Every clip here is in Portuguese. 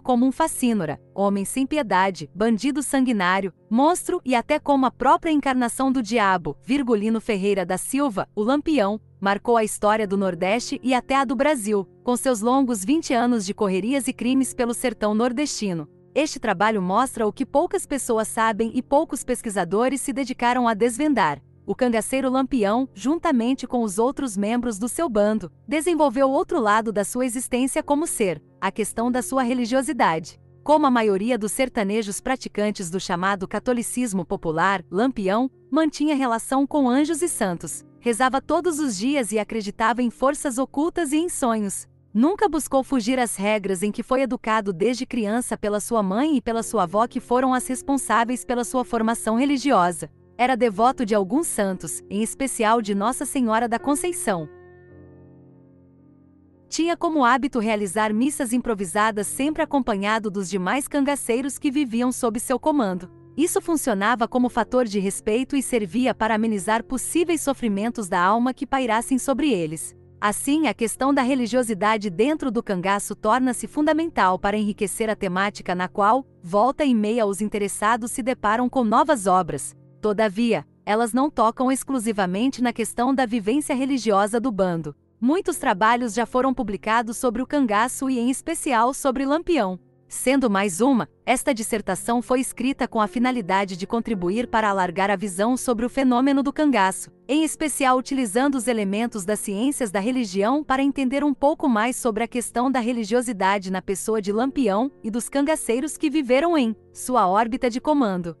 como um facínora, homem sem piedade, bandido sanguinário, monstro e até como a própria encarnação do diabo. Virgulino Ferreira da Silva, o Lampião, marcou a história do Nordeste e até a do Brasil, com seus longos 20 anos de correrias e crimes pelo sertão nordestino. Este trabalho mostra o que poucas pessoas sabem e poucos pesquisadores se dedicaram a desvendar. O cangaceiro Lampião, juntamente com os outros membros do seu bando, desenvolveu outro lado da sua existência como ser, a questão da sua religiosidade. Como a maioria dos sertanejos praticantes do chamado catolicismo popular, Lampião mantinha relação com anjos e santos, rezava todos os dias e acreditava em forças ocultas e em sonhos. Nunca buscou fugir às regras em que foi educado desde criança pela sua mãe e pela sua avó, que foram as responsáveis pela sua formação religiosa era devoto de alguns santos, em especial de Nossa Senhora da Conceição. Tinha como hábito realizar missas improvisadas sempre acompanhado dos demais cangaceiros que viviam sob seu comando. Isso funcionava como fator de respeito e servia para amenizar possíveis sofrimentos da alma que pairassem sobre eles. Assim, a questão da religiosidade dentro do cangaço torna-se fundamental para enriquecer a temática na qual, volta e meia, os interessados se deparam com novas obras, Todavia, elas não tocam exclusivamente na questão da vivência religiosa do bando. Muitos trabalhos já foram publicados sobre o cangaço e, em especial, sobre Lampião. Sendo mais uma, esta dissertação foi escrita com a finalidade de contribuir para alargar a visão sobre o fenômeno do cangaço, em especial utilizando os elementos das ciências da religião para entender um pouco mais sobre a questão da religiosidade na pessoa de Lampião e dos cangaceiros que viveram em sua órbita de comando.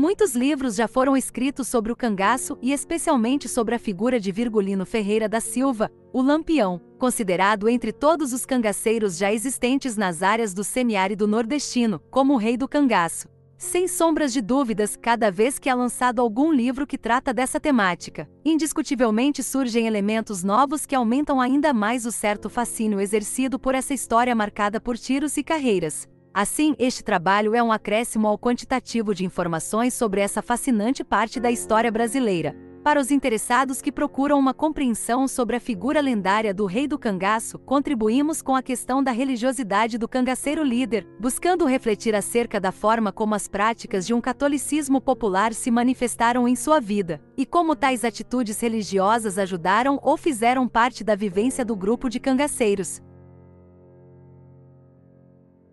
Muitos livros já foram escritos sobre o cangaço e especialmente sobre a figura de Virgulino Ferreira da Silva, o Lampião, considerado entre todos os cangaceiros já existentes nas áreas do semiárido nordestino, como o rei do cangaço. Sem sombras de dúvidas, cada vez que é lançado algum livro que trata dessa temática, indiscutivelmente surgem elementos novos que aumentam ainda mais o certo fascínio exercido por essa história marcada por tiros e carreiras. Assim, este trabalho é um acréscimo ao quantitativo de informações sobre essa fascinante parte da história brasileira, para os interessados que procuram uma compreensão sobre a figura lendária do rei do cangaço, contribuímos com a questão da religiosidade do cangaceiro líder, buscando refletir acerca da forma como as práticas de um catolicismo popular se manifestaram em sua vida, e como tais atitudes religiosas ajudaram ou fizeram parte da vivência do grupo de cangaceiros.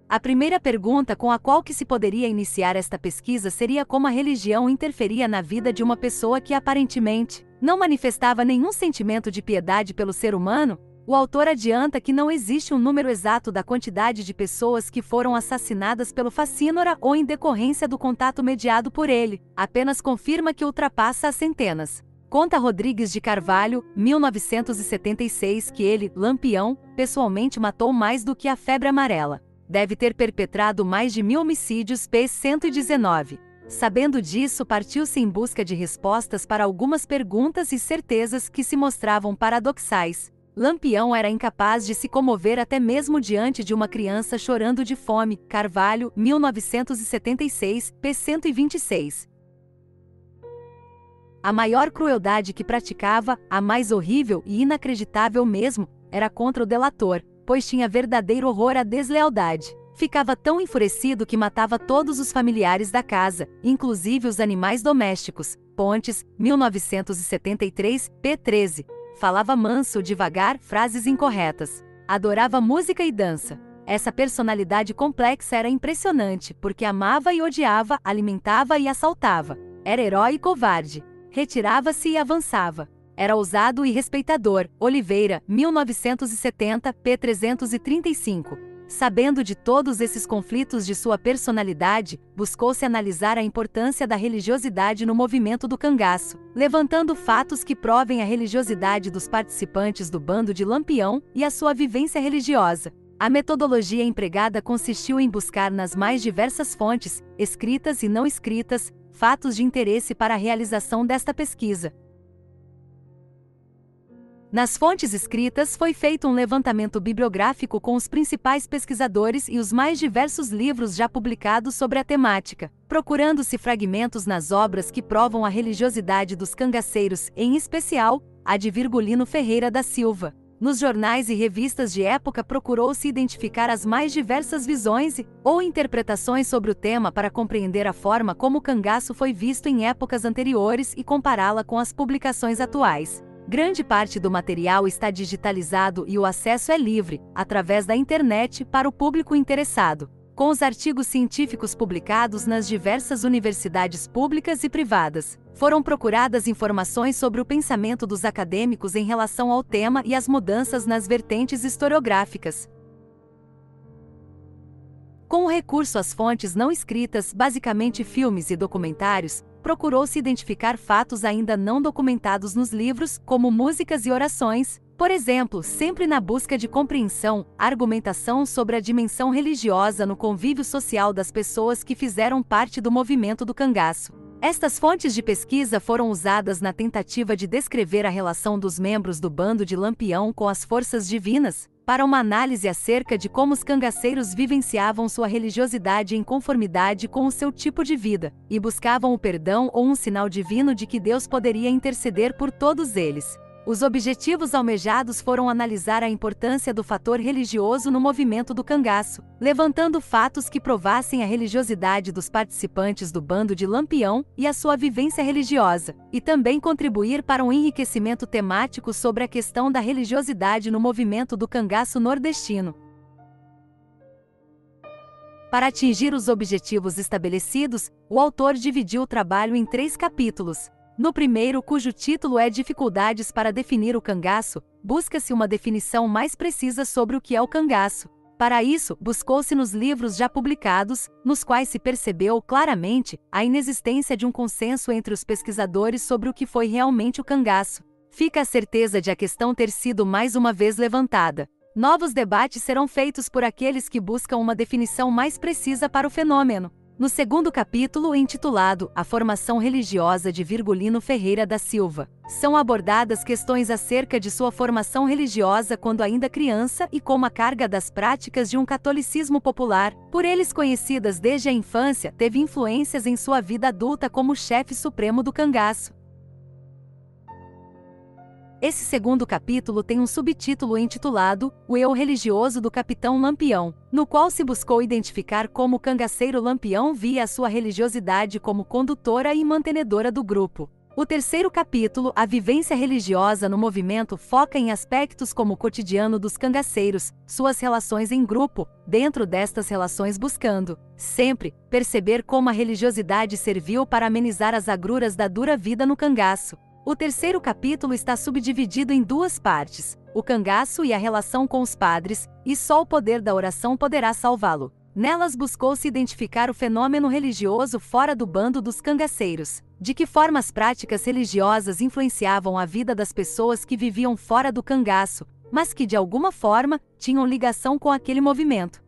A primeira pergunta com a qual que se poderia iniciar esta pesquisa seria como a religião interferia na vida de uma pessoa que aparentemente não manifestava nenhum sentimento de piedade pelo ser humano. O autor adianta que não existe um número exato da quantidade de pessoas que foram assassinadas pelo Facínora ou em decorrência do contato mediado por ele, apenas confirma que ultrapassa as centenas. Conta Rodrigues de Carvalho, 1976, que ele, Lampião, pessoalmente matou mais do que a febre amarela deve ter perpetrado mais de mil homicídios P119. Sabendo disso, partiu-se em busca de respostas para algumas perguntas e certezas que se mostravam paradoxais. Lampião era incapaz de se comover até mesmo diante de uma criança chorando de fome. Carvalho, 1976, p. 126. A maior crueldade que praticava, a mais horrível e inacreditável mesmo, era contra o delator, pois tinha verdadeiro horror à deslealdade. Ficava tão enfurecido que matava todos os familiares da casa, inclusive os animais domésticos. Pontes, 1973, p. 13. Falava manso, devagar, frases incorretas. Adorava música e dança. Essa personalidade complexa era impressionante, porque amava e odiava, alimentava e assaltava. Era herói e covarde. Retirava-se e avançava. Era ousado e respeitador. Oliveira, 1970, p. 335. Sabendo de todos esses conflitos de sua personalidade, buscou-se analisar a importância da religiosidade no movimento do cangaço, levantando fatos que provem a religiosidade dos participantes do bando de Lampião e a sua vivência religiosa. A metodologia empregada consistiu em buscar nas mais diversas fontes, escritas e não escritas, fatos de interesse para a realização desta pesquisa. Nas fontes escritas foi feito um levantamento bibliográfico com os principais pesquisadores e os mais diversos livros já publicados sobre a temática, procurando-se fragmentos nas obras que provam a religiosidade dos cangaceiros, em especial, a de Virgulino Ferreira da Silva. Nos jornais e revistas de época procurou-se identificar as mais diversas visões e, ou interpretações sobre o tema para compreender a forma como o cangaço foi visto em épocas anteriores e compará-la com as publicações atuais. Grande parte do material está digitalizado e o acesso é livre, através da internet, para o público interessado, com os artigos científicos publicados nas diversas universidades públicas e privadas. Foram procuradas informações sobre o pensamento dos acadêmicos em relação ao tema e as mudanças nas vertentes historiográficas. Com o recurso às fontes não escritas, basicamente filmes e documentários, procurou-se identificar fatos ainda não documentados nos livros, como músicas e orações, por exemplo, sempre na busca de compreensão, argumentação sobre a dimensão religiosa no convívio social das pessoas que fizeram parte do movimento do cangaço. Estas fontes de pesquisa foram usadas na tentativa de descrever a relação dos membros do bando de Lampião com as forças divinas, para uma análise acerca de como os cangaceiros vivenciavam sua religiosidade em conformidade com o seu tipo de vida, e buscavam o perdão ou um sinal divino de que Deus poderia interceder por todos eles. Os objetivos almejados foram analisar a importância do fator religioso no movimento do cangaço, levantando fatos que provassem a religiosidade dos participantes do bando de Lampião e a sua vivência religiosa, e também contribuir para um enriquecimento temático sobre a questão da religiosidade no movimento do cangaço nordestino. Para atingir os objetivos estabelecidos, o autor dividiu o trabalho em três capítulos, no primeiro, cujo título é Dificuldades para definir o cangaço, busca-se uma definição mais precisa sobre o que é o cangaço. Para isso, buscou-se nos livros já publicados, nos quais se percebeu claramente a inexistência de um consenso entre os pesquisadores sobre o que foi realmente o cangaço. Fica a certeza de a questão ter sido mais uma vez levantada. Novos debates serão feitos por aqueles que buscam uma definição mais precisa para o fenômeno. No segundo capítulo, intitulado A Formação Religiosa de Virgulino Ferreira da Silva, são abordadas questões acerca de sua formação religiosa quando ainda criança e como a carga das práticas de um catolicismo popular, por eles conhecidas desde a infância, teve influências em sua vida adulta como chefe supremo do cangaço, esse segundo capítulo tem um subtítulo intitulado O Eu Religioso do Capitão Lampião, no qual se buscou identificar como o cangaceiro Lampião via a sua religiosidade como condutora e mantenedora do grupo. O terceiro capítulo, A Vivência Religiosa no Movimento, foca em aspectos como o cotidiano dos cangaceiros, suas relações em grupo, dentro destas relações buscando, sempre, perceber como a religiosidade serviu para amenizar as agruras da dura vida no cangaço. O terceiro capítulo está subdividido em duas partes: o cangaço e a relação com os padres, e só o poder da oração poderá salvá-lo. Nelas buscou-se identificar o fenômeno religioso fora do bando dos cangaceiros, de que forma as práticas religiosas influenciavam a vida das pessoas que viviam fora do cangaço, mas que de alguma forma tinham ligação com aquele movimento.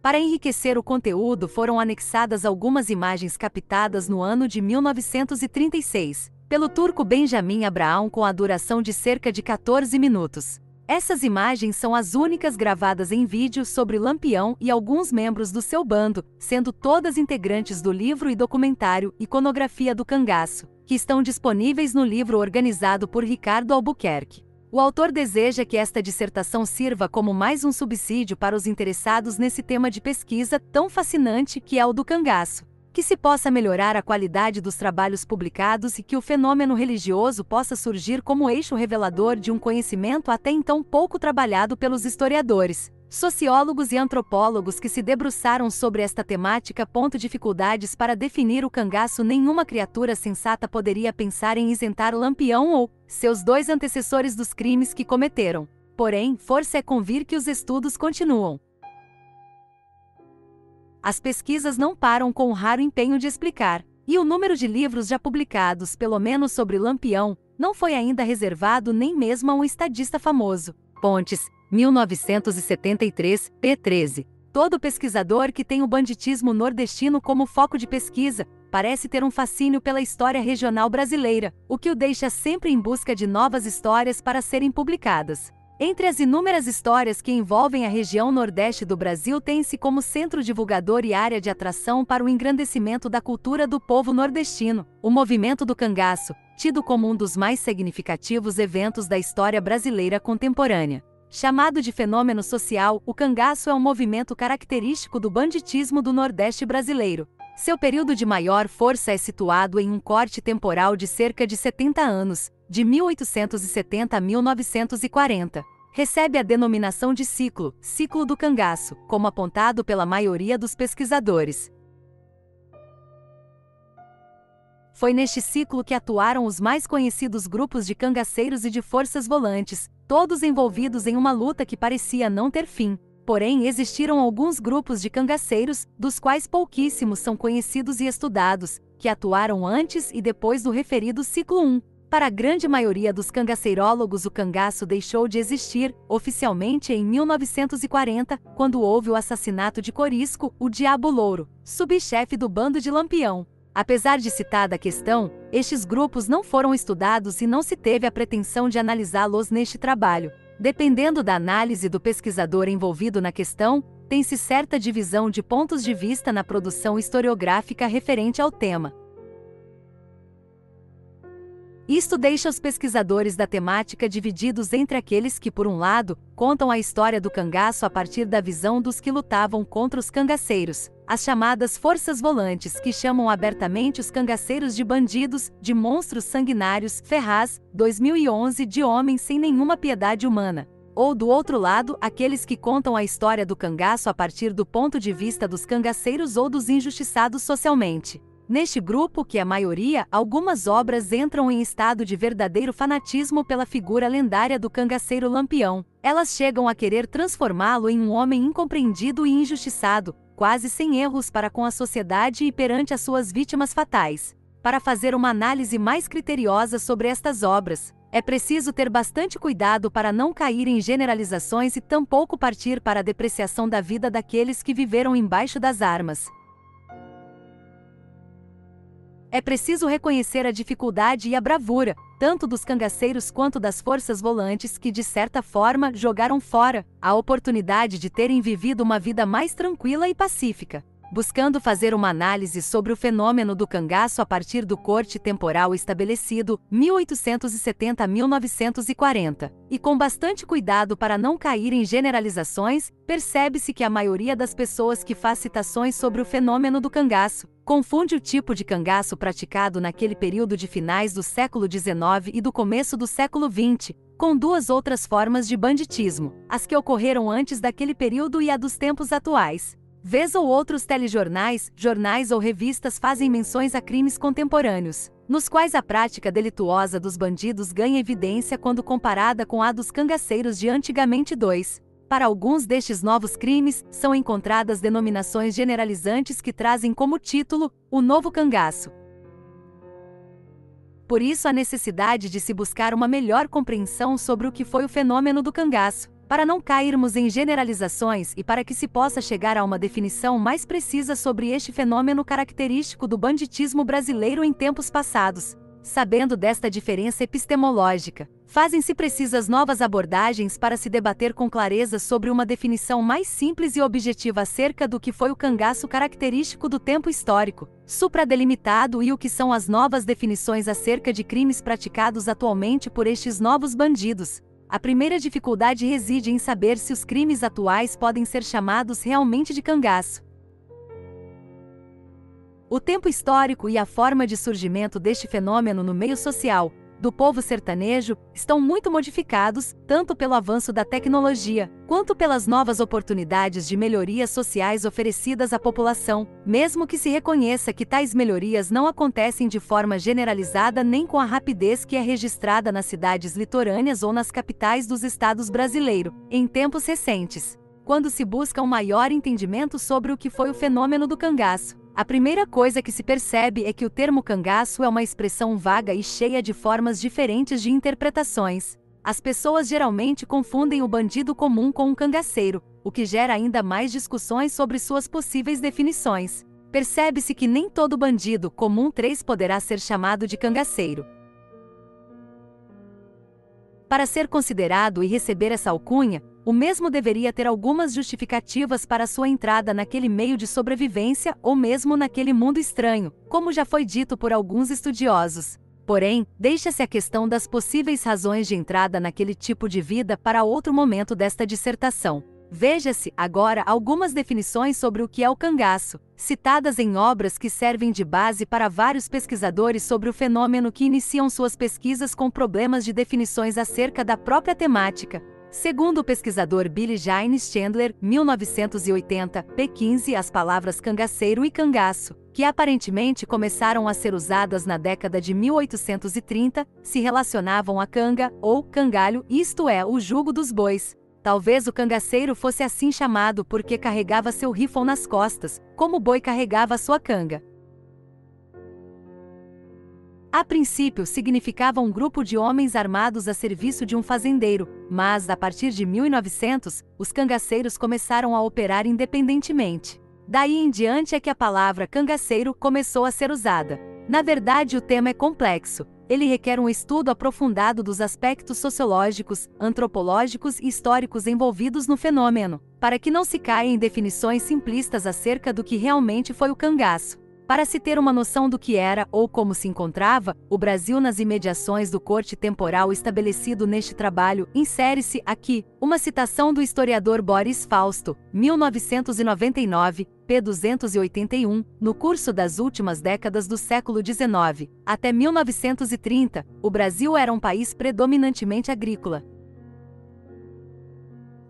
Para enriquecer o conteúdo foram anexadas algumas imagens captadas no ano de 1936, pelo turco Benjamin Abraão com a duração de cerca de 14 minutos. Essas imagens são as únicas gravadas em vídeo sobre Lampião e alguns membros do seu bando, sendo todas integrantes do livro e documentário Iconografia do Cangaço, que estão disponíveis no livro organizado por Ricardo Albuquerque. O autor deseja que esta dissertação sirva como mais um subsídio para os interessados nesse tema de pesquisa tão fascinante que é o do cangaço, que se possa melhorar a qualidade dos trabalhos publicados e que o fenômeno religioso possa surgir como eixo revelador de um conhecimento até então pouco trabalhado pelos historiadores. Sociólogos e antropólogos que se debruçaram sobre esta temática ponto dificuldades para definir o cangaço nenhuma criatura sensata poderia pensar em isentar Lampião ou seus dois antecessores dos crimes que cometeram. Porém, força é convir que os estudos continuam. As pesquisas não param com o raro empenho de explicar, e o número de livros já publicados, pelo menos sobre Lampião, não foi ainda reservado nem mesmo a um estadista famoso. Pontes, 1973, p. 13. Todo pesquisador que tem o banditismo nordestino como foco de pesquisa parece ter um fascínio pela história regional brasileira, o que o deixa sempre em busca de novas histórias para serem publicadas. Entre as inúmeras histórias que envolvem a região nordeste do Brasil, tem-se como centro divulgador e área de atração para o engrandecimento da cultura do povo nordestino, o movimento do cangaço, tido como um dos mais significativos eventos da história brasileira contemporânea. Chamado de fenômeno social, o cangaço é um movimento característico do banditismo do Nordeste brasileiro. Seu período de maior força é situado em um corte temporal de cerca de 70 anos, de 1870 a 1940. Recebe a denominação de ciclo, ciclo do cangaço, como apontado pela maioria dos pesquisadores. Foi neste ciclo que atuaram os mais conhecidos grupos de cangaceiros e de forças volantes, todos envolvidos em uma luta que parecia não ter fim. Porém, existiram alguns grupos de cangaceiros, dos quais pouquíssimos são conhecidos e estudados, que atuaram antes e depois do referido ciclo 1. Para a grande maioria dos cangaceirólogos, o cangaço deixou de existir, oficialmente em 1940, quando houve o assassinato de Corisco, o Diabo Louro, subchefe do bando de Lampião. Apesar de citada a questão, estes grupos não foram estudados e não se teve a pretensão de analisá-los neste trabalho. Dependendo da análise do pesquisador envolvido na questão, tem-se certa divisão de pontos de vista na produção historiográfica referente ao tema. Isto deixa os pesquisadores da temática divididos entre aqueles que, por um lado, contam a história do cangaço a partir da visão dos que lutavam contra os cangaceiros, as chamadas forças volantes, que chamam abertamente os cangaceiros de bandidos, de monstros sanguinários, Ferraz, 2011, de homens sem nenhuma piedade humana. Ou do outro lado, aqueles que contam a história do cangaço a partir do ponto de vista dos cangaceiros ou dos injustiçados socialmente. Neste grupo, que é a maioria, algumas obras entram em estado de verdadeiro fanatismo pela figura lendária do cangaceiro Lampião. Elas chegam a querer transformá-lo em um homem incompreendido e injustiçado, quase sem erros para com a sociedade e perante as suas vítimas fatais. Para fazer uma análise mais criteriosa sobre estas obras, é preciso ter bastante cuidado para não cair em generalizações e tampouco partir para a depreciação da vida daqueles que viveram embaixo das armas. É preciso reconhecer a dificuldade e a bravura, tanto dos cangaceiros quanto das forças volantes que, de certa forma, jogaram fora a oportunidade de terem vivido uma vida mais tranquila e pacífica buscando fazer uma análise sobre o fenômeno do cangaço a partir do corte temporal estabelecido 1870-1940. E com bastante cuidado para não cair em generalizações, percebe-se que a maioria das pessoas que faz citações sobre o fenômeno do cangaço confunde o tipo de cangaço praticado naquele período de finais do século XIX e do começo do século XX, com duas outras formas de banditismo, as que ocorreram antes daquele período e a dos tempos atuais. Vez ou outros telejornais, jornais ou revistas fazem menções a crimes contemporâneos, nos quais a prática delituosa dos bandidos ganha evidência quando comparada com a dos cangaceiros de antigamente dois. Para alguns destes novos crimes, são encontradas denominações generalizantes que trazem como título o novo cangaço. Por isso a necessidade de se buscar uma melhor compreensão sobre o que foi o fenômeno do cangaço para não cairmos em generalizações e para que se possa chegar a uma definição mais precisa sobre este fenômeno característico do banditismo brasileiro em tempos passados, sabendo desta diferença epistemológica, fazem-se precisas novas abordagens para se debater com clareza sobre uma definição mais simples e objetiva acerca do que foi o cangaço característico do tempo histórico, supradelimitado e o que são as novas definições acerca de crimes praticados atualmente por estes novos bandidos a primeira dificuldade reside em saber se os crimes atuais podem ser chamados realmente de cangaço. O tempo histórico e a forma de surgimento deste fenômeno no meio social, do povo sertanejo estão muito modificados, tanto pelo avanço da tecnologia, quanto pelas novas oportunidades de melhorias sociais oferecidas à população, mesmo que se reconheça que tais melhorias não acontecem de forma generalizada nem com a rapidez que é registrada nas cidades litorâneas ou nas capitais dos estados brasileiros, em tempos recentes quando se busca um maior entendimento sobre o que foi o fenômeno do cangaço. A primeira coisa que se percebe é que o termo cangaço é uma expressão vaga e cheia de formas diferentes de interpretações. As pessoas geralmente confundem o bandido comum com um cangaceiro, o que gera ainda mais discussões sobre suas possíveis definições. Percebe-se que nem todo bandido comum 3 poderá ser chamado de cangaceiro. Para ser considerado e receber essa alcunha, o mesmo deveria ter algumas justificativas para sua entrada naquele meio de sobrevivência ou mesmo naquele mundo estranho, como já foi dito por alguns estudiosos. Porém, deixa-se a questão das possíveis razões de entrada naquele tipo de vida para outro momento desta dissertação. Veja-se agora algumas definições sobre o que é o cangaço, citadas em obras que servem de base para vários pesquisadores sobre o fenômeno que iniciam suas pesquisas com problemas de definições acerca da própria temática, Segundo o pesquisador Billy James Chandler, 1980, P15, as palavras cangaceiro e cangaço, que aparentemente começaram a ser usadas na década de 1830, se relacionavam a canga, ou cangalho, isto é, o jugo dos bois. Talvez o cangaceiro fosse assim chamado porque carregava seu rifle nas costas, como o boi carregava sua canga. A princípio significava um grupo de homens armados a serviço de um fazendeiro, mas a partir de 1900, os cangaceiros começaram a operar independentemente. Daí em diante é que a palavra cangaceiro começou a ser usada. Na verdade, o tema é complexo. Ele requer um estudo aprofundado dos aspectos sociológicos, antropológicos e históricos envolvidos no fenômeno, para que não se caia em definições simplistas acerca do que realmente foi o cangaço. Para se ter uma noção do que era ou como se encontrava o Brasil nas imediações do corte temporal estabelecido neste trabalho, insere-se aqui uma citação do historiador Boris Fausto, 1999, p. 281, no curso das últimas décadas do século XIX. Até 1930, o Brasil era um país predominantemente agrícola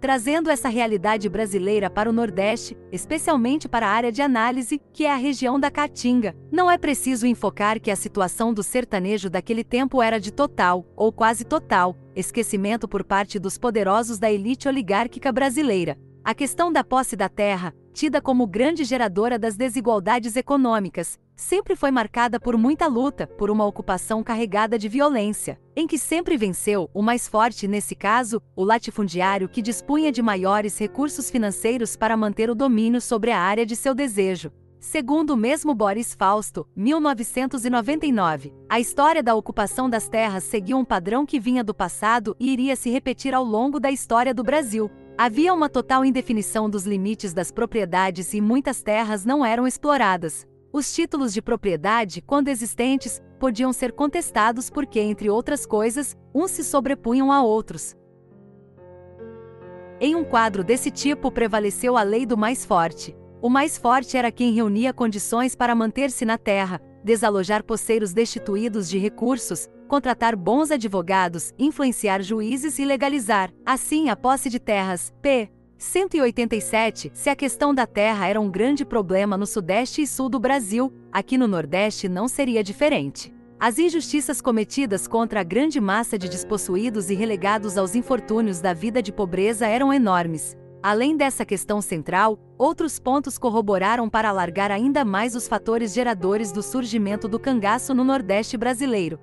trazendo essa realidade brasileira para o Nordeste, especialmente para a área de análise, que é a região da Caatinga. Não é preciso enfocar que a situação do sertanejo daquele tempo era de total, ou quase total, esquecimento por parte dos poderosos da elite oligárquica brasileira. A questão da posse da terra, tida como grande geradora das desigualdades econômicas, sempre foi marcada por muita luta, por uma ocupação carregada de violência, em que sempre venceu o mais forte, nesse caso, o latifundiário que dispunha de maiores recursos financeiros para manter o domínio sobre a área de seu desejo. Segundo o mesmo Boris Fausto, 1999, a história da ocupação das terras seguiu um padrão que vinha do passado e iria se repetir ao longo da história do Brasil. Havia uma total indefinição dos limites das propriedades e muitas terras não eram exploradas. Os títulos de propriedade, quando existentes, podiam ser contestados porque, entre outras coisas, uns se sobrepunham a outros. Em um quadro desse tipo prevaleceu a lei do mais forte. O mais forte era quem reunia condições para manter-se na terra, desalojar poceiros destituídos de recursos, contratar bons advogados, influenciar juízes e legalizar, assim, a posse de terras. P. 187. Se a questão da terra era um grande problema no sudeste e sul do Brasil, aqui no Nordeste não seria diferente. As injustiças cometidas contra a grande massa de despossuídos e relegados aos infortúnios da vida de pobreza eram enormes. Além dessa questão central, outros pontos corroboraram para alargar ainda mais os fatores geradores do surgimento do cangaço no Nordeste brasileiro,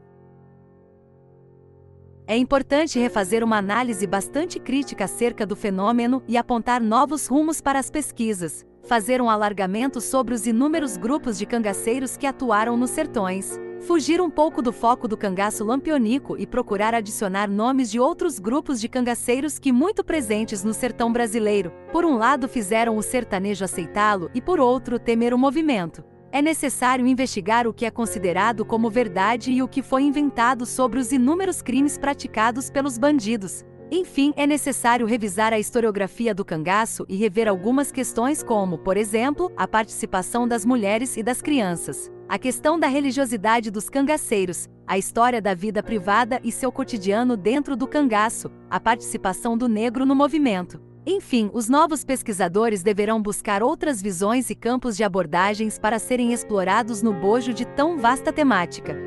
é importante refazer uma análise bastante crítica acerca do fenômeno e apontar novos rumos para as pesquisas, fazer um alargamento sobre os inúmeros grupos de cangaceiros que atuaram nos sertões, fugir um pouco do foco do cangaço lampionico e procurar adicionar nomes de outros grupos de cangaceiros que muito presentes no sertão brasileiro, por um lado fizeram o sertanejo aceitá-lo e por outro temer o movimento é necessário investigar o que é considerado como verdade e o que foi inventado sobre os inúmeros crimes praticados pelos bandidos. Enfim, é necessário revisar a historiografia do cangaço e rever algumas questões, como, por exemplo, a participação das mulheres e das crianças, a questão da religiosidade dos cangaceiros, a história da vida privada e seu cotidiano dentro do cangaço, a participação do negro no movimento. Enfim, os novos pesquisadores deverão buscar outras visões e campos de abordagens para serem explorados no bojo de tão vasta temática.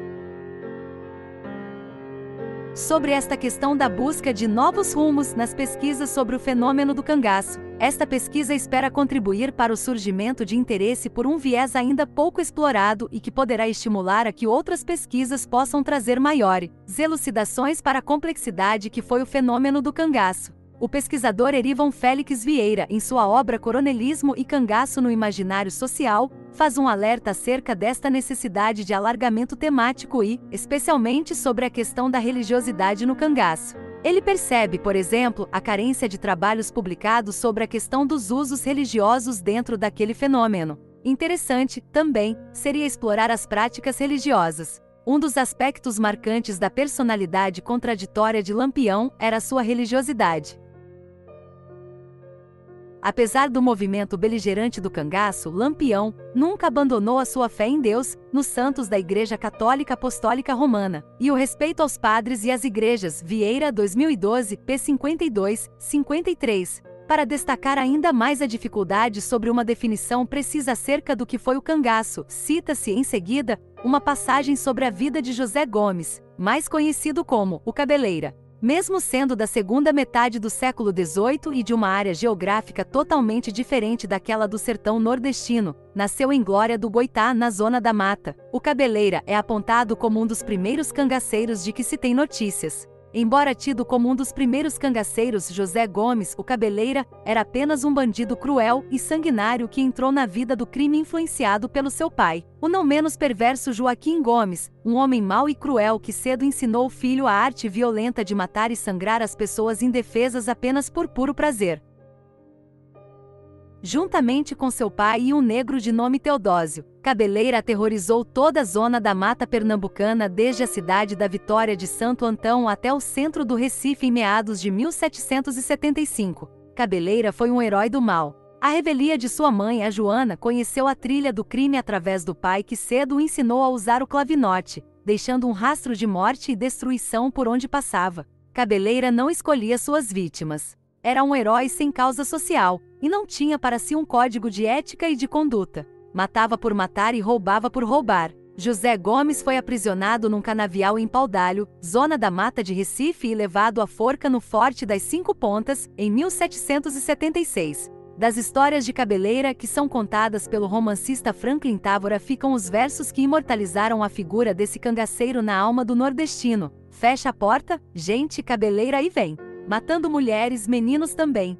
Sobre esta questão da busca de novos rumos nas pesquisas sobre o fenômeno do cangaço, esta pesquisa espera contribuir para o surgimento de interesse por um viés ainda pouco explorado e que poderá estimular a que outras pesquisas possam trazer maiores elucidações para a complexidade que foi o fenômeno do cangaço. O pesquisador Erivon Félix Vieira, em sua obra Coronelismo e Cangaço no Imaginário Social, faz um alerta acerca desta necessidade de alargamento temático e, especialmente, sobre a questão da religiosidade no cangaço. Ele percebe, por exemplo, a carência de trabalhos publicados sobre a questão dos usos religiosos dentro daquele fenômeno. Interessante, também, seria explorar as práticas religiosas. Um dos aspectos marcantes da personalidade contraditória de Lampião era sua religiosidade. Apesar do movimento beligerante do cangaço, Lampião nunca abandonou a sua fé em Deus, nos santos da Igreja Católica Apostólica Romana, e o respeito aos padres e às igrejas, Vieira 2012, p 52, 53, para destacar ainda mais a dificuldade sobre uma definição precisa acerca do que foi o cangaço, cita-se em seguida uma passagem sobre a vida de José Gomes, mais conhecido como o Cabeleira. Mesmo sendo da segunda metade do século XVIII e de uma área geográfica totalmente diferente daquela do sertão nordestino, nasceu em Glória do Goitá, na zona da mata. O Cabeleira é apontado como um dos primeiros cangaceiros de que se tem notícias. Embora tido como um dos primeiros cangaceiros, José Gomes, o Cabeleira, era apenas um bandido cruel e sanguinário que entrou na vida do crime influenciado pelo seu pai, o não menos perverso Joaquim Gomes, um homem mau e cruel que cedo ensinou o filho a arte violenta de matar e sangrar as pessoas indefesas apenas por puro prazer. Juntamente com seu pai e um negro de nome Teodósio, Cabeleira aterrorizou toda a zona da mata pernambucana desde a cidade da Vitória de Santo Antão até o centro do Recife em meados de 1775. Cabeleira foi um herói do mal. A revelia de sua mãe, a Joana, conheceu a trilha do crime através do pai que cedo o ensinou a usar o clavinote, deixando um rastro de morte e destruição por onde passava. Cabeleira não escolhia suas vítimas. Era um herói sem causa social e não tinha para si um código de ética e de conduta. Matava por matar e roubava por roubar. José Gomes foi aprisionado num canavial em Paudalho, zona da mata de Recife, e levado à forca no Forte das Cinco Pontas, em 1776. Das histórias de cabeleira que são contadas pelo romancista Franklin Távora ficam os versos que imortalizaram a figura desse cangaceiro na alma do nordestino. Fecha a porta, gente, cabeleira e vem matando mulheres, meninos também.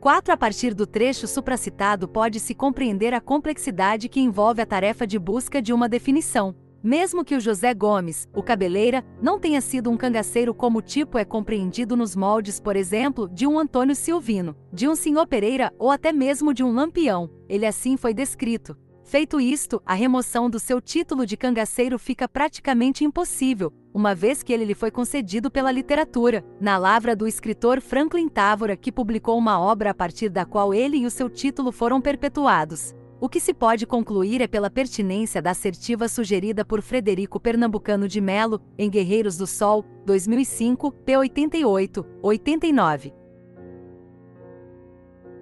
4. A partir do trecho supracitado pode-se compreender a complexidade que envolve a tarefa de busca de uma definição. Mesmo que o José Gomes, o cabeleira, não tenha sido um cangaceiro como o tipo é compreendido nos moldes, por exemplo, de um Antônio Silvino, de um senhor Pereira ou até mesmo de um Lampião, ele assim foi descrito. Feito isto, a remoção do seu título de cangaceiro fica praticamente impossível, uma vez que ele lhe foi concedido pela literatura, na lavra do escritor Franklin Távora, que publicou uma obra a partir da qual ele e o seu título foram perpetuados. O que se pode concluir é pela pertinência da assertiva sugerida por Frederico Pernambucano de Melo, em Guerreiros do Sol, 2005, p. 88, 89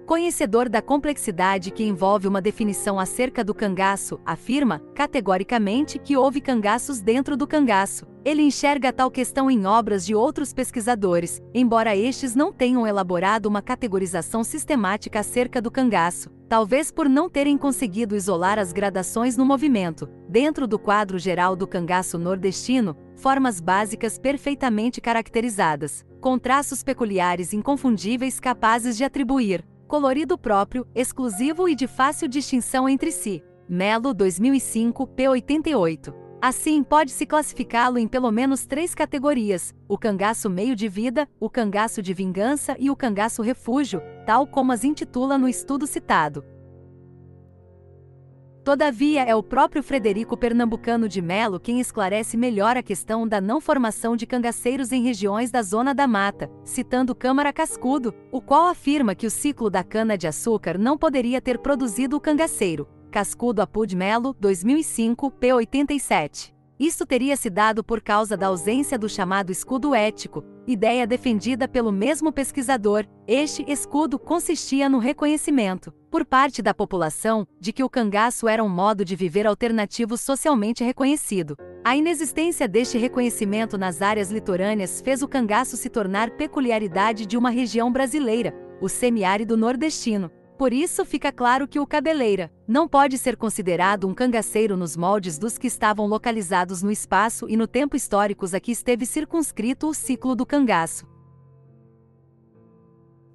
conhecedor da complexidade que envolve uma definição acerca do cangaço, afirma, categoricamente, que houve cangaços dentro do cangaço. Ele enxerga tal questão em obras de outros pesquisadores, embora estes não tenham elaborado uma categorização sistemática acerca do cangaço, talvez por não terem conseguido isolar as gradações no movimento. Dentro do quadro geral do cangaço nordestino, formas básicas perfeitamente caracterizadas, com traços peculiares inconfundíveis capazes de atribuir colorido próprio, exclusivo e de fácil distinção entre si. Melo 2005, p88. Assim, pode-se classificá-lo em pelo menos três categorias: o cangaço meio de vida, o cangaço de vingança e o cangaço refúgio, tal como as intitula no estudo citado. Todavia, é o próprio Frederico Pernambucano de Melo quem esclarece melhor a questão da não formação de cangaceiros em regiões da zona da mata, citando Câmara Cascudo, o qual afirma que o ciclo da cana-de-açúcar não poderia ter produzido o cangaceiro. Cascudo Apud Melo, 2005, p. 87. Isso teria se dado por causa da ausência do chamado escudo ético, ideia defendida pelo mesmo pesquisador, este escudo consistia no reconhecimento, por parte da população, de que o cangaço era um modo de viver alternativo socialmente reconhecido. A inexistência deste reconhecimento nas áreas litorâneas fez o cangaço se tornar peculiaridade de uma região brasileira, o semiárido nordestino, por isso fica claro que o Cabeleira não pode ser considerado um cangaceiro nos moldes dos que estavam localizados no espaço e no tempo históricos a que esteve circunscrito o ciclo do cangaço.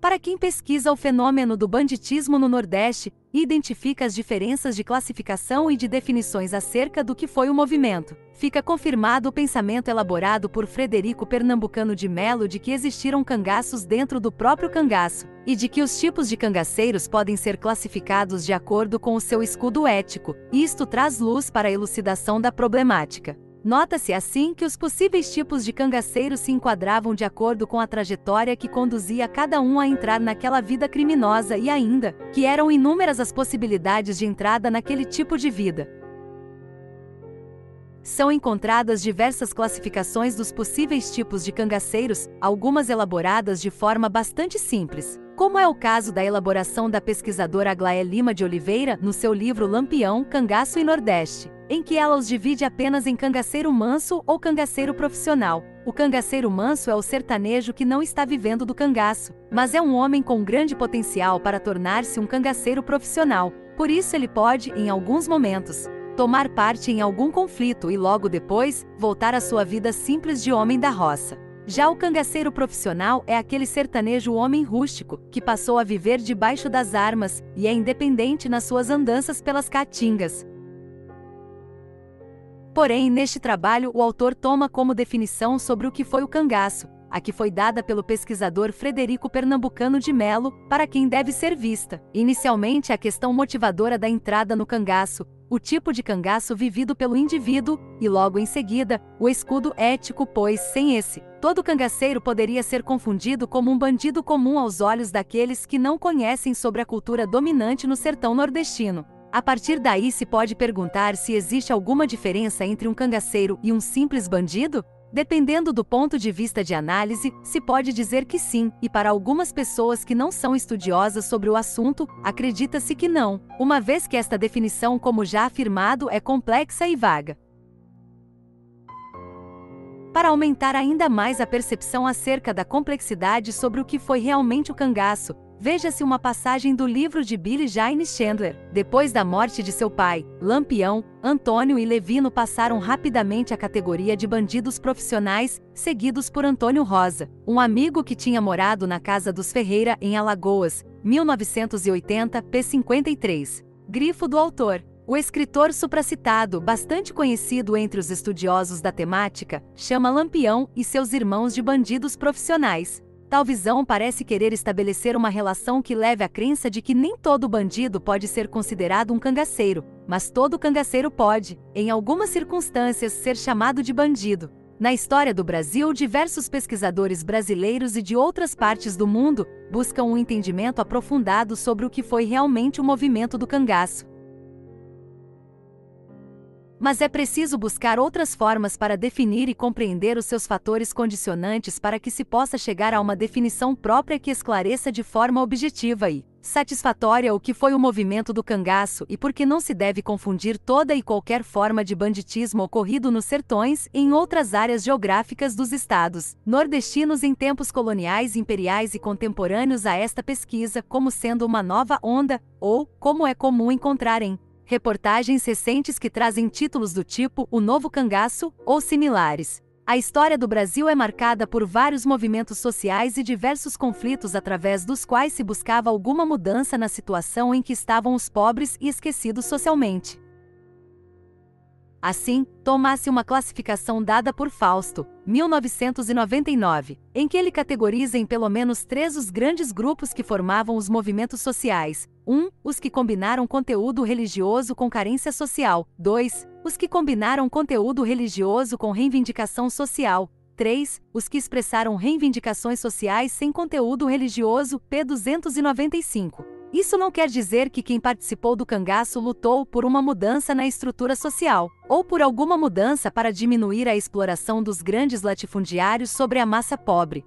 Para quem pesquisa o fenômeno do banditismo no Nordeste e identifica as diferenças de classificação e de definições acerca do que foi o movimento, fica confirmado o pensamento elaborado por Frederico Pernambucano de Melo de que existiram cangaços dentro do próprio cangaço, e de que os tipos de cangaceiros podem ser classificados de acordo com o seu escudo ético, isto traz luz para a elucidação da problemática. Nota-se assim que os possíveis tipos de cangaceiros se enquadravam de acordo com a trajetória que conduzia cada um a entrar naquela vida criminosa e ainda, que eram inúmeras as possibilidades de entrada naquele tipo de vida. São encontradas diversas classificações dos possíveis tipos de cangaceiros, algumas elaboradas de forma bastante simples, como é o caso da elaboração da pesquisadora Aglaé Lima de Oliveira no seu livro Lampião, Cangaço e Nordeste em que ela os divide apenas em cangaceiro manso ou cangaceiro profissional. O cangaceiro manso é o sertanejo que não está vivendo do cangaço, mas é um homem com grande potencial para tornar-se um cangaceiro profissional. Por isso ele pode, em alguns momentos, tomar parte em algum conflito e logo depois voltar à sua vida simples de homem da roça. Já o cangaceiro profissional é aquele sertanejo homem rústico, que passou a viver debaixo das armas e é independente nas suas andanças pelas caatingas. Porém, neste trabalho, o autor toma como definição sobre o que foi o cangaço, a que foi dada pelo pesquisador Frederico Pernambucano de Melo, para quem deve ser vista. Inicialmente, a questão motivadora da entrada no cangaço, o tipo de cangaço vivido pelo indivíduo, e logo em seguida, o escudo ético, pois, sem esse, todo cangaceiro poderia ser confundido como um bandido comum aos olhos daqueles que não conhecem sobre a cultura dominante no sertão nordestino. A partir daí se pode perguntar se existe alguma diferença entre um cangaceiro e um simples bandido? Dependendo do ponto de vista de análise, se pode dizer que sim, e para algumas pessoas que não são estudiosas sobre o assunto, acredita-se que não, uma vez que esta definição, como já afirmado, é complexa e vaga. Para aumentar ainda mais a percepção acerca da complexidade sobre o que foi realmente o cangaço, Veja-se uma passagem do livro de Billy Jane Chandler. Depois da morte de seu pai, Lampião, Antônio e Levino passaram rapidamente à categoria de bandidos profissionais, seguidos por Antônio Rosa, um amigo que tinha morado na casa dos Ferreira em Alagoas, 1980, p. 53. Grifo do autor. O escritor supracitado, bastante conhecido entre os estudiosos da temática, chama Lampião e seus irmãos de bandidos profissionais. Tal visão parece querer estabelecer uma relação que leve à crença de que nem todo bandido pode ser considerado um cangaceiro, mas todo cangaceiro pode, em algumas circunstâncias, ser chamado de bandido. Na história do Brasil, diversos pesquisadores brasileiros e de outras partes do mundo buscam um entendimento aprofundado sobre o que foi realmente o movimento do cangaço mas é preciso buscar outras formas para definir e compreender os seus fatores condicionantes para que se possa chegar a uma definição própria que esclareça de forma objetiva e satisfatória o que foi o movimento do cangaço e por que não se deve confundir toda e qualquer forma de banditismo ocorrido nos sertões e em outras áreas geográficas dos estados nordestinos em tempos coloniais, imperiais e contemporâneos a esta pesquisa como sendo uma nova onda, ou, como é comum encontrar em Reportagens recentes que trazem títulos do tipo O Novo Cangaço ou similares. A história do Brasil é marcada por vários movimentos sociais e diversos conflitos através dos quais se buscava alguma mudança na situação em que estavam os pobres e esquecidos socialmente assim, tomasse uma classificação dada por Fausto, 1999, em que ele categoriza em pelo menos três os grandes grupos que formavam os movimentos sociais. 1. Um, os que combinaram conteúdo religioso com carência social. 2. Os que combinaram conteúdo religioso com reivindicação social. 3. Os que expressaram reivindicações sociais sem conteúdo religioso. P. 295. Isso não quer dizer que quem participou do cangaço lutou por uma mudança na estrutura social, ou por alguma mudança para diminuir a exploração dos grandes latifundiários sobre a massa pobre.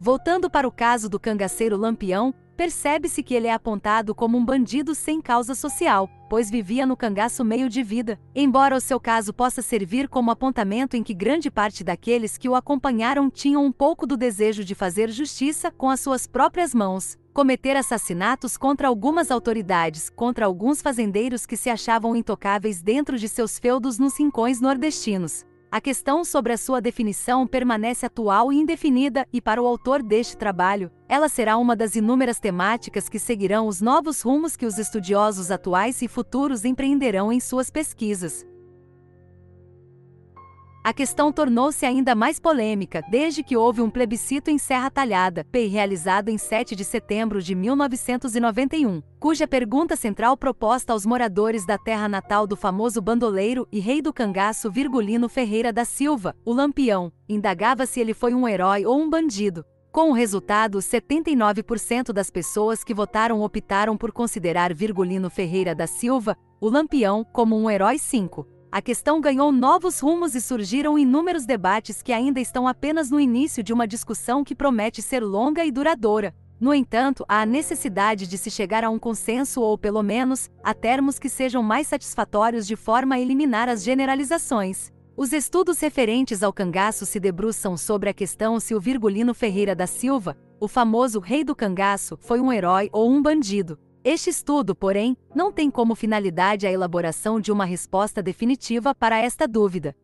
Voltando para o caso do cangaceiro Lampião, percebe-se que ele é apontado como um bandido sem causa social, pois vivia no cangaço meio de vida, embora o seu caso possa servir como apontamento em que grande parte daqueles que o acompanharam tinham um pouco do desejo de fazer justiça com as suas próprias mãos. Cometer assassinatos contra algumas autoridades, contra alguns fazendeiros que se achavam intocáveis dentro de seus feudos nos rincões nordestinos, a questão sobre a sua definição permanece atual e indefinida, e para o autor deste trabalho, ela será uma das inúmeras temáticas que seguirão os novos rumos que os estudiosos atuais e futuros empreenderão em suas pesquisas. A questão tornou-se ainda mais polêmica desde que houve um plebiscito em Serra Talhada, PEI realizado em 7 de setembro de 1991, cuja pergunta central proposta aos moradores da terra natal do famoso bandoleiro e rei do cangaço Virgulino Ferreira da Silva, o Lampião, indagava se ele foi um herói ou um bandido. Com o resultado, 79% das pessoas que votaram optaram por considerar Virgulino Ferreira da Silva, o Lampião, como um herói 5 a questão ganhou novos rumos e surgiram inúmeros debates que ainda estão apenas no início de uma discussão que promete ser longa e duradoura. No entanto, há a necessidade de se chegar a um consenso ou, pelo menos, a termos que sejam mais satisfatórios de forma a eliminar as generalizações. Os estudos referentes ao cangaço se debruçam sobre a questão se o Virgulino Ferreira da Silva, o famoso rei do cangaço, foi um herói ou um bandido. Este estudo, porém, não tem como finalidade a elaboração de uma resposta definitiva para esta dúvida.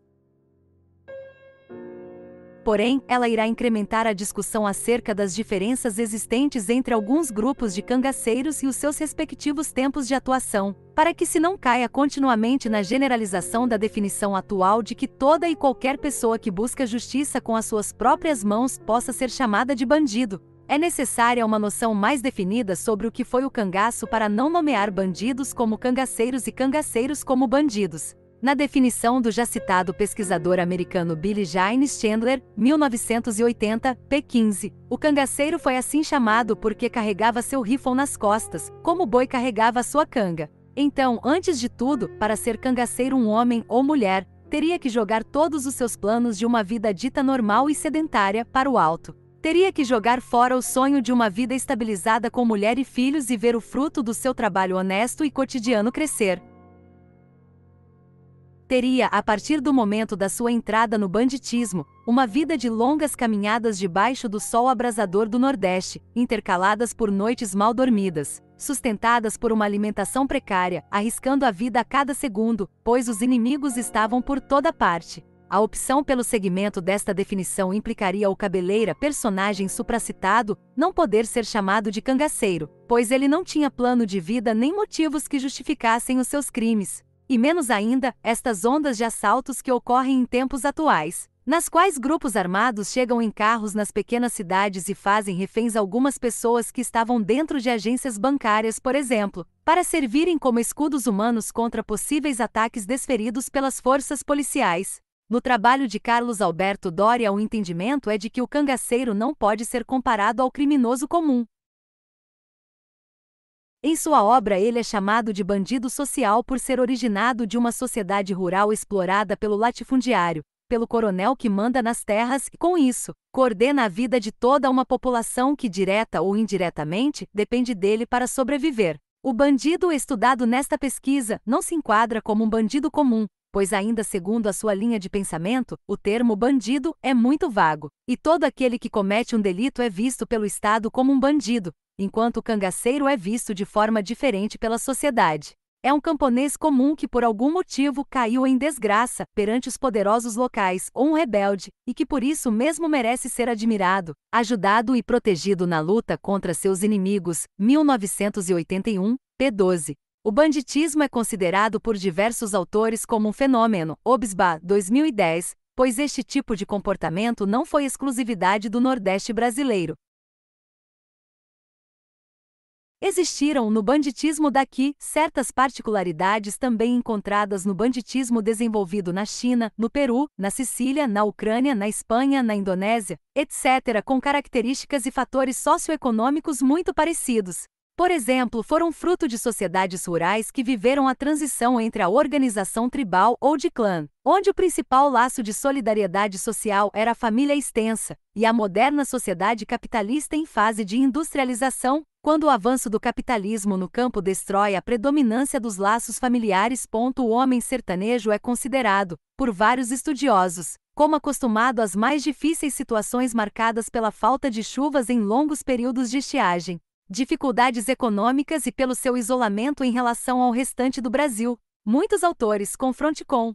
Porém, ela irá incrementar a discussão acerca das diferenças existentes entre alguns grupos de cangaceiros e os seus respectivos tempos de atuação, para que se não caia continuamente na generalização da definição atual de que toda e qualquer pessoa que busca justiça com as suas próprias mãos possa ser chamada de bandido. É necessária uma noção mais definida sobre o que foi o cangaço para não nomear bandidos como cangaceiros e cangaceiros como bandidos. Na definição do já citado pesquisador americano Billy James Chandler, 1980, P15, o cangaceiro foi assim chamado porque carregava seu rifle nas costas, como o boi carregava sua canga. Então, antes de tudo, para ser cangaceiro um homem ou mulher, teria que jogar todos os seus planos de uma vida dita normal e sedentária para o alto. Teria que jogar fora o sonho de uma vida estabilizada com mulher e filhos e ver o fruto do seu trabalho honesto e cotidiano crescer. Teria, a partir do momento da sua entrada no banditismo, uma vida de longas caminhadas debaixo do sol abrasador do Nordeste, intercaladas por noites mal dormidas, sustentadas por uma alimentação precária, arriscando a vida a cada segundo, pois os inimigos estavam por toda parte. A opção pelo segmento desta definição implicaria o cabeleira personagem supracitado não poder ser chamado de cangaceiro, pois ele não tinha plano de vida nem motivos que justificassem os seus crimes. E menos ainda, estas ondas de assaltos que ocorrem em tempos atuais, nas quais grupos armados chegam em carros nas pequenas cidades e fazem reféns algumas pessoas que estavam dentro de agências bancárias, por exemplo, para servirem como escudos humanos contra possíveis ataques desferidos pelas forças policiais. No trabalho de Carlos Alberto Doria, o entendimento é de que o cangaceiro não pode ser comparado ao criminoso comum. Em sua obra, ele é chamado de bandido social por ser originado de uma sociedade rural explorada pelo latifundiário, pelo coronel que manda nas terras e, com isso, coordena a vida de toda uma população que, direta ou indiretamente, depende dele para sobreviver. O bandido estudado nesta pesquisa não se enquadra como um bandido comum, pois, ainda segundo a sua linha de pensamento, o termo bandido é muito vago, e todo aquele que comete um delito é visto pelo Estado como um bandido, enquanto o cangaceiro é visto de forma diferente pela sociedade. É um camponês comum que por algum motivo caiu em desgraça perante os poderosos locais ou um rebelde, e que por isso mesmo merece ser admirado, ajudado e protegido na luta contra seus inimigos. 1981, p. 12. O banditismo é considerado por diversos autores como um fenômeno, Obsba, 2010, pois este tipo de comportamento não foi exclusividade do Nordeste brasileiro. Existiram no banditismo daqui certas particularidades também encontradas no banditismo desenvolvido na China, no Peru, na Sicília, na Ucrânia, na Espanha, na Indonésia, etc., com características e fatores socioeconômicos muito parecidos por exemplo, foram fruto de sociedades rurais que viveram a transição entre a organização tribal ou de clã, onde o principal laço de solidariedade social era a família extensa, e a moderna sociedade capitalista em fase de industrialização, quando o avanço do capitalismo no campo destrói a predominância dos laços familiares. O homem sertanejo é considerado, por vários estudiosos, como acostumado às mais difíceis situações marcadas pela falta de chuvas em longos períodos de estiagem, dificuldades econômicas e pelo seu isolamento em relação ao restante do Brasil. Muitos autores confronte com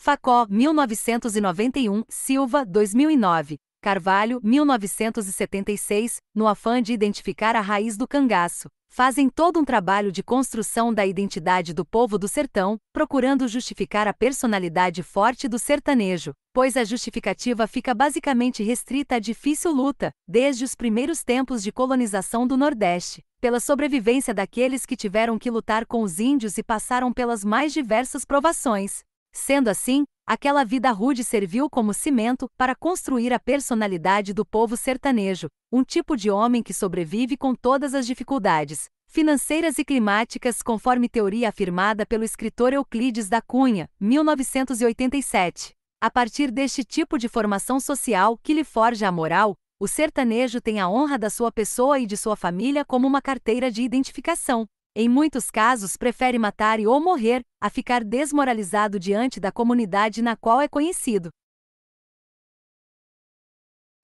Facó, 1991, Silva, 2009, Carvalho, 1976, no afã de identificar a raiz do cangaço fazem todo um trabalho de construção da identidade do povo do sertão, procurando justificar a personalidade forte do sertanejo, pois a justificativa fica basicamente restrita à difícil luta, desde os primeiros tempos de colonização do Nordeste, pela sobrevivência daqueles que tiveram que lutar com os índios e passaram pelas mais diversas provações. Sendo assim, Aquela vida rude serviu como cimento para construir a personalidade do povo sertanejo, um tipo de homem que sobrevive com todas as dificuldades, financeiras e climáticas, conforme teoria afirmada pelo escritor Euclides da Cunha, 1987. A partir deste tipo de formação social que lhe forja a moral, o sertanejo tem a honra da sua pessoa e de sua família como uma carteira de identificação em muitos casos prefere matar e ou morrer, a ficar desmoralizado diante da comunidade na qual é conhecido.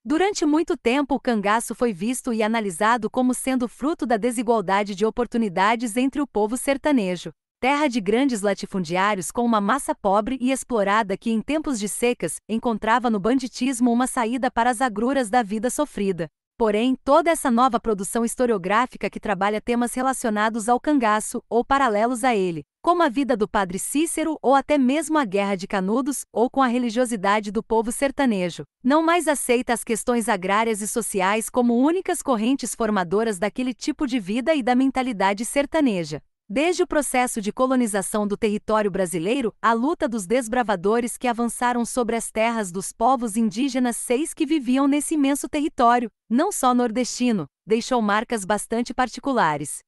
Durante muito tempo, o cangaço foi visto e analisado como sendo fruto da desigualdade de oportunidades entre o povo sertanejo, terra de grandes latifundiários com uma massa pobre e explorada que, em tempos de secas, encontrava no banditismo uma saída para as agruras da vida sofrida. Porém, toda essa nova produção historiográfica que trabalha temas relacionados ao cangaço ou paralelos a ele, como a vida do padre Cícero ou até mesmo a Guerra de Canudos ou com a religiosidade do povo sertanejo, não mais aceita as questões agrárias e sociais como únicas correntes formadoras daquele tipo de vida e da mentalidade sertaneja. Desde o processo de colonização do território brasileiro, a luta dos desbravadores que avançaram sobre as terras dos povos indígenas seis que viviam nesse imenso território, não só nordestino, deixou marcas bastante particulares.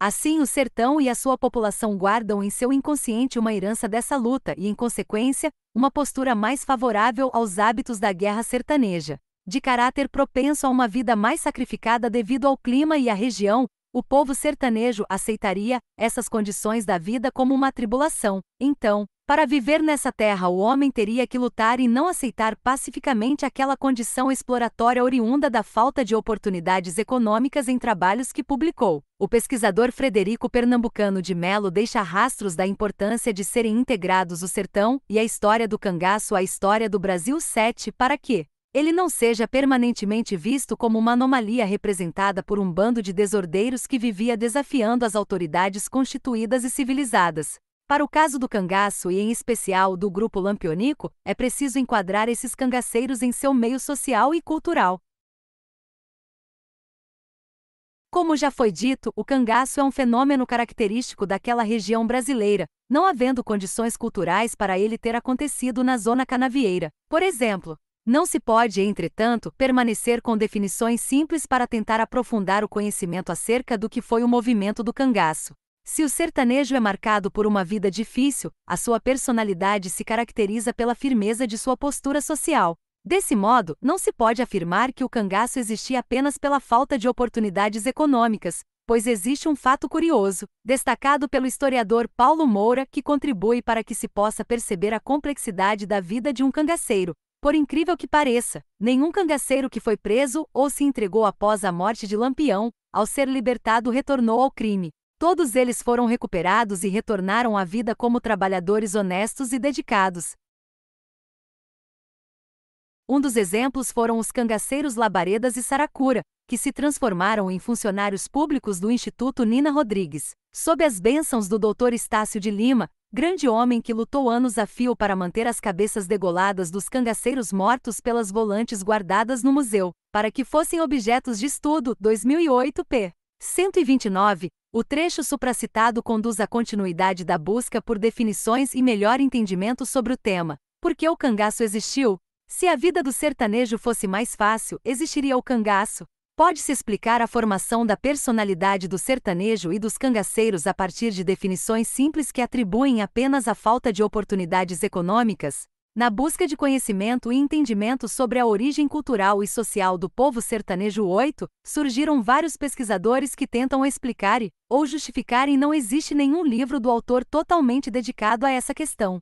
Assim, o sertão e a sua população guardam em seu inconsciente uma herança dessa luta e, em consequência, uma postura mais favorável aos hábitos da guerra sertaneja de caráter propenso a uma vida mais sacrificada devido ao clima e à região, o povo sertanejo aceitaria essas condições da vida como uma tribulação. Então, para viver nessa terra, o homem teria que lutar e não aceitar pacificamente aquela condição exploratória oriunda da falta de oportunidades econômicas em trabalhos que publicou. O pesquisador Frederico Pernambucano de Melo deixa rastros da importância de serem integrados o sertão e a história do cangaço à história do Brasil 7 para que ele não seja permanentemente visto como uma anomalia representada por um bando de desordeiros que vivia desafiando as autoridades constituídas e civilizadas. Para o caso do cangaço e em especial do grupo lampionico, é preciso enquadrar esses cangaceiros em seu meio social e cultural. Como já foi dito, o cangaço é um fenômeno característico daquela região brasileira, não havendo condições culturais para ele ter acontecido na zona canavieira, por exemplo. Não se pode, entretanto, permanecer com definições simples para tentar aprofundar o conhecimento acerca do que foi o movimento do cangaço. Se o sertanejo é marcado por uma vida difícil, a sua personalidade se caracteriza pela firmeza de sua postura social. Desse modo, não se pode afirmar que o cangaço existia apenas pela falta de oportunidades econômicas, pois existe um fato curioso, destacado pelo historiador Paulo Moura, que contribui para que se possa perceber a complexidade da vida de um cangaceiro. Por incrível que pareça, nenhum cangaceiro que foi preso ou se entregou após a morte de Lampião, ao ser libertado, retornou ao crime. Todos eles foram recuperados e retornaram à vida como trabalhadores honestos e dedicados. Um dos exemplos foram os cangaceiros Labaredas e Saracura, que se transformaram em funcionários públicos do Instituto Nina Rodrigues. Sob as bênçãos do Dr. Estácio de Lima, Grande homem que lutou anos a fio para manter as cabeças degoladas dos cangaceiros mortos pelas volantes guardadas no museu, para que fossem objetos de estudo, 2008 p. 129, o trecho supracitado conduz à continuidade da busca por definições e melhor entendimento sobre o tema. Por que o cangaço existiu? Se a vida do sertanejo fosse mais fácil, existiria o cangaço. Pode-se explicar a formação da personalidade do sertanejo e dos cangaceiros a partir de definições simples que atribuem apenas a falta de oportunidades econômicas, na busca de conhecimento e entendimento sobre a origem cultural e social do povo sertanejo 8, surgiram vários pesquisadores que tentam explicar e, ou justificar e não existe nenhum livro do autor totalmente dedicado a essa questão.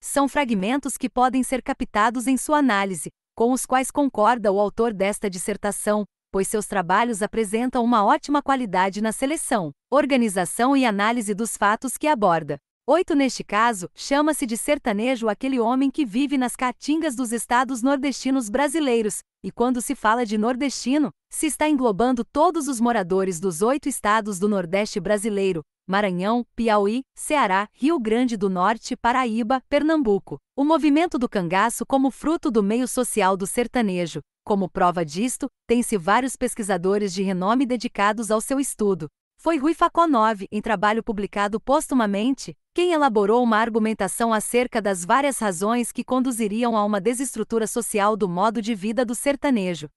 São fragmentos que podem ser captados em sua análise, com os quais concorda o autor desta dissertação, pois seus trabalhos apresentam uma ótima qualidade na seleção, organização e análise dos fatos que aborda. Oito neste caso, chama-se de sertanejo aquele homem que vive nas caatingas dos estados nordestinos brasileiros, e quando se fala de nordestino, se está englobando todos os moradores dos oito estados do Nordeste brasileiro: Maranhão, Piauí, Ceará, Rio Grande do Norte, Paraíba, Pernambuco. O movimento do cangaço como fruto do meio social do sertanejo. Como prova disto, tem-se vários pesquisadores de renome dedicados ao seu estudo. Foi Rui Faconov, em trabalho publicado postumamente, quem elaborou uma argumentação acerca das várias razões que conduziriam a uma desestrutura social do modo de vida do sertanejo.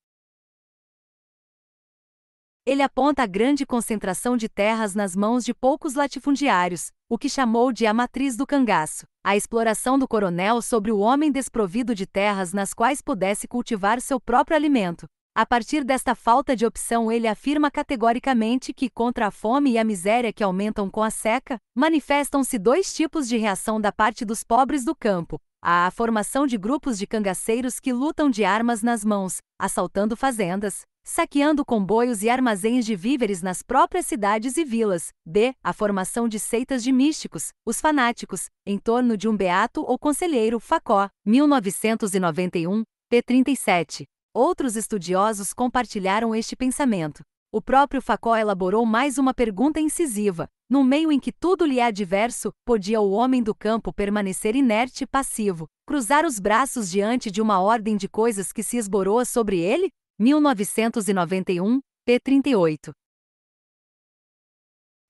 Ele aponta a grande concentração de terras nas mãos de poucos latifundiários, o que chamou de a matriz do cangaço, a exploração do coronel sobre o homem desprovido de terras nas quais pudesse cultivar seu próprio alimento, a partir desta falta de opção, ele afirma categoricamente que, contra a fome e a miséria que aumentam com a seca, manifestam-se dois tipos de reação da parte dos pobres do campo: a formação de grupos de cangaceiros que lutam de armas nas mãos, assaltando fazendas, saqueando comboios e armazéns de víveres nas próprias cidades e vilas. B. A formação de seitas de místicos, os fanáticos, em torno de um beato ou conselheiro facó. 1991, p. 37. Outros estudiosos compartilharam este pensamento. O próprio Facó elaborou mais uma pergunta incisiva. No meio em que tudo lhe é adverso, podia o homem do campo permanecer inerte e passivo, cruzar os braços diante de uma ordem de coisas que se esboroa sobre ele? 1991, p. 38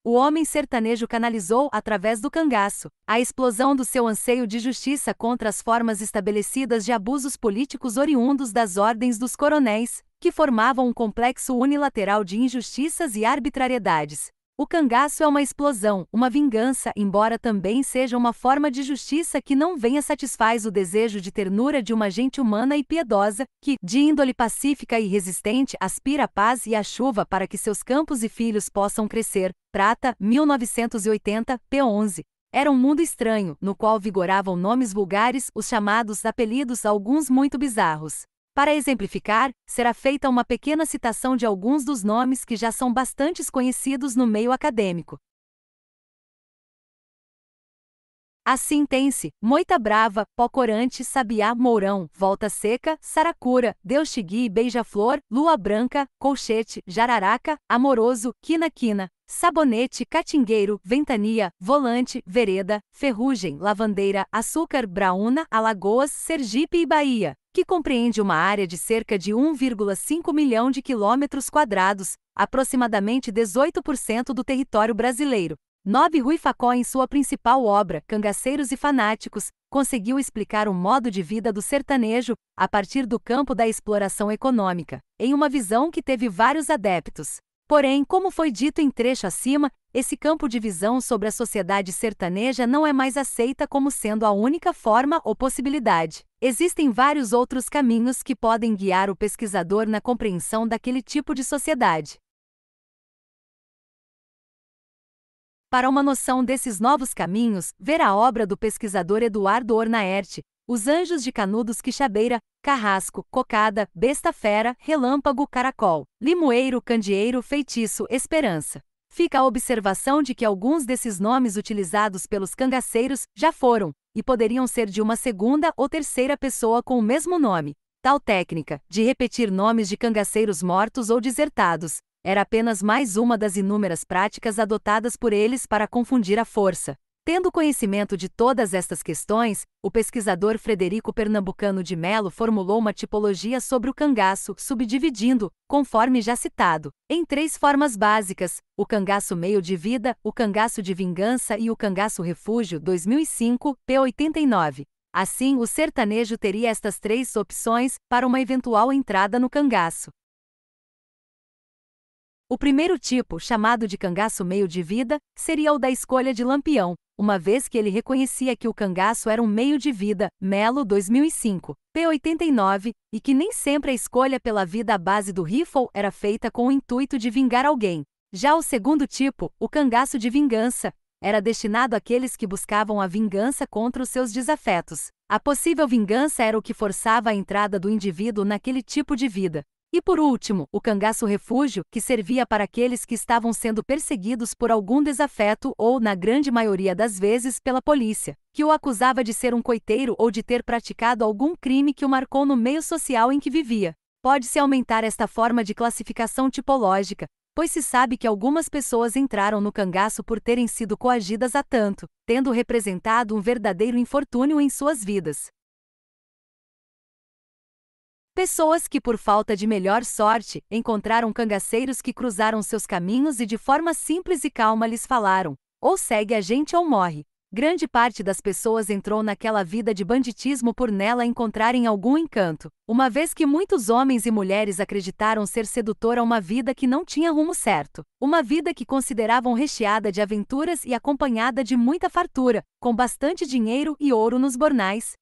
o homem sertanejo canalizou, através do cangaço, a explosão do seu anseio de justiça contra as formas estabelecidas de abusos políticos oriundos das ordens dos coronéis, que formavam um complexo unilateral de injustiças e arbitrariedades, o cangaço é uma explosão, uma vingança, embora também seja uma forma de justiça que não venha satisfaz o desejo de ternura de uma gente humana e piedosa, que, de índole pacífica e resistente, aspira à paz e à chuva para que seus campos e filhos possam crescer. Prata, 1980, p. 11. Era um mundo estranho, no qual vigoravam nomes vulgares, os chamados apelidos, alguns muito bizarros. Para exemplificar, será feita uma pequena citação de alguns dos nomes que já são bastante conhecidos no meio acadêmico. Assim tem-se Moita Brava, Pocorante, Sabiá, Mourão, Volta Seca, Saracura, Deus Xigui, Beija-Flor, Lua Branca, Colchete, Jararaca, Amoroso, Quina-Quina, Sabonete, Catingueiro, Ventania, Volante, Vereda, Ferrugem, Lavandeira, Açúcar, Brauna, Alagoas, Sergipe e Bahia que compreende uma área de cerca de 1,5 milhão de quilômetros quadrados, aproximadamente 18% do território brasileiro. Nove Rui Facó, em sua principal obra, Cangaceiros e Fanáticos, conseguiu explicar o modo de vida do sertanejo a partir do campo da exploração econômica, em uma visão que teve vários adeptos. Porém, como foi dito em trecho acima, esse campo de visão sobre a sociedade sertaneja não é mais aceita como sendo a única forma ou possibilidade. Existem vários outros caminhos que podem guiar o pesquisador na compreensão daquele tipo de sociedade. Para uma noção desses novos caminhos, ver a obra do pesquisador Eduardo Ornaert, Os Anjos de Canudos Quixabeira, Carrasco, Cocada, Besta Fera, Relâmpago, Caracol, Limoeiro, Candeeiro, Feitiço, Esperança. Fica a observação de que alguns desses nomes utilizados pelos cangaceiros já foram, e poderiam ser de uma segunda ou terceira pessoa com o mesmo nome. Tal técnica, de repetir nomes de cangaceiros mortos ou desertados, era apenas mais uma das inúmeras práticas adotadas por eles para confundir a força, Tendo conhecimento de todas estas questões, o pesquisador Frederico Pernambucano de Melo formulou uma tipologia sobre o cangaço, subdividindo, conforme já citado, em três formas básicas: o cangaço meio de vida, o cangaço de vingança e o cangaço refúgio 2005, p. 89. Assim, o sertanejo teria estas três opções para uma eventual entrada no cangaço. O primeiro tipo, chamado de cangaço meio de vida, seria o da escolha de Lampião, uma vez que ele reconhecia que o cangaço era um meio de vida, Melo 2005, p. 89, e que nem sempre a escolha pela vida à base do rifle era feita com o intuito de vingar alguém. Já o segundo tipo, o cangaço de vingança, era destinado àqueles que buscavam a vingança contra os seus desafetos. A possível vingança era o que forçava a entrada do indivíduo naquele tipo de vida, e por último, o cangaço refúgio, que servia para aqueles que estavam sendo perseguidos por algum desafeto ou, na grande maioria das vezes, pela polícia, que o acusava de ser um coiteiro ou de ter praticado algum crime que o marcou no meio social em que vivia. Pode-se aumentar esta forma de classificação tipológica, pois se sabe que algumas pessoas entraram no cangaço por terem sido coagidas a tanto, tendo representado um verdadeiro infortúnio em suas vidas. Pessoas que, por falta de melhor sorte, encontraram cangaceiros que cruzaram seus caminhos e de forma simples e calma lhes falaram: ou segue a gente ou morre. Grande parte das pessoas entrou naquela vida de banditismo por nela encontrarem algum encanto, uma vez que muitos homens e mulheres acreditaram ser sedutora uma vida que não tinha rumo certo, uma vida que consideravam recheada de aventuras e acompanhada de muita fartura, com bastante dinheiro e ouro nos bornais,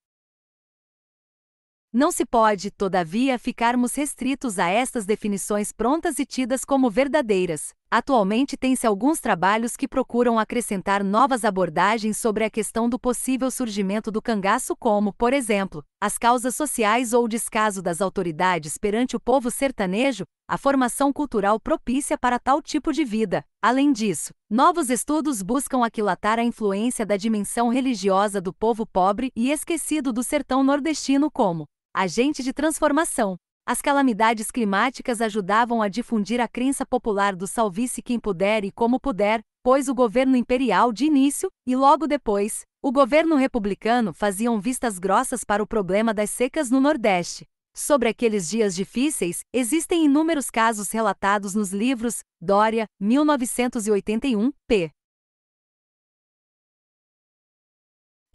não se pode, todavia, ficarmos restritos a estas definições prontas e tidas como verdadeiras, Atualmente tem-se alguns trabalhos que procuram acrescentar novas abordagens sobre a questão do possível surgimento do cangaço, como, por exemplo, as causas sociais ou o descaso das autoridades perante o povo sertanejo, a formação cultural propícia para tal tipo de vida. Além disso, novos estudos buscam aquilatar a influência da dimensão religiosa do povo pobre e esquecido do sertão nordestino como agente de transformação. As calamidades climáticas ajudavam a difundir a crença popular do salve-se quem puder e como puder, pois o governo imperial de início, e logo depois, o governo republicano faziam vistas grossas para o problema das secas no Nordeste. Sobre aqueles dias difíceis, existem inúmeros casos relatados nos livros Dória, 1981, p.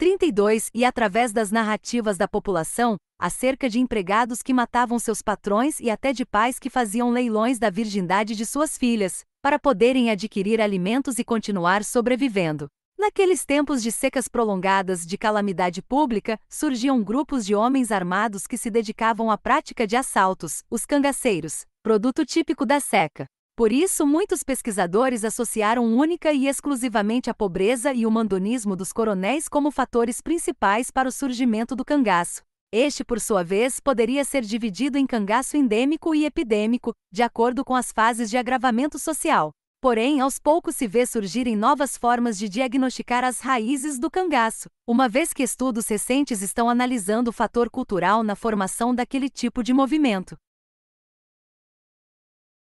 32 e através das narrativas da população, acerca de empregados que matavam seus patrões e até de pais que faziam leilões da virgindade de suas filhas, para poderem adquirir alimentos e continuar sobrevivendo. Naqueles tempos de secas prolongadas de calamidade pública, surgiam grupos de homens armados que se dedicavam à prática de assaltos, os cangaceiros, produto típico da seca. Por isso, muitos pesquisadores associaram única e exclusivamente a pobreza e o mandonismo dos coronéis como fatores principais para o surgimento do cangaço. Este, por sua vez, poderia ser dividido em cangaço endêmico e epidêmico, de acordo com as fases de agravamento social. Porém, aos poucos se vê surgirem novas formas de diagnosticar as raízes do cangaço, uma vez que estudos recentes estão analisando o fator cultural na formação daquele tipo de movimento.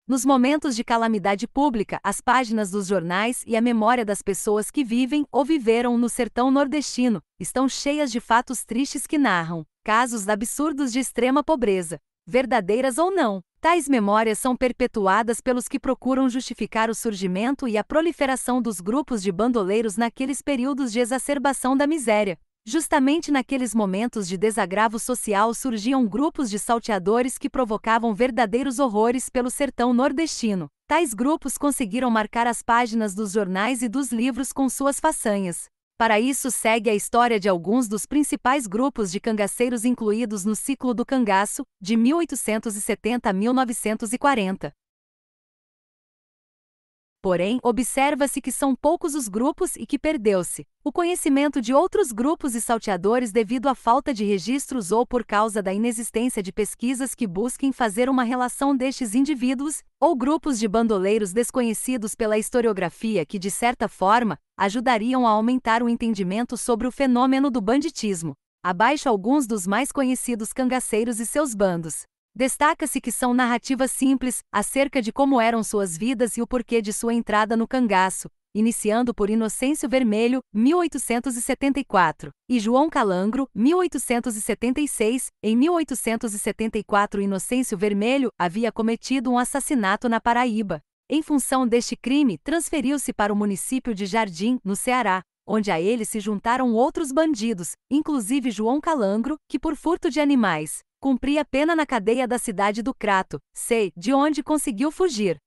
Nos momentos de calamidade pública, as páginas dos jornais e a memória das pessoas que vivem ou viveram no sertão nordestino estão cheias de fatos tristes que narram casos absurdos de extrema pobreza, verdadeiras ou não. Tais memórias são perpetuadas pelos que procuram justificar o surgimento e a proliferação dos grupos de bandoleiros naqueles períodos de exacerbação da miséria, Justamente naqueles momentos de desagravo social surgiam grupos de salteadores que provocavam verdadeiros horrores pelo sertão nordestino. Tais grupos conseguiram marcar as páginas dos jornais e dos livros com suas façanhas. Para isso, segue a história de alguns dos principais grupos de cangaceiros incluídos no ciclo do cangaço, de 1870 a 1940. Porém, observa-se que são poucos os grupos e que perdeu-se o conhecimento de outros grupos e salteadores devido à falta de registros ou por causa da inexistência de pesquisas que busquem fazer uma relação destes indivíduos, ou grupos de bandoleiros desconhecidos pela historiografia que, de certa forma, ajudariam a aumentar o entendimento sobre o fenômeno do banditismo. Abaixo alguns dos mais conhecidos cangaceiros e seus bandos. Destaca-se que são narrativas simples, acerca de como eram suas vidas e o porquê de sua entrada no cangaço, iniciando por Inocêncio Vermelho, 1874, e João Calangro, 1876. Em 1874, Inocêncio Vermelho havia cometido um assassinato na Paraíba. Em função deste crime, transferiu-se para o município de Jardim, no Ceará, onde a ele se juntaram outros bandidos, inclusive João Calangro, que por furto de animais Cumpria pena na cadeia da cidade do Crato, sei, de onde conseguiu fugir.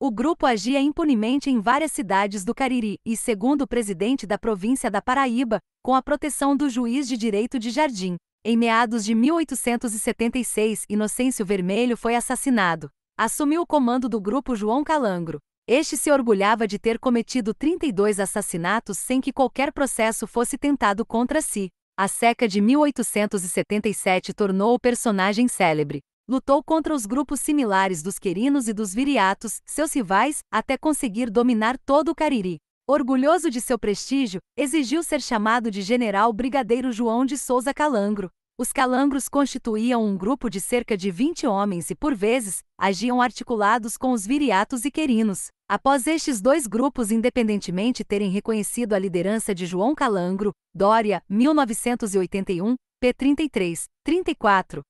O grupo agia impunemente em várias cidades do Cariri e, segundo o presidente da província da Paraíba, com a proteção do juiz de direito de Jardim. Em meados de 1876, Inocêncio Vermelho foi assassinado. Assumiu o comando do grupo João Calangro. Este se orgulhava de ter cometido 32 assassinatos sem que qualquer processo fosse tentado contra si. A seca de 1877 tornou o personagem célebre. Lutou contra os grupos similares dos Querinos e dos Viriatos, seus rivais, até conseguir dominar todo o Cariri. Orgulhoso de seu prestígio, exigiu ser chamado de General Brigadeiro João de Souza Calangro. Os calangros constituíam um grupo de cerca de 20 homens e, por vezes, agiam articulados com os viriatos e querinos. Após estes dois grupos independentemente terem reconhecido a liderança de João Calangro, Dória, 1981, p. 33, 34,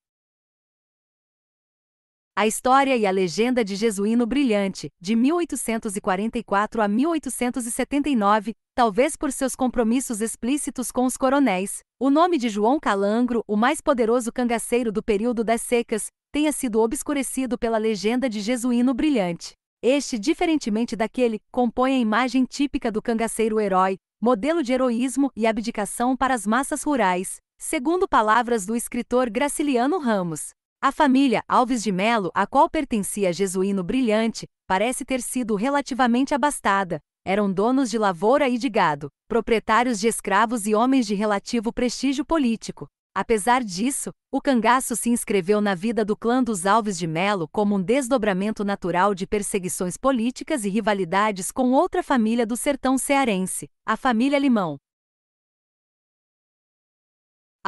a História e a Legenda de Jesuíno Brilhante, de 1844 a 1879, talvez por seus compromissos explícitos com os coronéis, o nome de João Calangro, o mais poderoso cangaceiro do período das secas, tenha sido obscurecido pela legenda de Jesuíno Brilhante. Este, diferentemente daquele, compõe a imagem típica do cangaceiro herói, modelo de heroísmo e abdicação para as massas rurais, segundo palavras do escritor Graciliano Ramos. A família Alves de Melo, a qual pertencia Jesuíno Brilhante, parece ter sido relativamente abastada. Eram donos de lavoura e de gado, proprietários de escravos e homens de relativo prestígio político. Apesar disso, o cangaço se inscreveu na vida do clã dos Alves de Melo como um desdobramento natural de perseguições políticas e rivalidades com outra família do sertão cearense, a família Limão.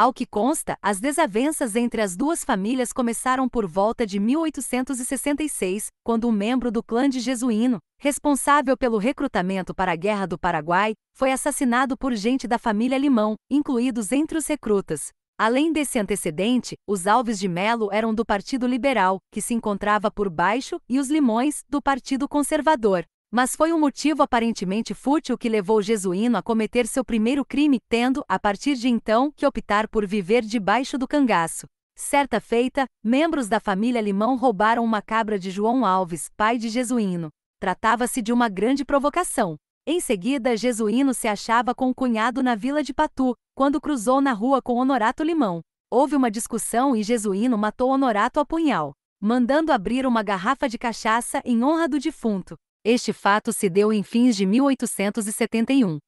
Ao que consta, as desavenças entre as duas famílias começaram por volta de 1866, quando um membro do clã de Jesuíno, responsável pelo recrutamento para a Guerra do Paraguai, foi assassinado por gente da família Limão, incluídos entre os recrutas. Além desse antecedente, os Alves de Melo eram do Partido Liberal, que se encontrava por baixo, e os Limões, do Partido Conservador. Mas foi um motivo aparentemente fútil que levou o Jesuíno a cometer seu primeiro crime, tendo, a partir de então, que optar por viver debaixo do cangaço. Certa feita, membros da família Limão roubaram uma cabra de João Alves, pai de Jesuíno. Tratava-se de uma grande provocação. Em seguida, Jesuíno se achava com o cunhado na vila de Patu, quando cruzou na rua com Honorato Limão. Houve uma discussão e Jesuíno matou Honorato a punhal, mandando abrir uma garrafa de cachaça em honra do defunto. Este fato se deu em fins de 1871.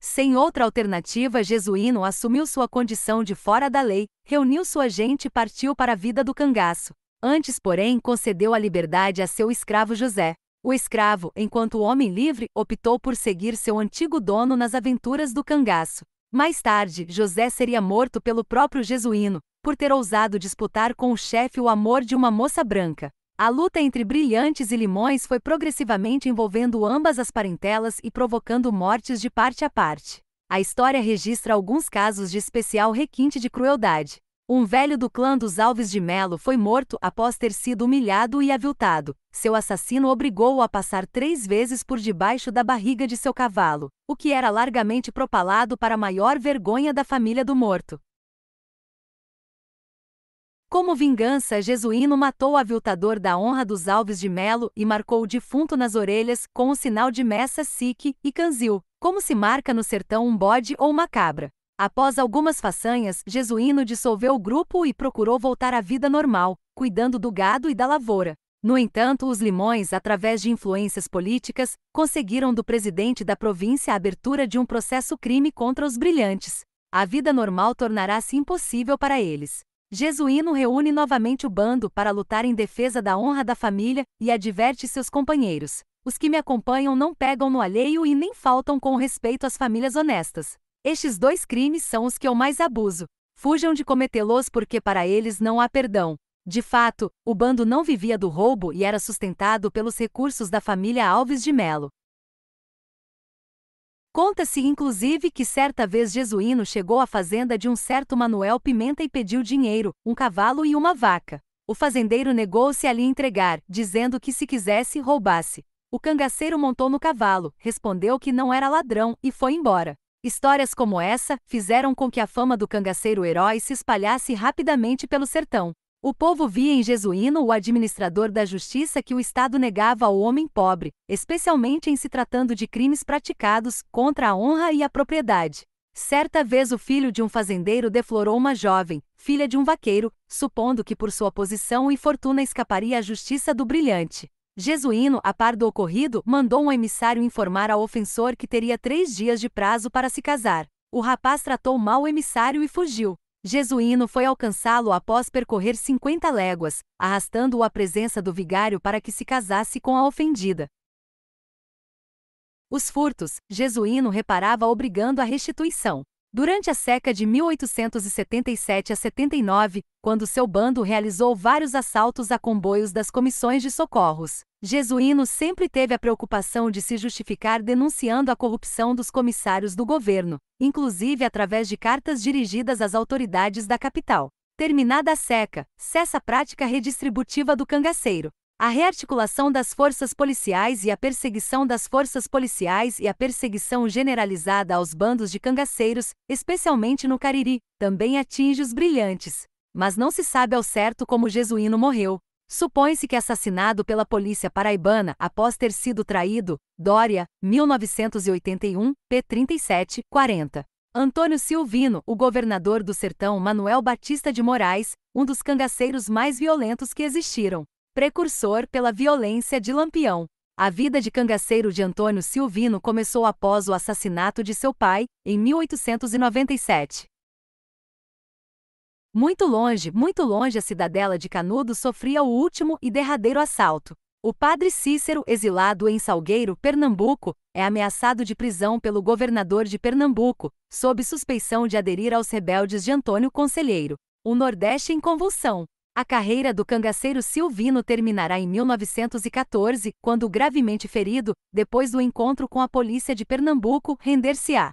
Sem outra alternativa, Jesuíno assumiu sua condição de fora da lei, reuniu sua gente e partiu para a vida do cangaço. Antes, porém, concedeu a liberdade a seu escravo José. O escravo, enquanto homem livre, optou por seguir seu antigo dono nas aventuras do cangaço. Mais tarde, José seria morto pelo próprio Jesuíno, por ter ousado disputar com o chefe o amor de uma moça branca. A luta entre Brilhantes e Limões foi progressivamente envolvendo ambas as parentelas e provocando mortes de parte a parte. A história registra alguns casos de especial requinte de crueldade. Um velho do clã dos Alves de Melo foi morto após ter sido humilhado e aviltado. Seu assassino obrigou-o a passar três vezes por debaixo da barriga de seu cavalo, o que era largamente propalado para maior vergonha da família do morto. Como vingança, Jesuíno matou o aviltador da honra dos Alves de Melo e marcou o defunto nas orelhas com o sinal de messa sique e canzil, como se marca no sertão um bode ou uma cabra. Após algumas façanhas, Jesuíno dissolveu o grupo e procurou voltar à vida normal, cuidando do gado e da lavoura. No entanto, os Limões, através de influências políticas, conseguiram do presidente da província a abertura de um processo crime contra os brilhantes. A vida normal tornará-se impossível para eles. Jesuíno reúne novamente o bando para lutar em defesa da honra da família e adverte seus companheiros: os que me acompanham não pegam no alheio e nem faltam com respeito às famílias honestas. Estes dois crimes são os que eu mais abuso. Fujam de cometê-los porque para eles não há perdão. De fato, o bando não vivia do roubo e era sustentado pelos recursos da família Alves de Melo. Conta-se inclusive que certa vez Jesuíno chegou à fazenda de um certo Manuel Pimenta e pediu dinheiro, um cavalo e uma vaca. O fazendeiro negou-se a lhe entregar, dizendo que se quisesse, roubasse. O cangaceiro montou no cavalo, respondeu que não era ladrão e foi embora. Histórias como essa fizeram com que a fama do cangaceiro herói se espalhasse rapidamente pelo sertão. O povo via em Jesuíno o administrador da justiça que o Estado negava ao homem pobre, especialmente em se tratando de crimes praticados contra a honra e a propriedade. Certa vez o filho de um fazendeiro deflorou uma jovem, filha de um vaqueiro, supondo que por sua posição e fortuna escaparia à justiça do brilhante. Jesuíno, a par do ocorrido, mandou um emissário informar ao ofensor que teria três dias de prazo para se casar. O rapaz tratou mal o emissário e fugiu. Jesuíno foi alcançá-lo após percorrer 50 léguas, arrastando-o à presença do vigário para que se casasse com a ofendida. Os furtos, Jesuíno reparava obrigando a restituição. Durante a seca de 1877 a 79, quando seu bando realizou vários assaltos a comboios das comissões de socorros, Jesuíno sempre teve a preocupação de se justificar denunciando a corrupção dos comissários do governo, inclusive através de cartas dirigidas às autoridades da capital. Terminada a seca, cessa a prática redistributiva do cangaceiro. A rearticulação das forças policiais e a perseguição das forças policiais e a perseguição generalizada aos bandos de cangaceiros, especialmente no Cariri, também atinge os brilhantes. Mas não se sabe ao certo como Jesuíno morreu, Supõe-se que assassinado pela polícia paraibana após ter sido traído, Dória, 1981, p. 37, 40. Antônio Silvino, o governador do sertão Manuel Batista de Moraes, um dos cangaceiros mais violentos que existiram. Precursor pela violência de Lampião. A vida de cangaceiro de Antônio Silvino começou após o assassinato de seu pai, em 1897. Muito longe, muito longe a cidadela de Canudos sofria o último e derradeiro assalto. O padre Cícero, exilado em Salgueiro, Pernambuco, é ameaçado de prisão pelo governador de Pernambuco, sob suspeição de aderir aos rebeldes de Antônio Conselheiro. O Nordeste em convulsão. A carreira do cangaceiro Silvino terminará em 1914, quando, gravemente ferido, depois do encontro com a polícia de Pernambuco, render-se-á.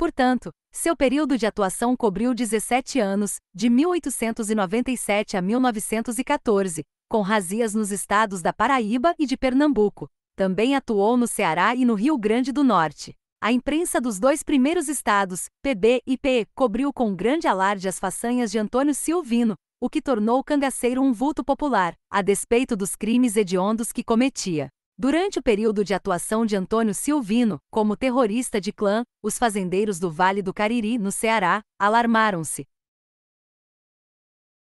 Portanto, seu período de atuação cobriu 17 anos, de 1897 a 1914, com razias nos estados da Paraíba e de Pernambuco. Também atuou no Ceará e no Rio Grande do Norte. A imprensa dos dois primeiros estados, PB e PE, cobriu com grande alarde as façanhas de Antônio Silvino, o que tornou o cangaceiro um vulto popular, a despeito dos crimes hediondos que cometia. Durante o período de atuação de Antônio Silvino, como terrorista de clã, os fazendeiros do Vale do Cariri, no Ceará, alarmaram-se.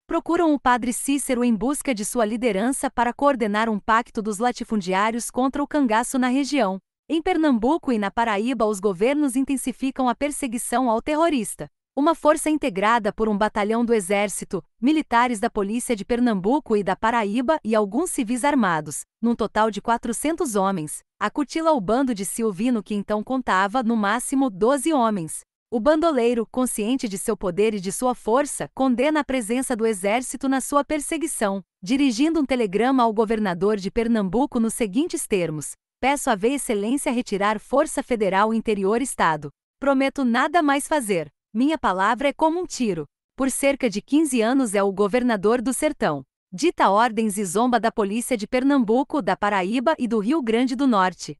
Procuram o padre Cícero em busca de sua liderança para coordenar um pacto dos latifundiários contra o cangaço na região. Em Pernambuco e na Paraíba, os governos intensificam a perseguição ao terrorista. Uma força integrada por um batalhão do Exército, militares da Polícia de Pernambuco e da Paraíba e alguns civis armados, num total de 400 homens, acutila o bando de Silvino que então contava, no máximo, 12 homens. O bandoleiro, consciente de seu poder e de sua força, condena a presença do exército na sua perseguição, dirigindo um telegrama ao governador de Pernambuco nos seguintes termos: Peço a V Excelência retirar Força Federal Interior Estado. Prometo nada mais fazer. Minha palavra é como um tiro. Por cerca de 15 anos é o governador do sertão. Dita ordens e zomba da polícia de Pernambuco, da Paraíba e do Rio Grande do Norte.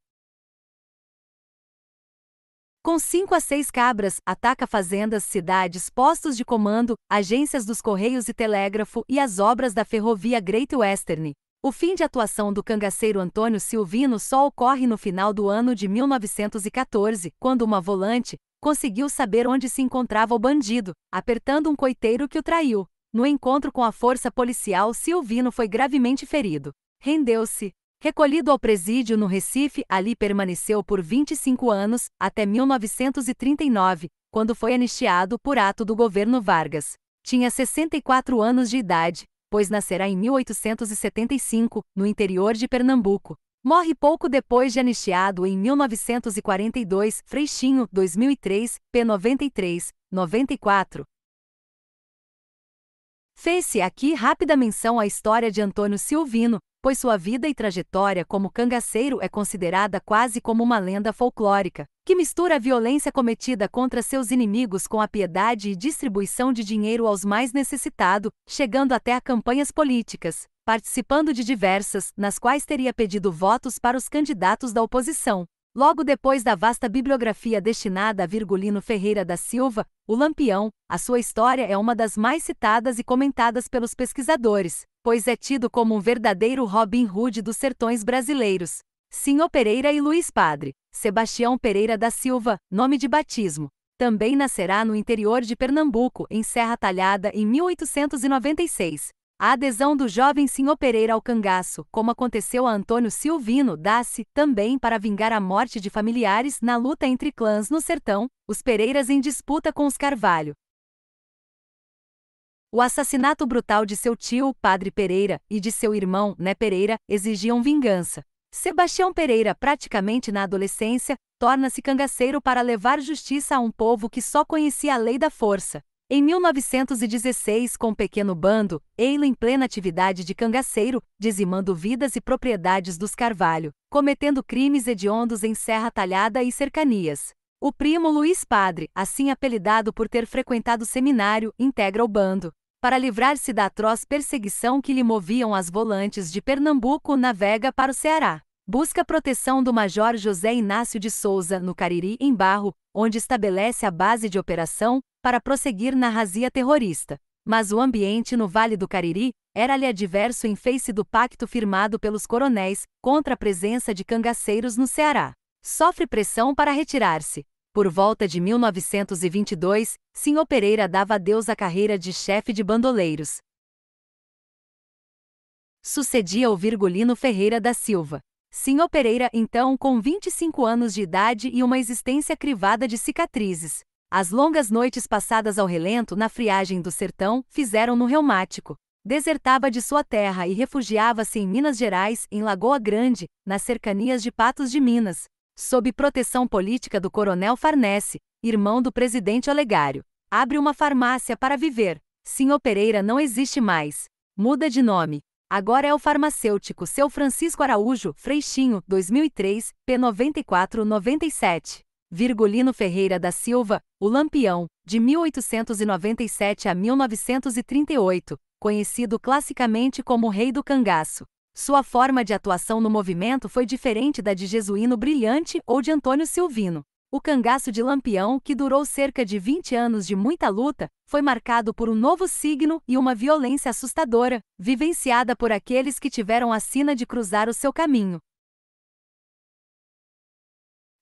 Com cinco a seis cabras, ataca fazendas, cidades, postos de comando, agências dos Correios e Telégrafo e as obras da ferrovia Great Western. O fim de atuação do cangaceiro Antônio Silvino só ocorre no final do ano de 1914, quando uma volante, conseguiu saber onde se encontrava o bandido, apertando um coiteiro que o traiu. No encontro com a força policial, Silvino foi gravemente ferido. Rendeu-se. Recolhido ao presídio no Recife, ali permaneceu por 25 anos, até 1939, quando foi anistiado por ato do governo Vargas. Tinha 64 anos de idade, pois nascerá em 1875, no interior de Pernambuco, Morre pouco depois de anistiado em 1942, Freixinho, 2003, p. 93, 94. Fez-se aqui rápida menção à história de Antônio Silvino, pois sua vida e trajetória como cangaceiro é considerada quase como uma lenda folclórica, que mistura a violência cometida contra seus inimigos com a piedade e distribuição de dinheiro aos mais necessitados, chegando até a campanhas políticas participando de diversas, nas quais teria pedido votos para os candidatos da oposição. Logo depois da vasta bibliografia destinada a Virgulino Ferreira da Silva, O Lampião, a sua história é uma das mais citadas e comentadas pelos pesquisadores, pois é tido como um verdadeiro Robin Hood dos sertões brasileiros. Sinho Pereira e Luiz Padre, Sebastião Pereira da Silva, nome de batismo. Também nascerá no interior de Pernambuco, em Serra Talhada, em 1896. A adesão do jovem senhor Pereira ao cangaço, como aconteceu a Antônio Silvino, dá-se também para vingar a morte de familiares na luta entre clãs no sertão, os Pereiras em disputa com os Carvalho. O assassinato brutal de seu tio, Padre Pereira, e de seu irmão, Né Pereira, exigiam vingança. Sebastião Pereira, praticamente na adolescência, torna-se cangaceiro para levar justiça a um povo que só conhecia a lei da força. Em 1916, com um pequeno bando, Eila em plena atividade de cangaceiro, dizimando vidas e propriedades dos Carvalho, cometendo crimes hediondos em Serra Talhada e cercanias. O primo Luiz Padre, assim apelidado por ter frequentado seminário, integra o bando. Para livrar-se da atroz perseguição que lhe moviam as volantes de Pernambuco, navega para o Ceará. Busca proteção do Major José Inácio de Souza, no Cariri, em Barro, onde estabelece a base de operação para prosseguir na razia terrorista. Mas o ambiente no Vale do Cariri era-lhe adverso em face do pacto firmado pelos coronéis contra a presença de cangaceiros no Ceará. Sofre pressão para retirar-se. Por volta de 1922, Sinhô Pereira dava adeus à carreira de chefe de bandoleiros. Sucedia o Virgulino Ferreira da Silva. Sr. Pereira, então, com 25 anos de idade e uma existência crivada de cicatrizes. As longas noites passadas ao relento na friagem do sertão fizeram-no reumático. Desertava de sua terra e refugiava-se em Minas Gerais, em Lagoa Grande, nas cercanias de Patos de Minas, sob proteção política do coronel Farnese, irmão do presidente Olegário. Abre uma farmácia para viver. Sr. Pereira não existe mais. Muda de nome. Agora é o farmacêutico seu Francisco Araújo, Freixinho, 2003, p 94 97. Virgulino Ferreira da Silva, o Lampião, de 1897 a 1938, conhecido classicamente como Rei do Cangaço. Sua forma de atuação no movimento foi diferente da de Jesuíno Brilhante ou de Antônio Silvino. O cangaço de Lampião, que durou cerca de 20 anos de muita luta, foi marcado por um novo signo e uma violência assustadora, vivenciada por aqueles que tiveram a sina de cruzar o seu caminho.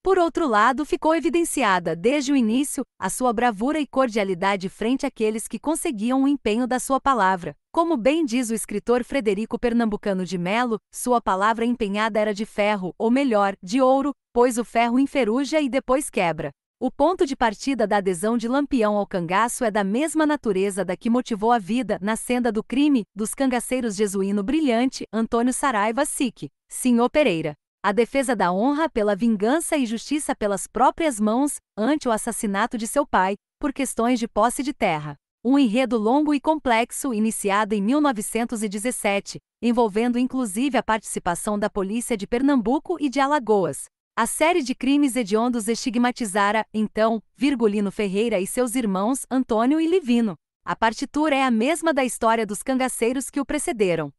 Por outro lado, ficou evidenciada, desde o início, a sua bravura e cordialidade frente àqueles que conseguiam o empenho da sua palavra. Como bem diz o escritor Frederico Pernambucano de Melo, sua palavra empenhada era de ferro, ou melhor, de ouro, pois o ferro enferruja e depois quebra. O ponto de partida da adesão de Lampião ao cangaço é da mesma natureza da que motivou a vida, na senda do crime, dos cangaceiros jesuíno brilhante, Antônio Saraiva Sique. Senhor Pereira a defesa da honra pela vingança e justiça pelas próprias mãos, ante o assassinato de seu pai, por questões de posse de terra. Um enredo longo e complexo iniciado em 1917, envolvendo inclusive a participação da polícia de Pernambuco e de Alagoas. A série de crimes hediondos estigmatizara, então, Virgulino Ferreira e seus irmãos Antônio e Livino. A partitura é a mesma da história dos cangaceiros que o precederam.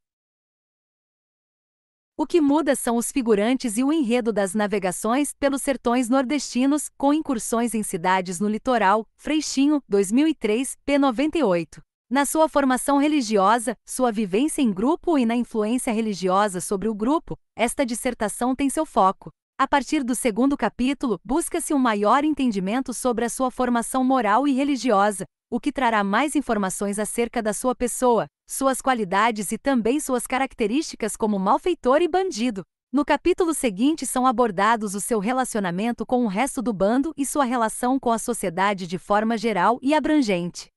O que muda são os figurantes e o enredo das navegações pelos sertões nordestinos, com incursões em cidades no litoral, Freixinho, 2003, p. 98. Na sua formação religiosa, sua vivência em grupo e na influência religiosa sobre o grupo, esta dissertação tem seu foco. A partir do segundo capítulo, busca-se um maior entendimento sobre a sua formação moral e religiosa, o que trará mais informações acerca da sua pessoa, suas qualidades e também suas características como malfeitor e bandido. No capítulo seguinte são abordados o seu relacionamento com o resto do bando e sua relação com a sociedade de forma geral e abrangente.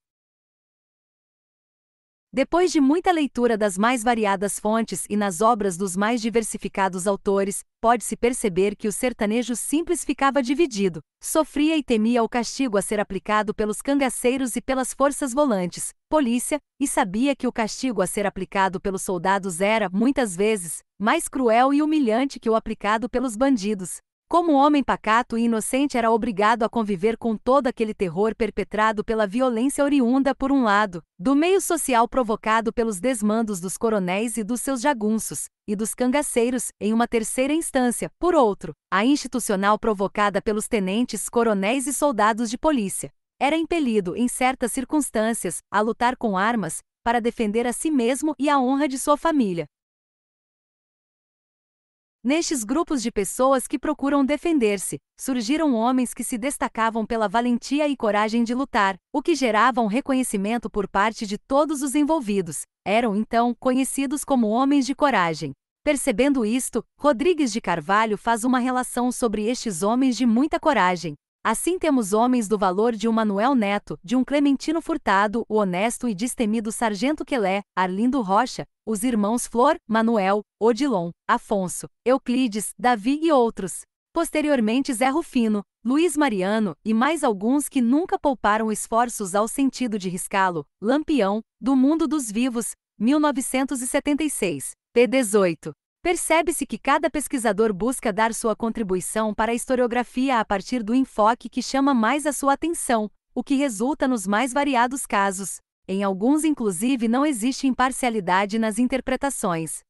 Depois de muita leitura das mais variadas fontes e nas obras dos mais diversificados autores, pode-se perceber que o sertanejo simples ficava dividido, sofria e temia o castigo a ser aplicado pelos cangaceiros e pelas forças volantes, polícia, e sabia que o castigo a ser aplicado pelos soldados era, muitas vezes, mais cruel e humilhante que o aplicado pelos bandidos, como homem pacato e inocente era obrigado a conviver com todo aquele terror perpetrado pela violência oriunda, por um lado, do meio social provocado pelos desmandos dos coronéis e dos seus jagunços, e dos cangaceiros, em uma terceira instância, por outro, a institucional provocada pelos tenentes, coronéis e soldados de polícia. Era impelido, em certas circunstâncias, a lutar com armas, para defender a si mesmo e a honra de sua família. Nestes grupos de pessoas que procuram defender-se, surgiram homens que se destacavam pela valentia e coragem de lutar, o que gerava um reconhecimento por parte de todos os envolvidos. Eram então conhecidos como homens de coragem. Percebendo isto, Rodrigues de Carvalho faz uma relação sobre estes homens de muita coragem, Assim temos homens do valor de um Manuel Neto, de um Clementino Furtado, o honesto e destemido Sargento Quelé, Arlindo Rocha, os irmãos Flor, Manuel, Odilon, Afonso, Euclides, Davi e outros. Posteriormente Zé Rufino, Luiz Mariano e mais alguns que nunca pouparam esforços ao sentido de riscá-lo, Lampião, do Mundo dos Vivos, 1976, p. 18. Percebe-se que cada pesquisador busca dar sua contribuição para a historiografia a partir do enfoque que chama mais a sua atenção, o que resulta nos mais variados casos. Em alguns, inclusive, não existe imparcialidade nas interpretações.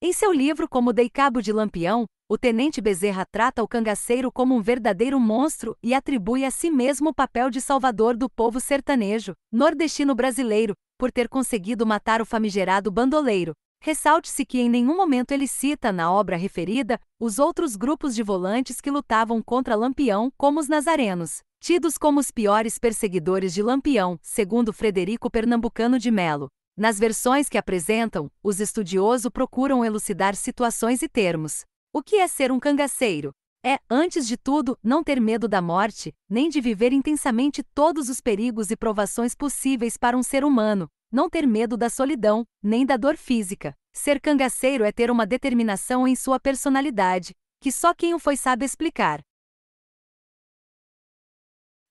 Em seu livro Como Dei Cabo de Lampião, o tenente Bezerra trata o cangaceiro como um verdadeiro monstro e atribui a si mesmo o papel de salvador do povo sertanejo, nordestino brasileiro, por ter conseguido matar o famigerado bandoleiro. Ressalte-se que em nenhum momento ele cita, na obra referida, os outros grupos de volantes que lutavam contra Lampião, como os nazarenos, tidos como os piores perseguidores de Lampião, segundo Frederico Pernambucano de Melo. Nas versões que apresentam, os estudiosos procuram elucidar situações e termos. O que é ser um cangaceiro? É, antes de tudo, não ter medo da morte, nem de viver intensamente todos os perigos e provações possíveis para um ser humano, não ter medo da solidão, nem da dor física. Ser cangaceiro é ter uma determinação em sua personalidade, que só quem o foi sabe explicar.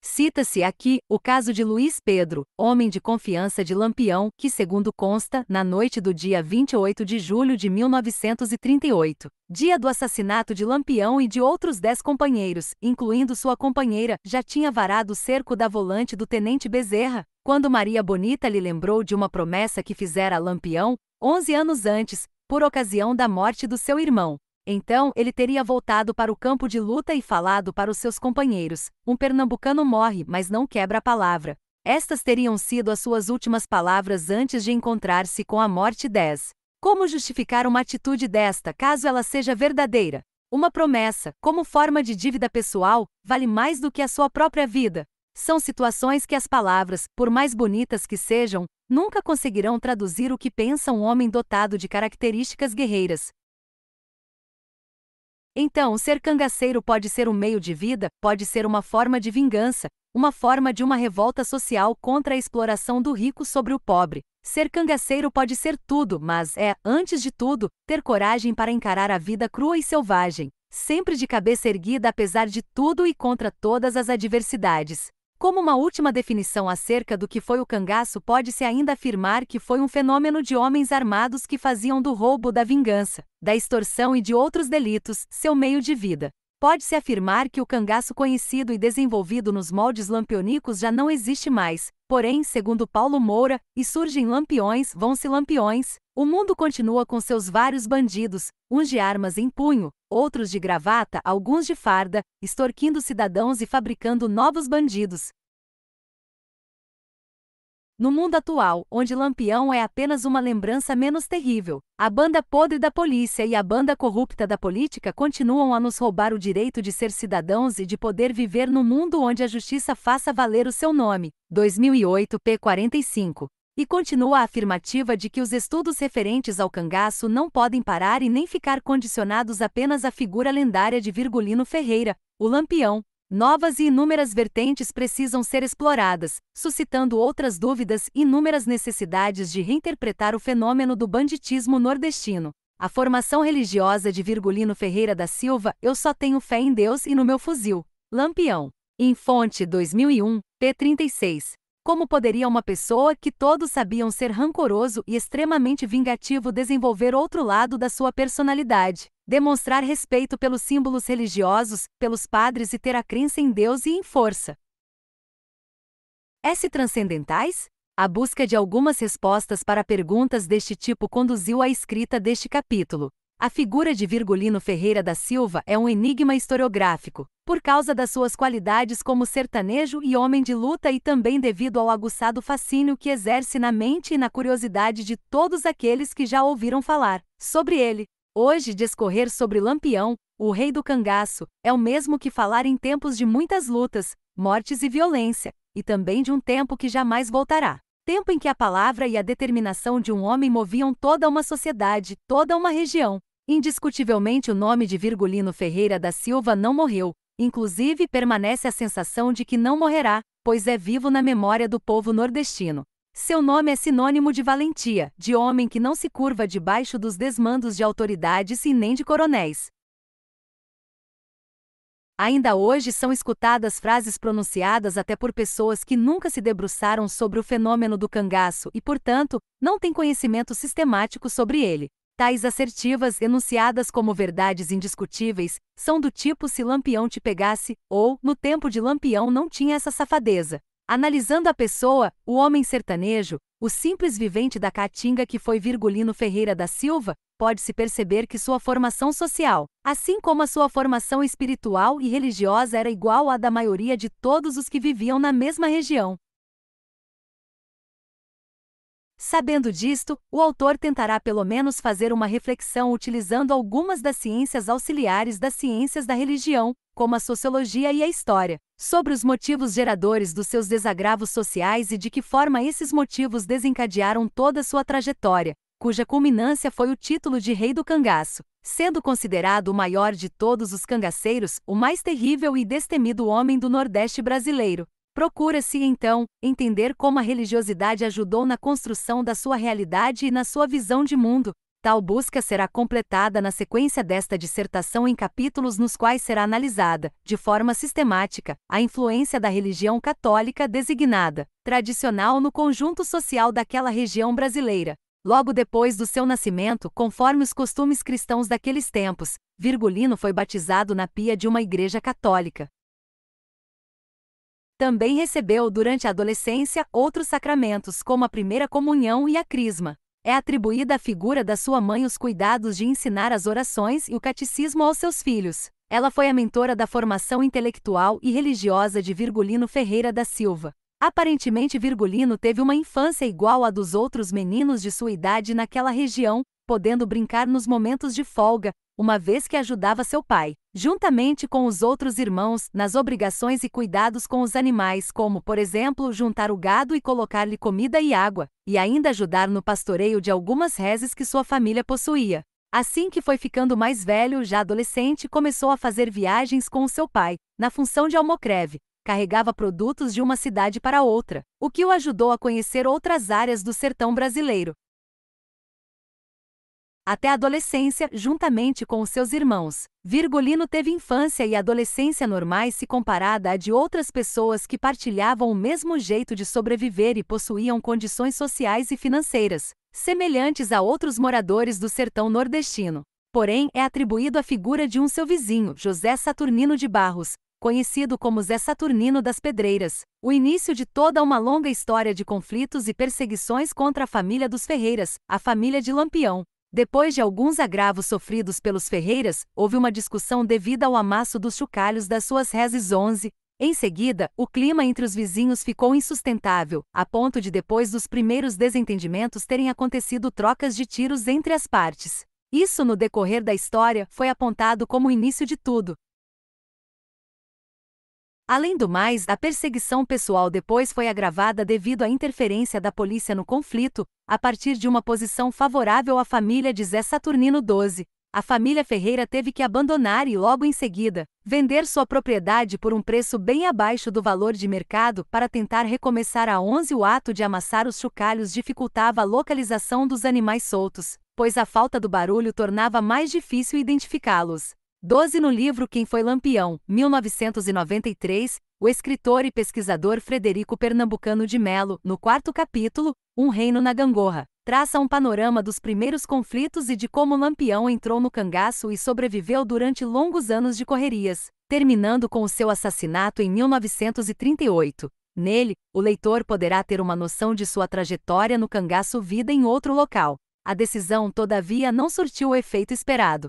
Cita-se aqui o caso de Luiz Pedro, homem de confiança de Lampião, que, segundo consta, na noite do dia 28 de julho de 1938, dia do assassinato de Lampião e de outros dez companheiros, incluindo sua companheira, já tinha varado o cerco da volante do tenente Bezerra, quando Maria Bonita lhe lembrou de uma promessa que fizera a Lampião, 11 anos antes, por ocasião da morte do seu irmão. Então, ele teria voltado para o campo de luta e falado para os seus companheiros: um pernambucano morre, mas não quebra a palavra. Estas teriam sido as suas últimas palavras antes de encontrar-se com a morte 10. Como justificar uma atitude desta caso ela seja verdadeira? Uma promessa, como forma de dívida pessoal, vale mais do que a sua própria vida. São situações que as palavras, por mais bonitas que sejam, nunca conseguirão traduzir o que pensa um homem dotado de características guerreiras. Então, ser cangaceiro pode ser um meio de vida, pode ser uma forma de vingança, uma forma de uma revolta social contra a exploração do rico sobre o pobre. Ser cangaceiro pode ser tudo, mas é, antes de tudo, ter coragem para encarar a vida crua e selvagem, sempre de cabeça erguida apesar de tudo e contra todas as adversidades. Como uma última definição acerca do que foi o cangaço, pode-se ainda afirmar que foi um fenômeno de homens armados que faziam do roubo, da vingança, da extorsão e de outros delitos seu meio de vida. Pode-se afirmar que o cangaço conhecido e desenvolvido nos moldes lampionicos já não existe mais, porém, segundo Paulo Moura, e surgem lampiões, vão-se lampiões, o mundo continua com seus vários bandidos, uns de armas em punho, outros de gravata, alguns de farda, extorquindo cidadãos e fabricando novos bandidos. No mundo atual, onde Lampião é apenas uma lembrança menos terrível, a banda podre da polícia e a banda corrupta da política continuam a nos roubar o direito de ser cidadãos e de poder viver no mundo onde a justiça faça valer o seu nome. 2008 p. 45. E continua a afirmativa de que os estudos referentes ao cangaço não podem parar e nem ficar condicionados apenas à figura lendária de Virgulino Ferreira, o Lampião. Novas e inúmeras vertentes precisam ser exploradas, suscitando outras dúvidas e inúmeras necessidades de reinterpretar o fenômeno do banditismo nordestino. A formação religiosa de Virgulino Ferreira da Silva, eu só tenho fé em Deus e no meu fuzil. Lampião. Em Fonte 2001, p. 36. Como poderia uma pessoa que todos sabiam ser rancoroso e extremamente vingativo desenvolver outro lado da sua personalidade, demonstrar respeito pelos símbolos religiosos, pelos padres e ter a crença em Deus e em força? S. Transcendentais? A busca de algumas respostas para perguntas deste tipo conduziu à escrita deste capítulo. A figura de Virgulino Ferreira da Silva é um enigma historiográfico, por causa das suas qualidades como sertanejo e homem de luta e também devido ao aguçado fascínio que exerce na mente e na curiosidade de todos aqueles que já ouviram falar sobre ele. Hoje, discorrer sobre Lampião, o rei do cangaço, é o mesmo que falar em tempos de muitas lutas, mortes e violência, e também de um tempo que jamais voltará. Tempo em que a palavra e a determinação de um homem moviam toda uma sociedade, toda uma região. Indiscutivelmente, o nome de Virgulino Ferreira da Silva não morreu, Inclusive, permanece a sensação de que não morrerá, pois é vivo na memória do povo nordestino. Seu nome é sinônimo de valentia, de homem que não se curva debaixo dos desmandos de autoridades e nem de coronéis. Ainda hoje são escutadas frases pronunciadas até por pessoas que nunca se debruçaram sobre o fenômeno do cangaço e, portanto, não têm conhecimento sistemático sobre ele. Tais assertivas, enunciadas como verdades indiscutíveis, são do tipo se Lampião te pegasse, ou, no tempo de Lampião não tinha essa safadeza. Analisando a pessoa, o homem sertanejo, o simples vivente da caatinga que foi Virgulino Ferreira da Silva, pode-se perceber que sua formação social, assim como a sua formação espiritual e religiosa, era igual à da maioria de todos os que viviam na mesma região. Sabendo disto, o autor tentará pelo menos fazer uma reflexão utilizando algumas das ciências auxiliares das ciências da religião, como a sociologia e a história, sobre os motivos geradores dos seus desagravos sociais e de que forma esses motivos desencadearam toda sua trajetória, cuja culminância foi o título de Rei do Cangaço. Sendo considerado o maior de todos os cangaceiros, o mais terrível e destemido homem do Nordeste brasileiro, Procura-se, então, entender como a religiosidade ajudou na construção da sua realidade e na sua visão de mundo. Tal busca será completada na sequência desta dissertação em capítulos nos quais será analisada, de forma sistemática, a influência da religião católica designada tradicional no conjunto social daquela região brasileira. Logo depois do seu nascimento, conforme os costumes cristãos daqueles tempos, Virgulino foi batizado na pia de uma igreja católica. Também recebeu durante a adolescência outros sacramentos, como a primeira comunhão e a crisma. É atribuída à figura da sua mãe os cuidados de ensinar as orações e o catecismo aos seus filhos. Ela foi a mentora da formação intelectual e religiosa de Virgulino Ferreira da Silva. Aparentemente, Virgulino teve uma infância igual à dos outros meninos de sua idade naquela região, podendo brincar nos momentos de folga, uma vez que ajudava seu pai juntamente com os outros irmãos, nas obrigações e cuidados com os animais, como, por exemplo, juntar o gado e colocar-lhe comida e água, e ainda ajudar no pastoreio de algumas reses que sua família possuía. Assim que foi ficando mais velho, já adolescente, começou a fazer viagens com o seu pai, na função de almocreve. Carregava produtos de uma cidade para outra, o que o ajudou a conhecer outras áreas do sertão brasileiro até a adolescência, juntamente com os seus irmãos. Virgulino teve infância e adolescência normais se comparada à de outras pessoas que partilhavam o mesmo jeito de sobreviver e possuíam condições sociais e financeiras, semelhantes a outros moradores do sertão nordestino. Porém, é atribuído à figura de um seu vizinho, José Saturnino de Barros, conhecido como Zé Saturnino das Pedreiras, o início de toda uma longa história de conflitos e perseguições contra a família dos Ferreiras, a família de Lampião, depois de alguns agravos sofridos pelos Ferreiras, houve uma discussão devida ao amasso dos chocalhos das suas reses 11. Em seguida, o clima entre os vizinhos ficou insustentável, a ponto de depois dos primeiros desentendimentos terem acontecido trocas de tiros entre as partes. Isso no decorrer da história foi apontado como o início de tudo, Além do mais, a perseguição pessoal depois foi agravada devido à interferência da polícia no conflito, a partir de uma posição favorável à família de Zé Saturnino XII. A família Ferreira teve que abandonar e, logo em seguida, vender sua propriedade por um preço bem abaixo do valor de mercado para tentar recomeçar a 11. O ato de amassar os chocalhos dificultava a localização dos animais soltos, pois a falta do barulho tornava mais difícil identificá-los. 12 No livro Quem Foi Lampião, 1993, o escritor e pesquisador Frederico Pernambucano de Melo, no quarto capítulo, Um Reino na Gangorra, traça um panorama dos primeiros conflitos e de como Lampião entrou no cangaço e sobreviveu durante longos anos de correrias, terminando com o seu assassinato em 1938. Nele, o leitor poderá ter uma noção de sua trajetória no cangaço vida em outro local. A decisão, todavia, não surtiu o efeito esperado.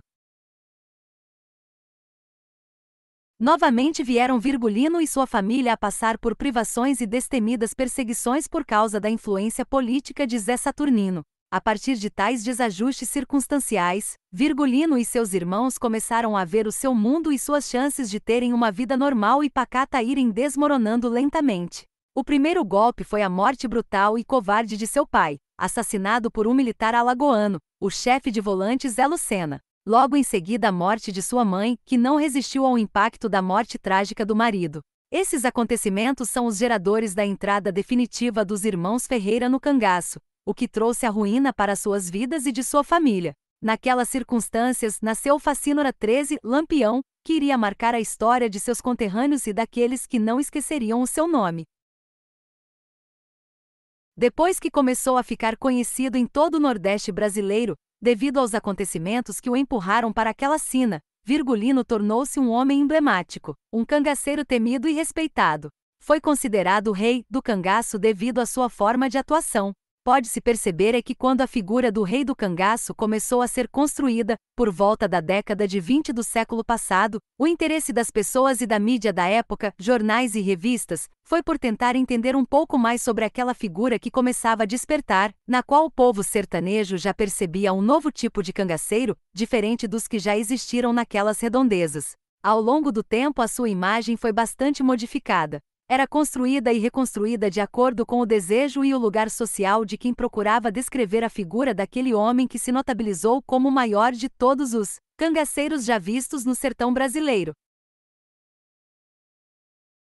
Novamente vieram Virgulino e sua família a passar por privações e destemidas perseguições por causa da influência política de Zé Saturnino. A partir de tais desajustes circunstanciais, Virgulino e seus irmãos começaram a ver o seu mundo e suas chances de terem uma vida normal e pacata irem desmoronando lentamente. O primeiro golpe foi a morte brutal e covarde de seu pai, assassinado por um militar alagoano, o chefe de volantes Zé Lucena logo em seguida a morte de sua mãe, que não resistiu ao impacto da morte trágica do marido. Esses acontecimentos são os geradores da entrada definitiva dos irmãos Ferreira no cangaço, o que trouxe a ruína para suas vidas e de sua família. Naquelas circunstâncias, nasceu Facínora 13, Lampião, que iria marcar a história de seus conterrâneos e daqueles que não esqueceriam o seu nome. Depois que começou a ficar conhecido em todo o Nordeste brasileiro, devido aos acontecimentos que o empurraram para aquela sina, Virgulino tornou-se um homem emblemático, um cangaceiro temido e respeitado. Foi considerado o rei do cangaço devido à sua forma de atuação, pode-se perceber é que quando a figura do rei do cangaço começou a ser construída, por volta da década de 20 do século passado, o interesse das pessoas e da mídia da época, jornais e revistas, foi por tentar entender um pouco mais sobre aquela figura que começava a despertar, na qual o povo sertanejo já percebia um novo tipo de cangaceiro, diferente dos que já existiram naquelas redondezas. Ao longo do tempo, a sua imagem foi bastante modificada era construída e reconstruída de acordo com o desejo e o lugar social de quem procurava descrever a figura daquele homem que se notabilizou como o maior de todos os cangaceiros já vistos no sertão brasileiro.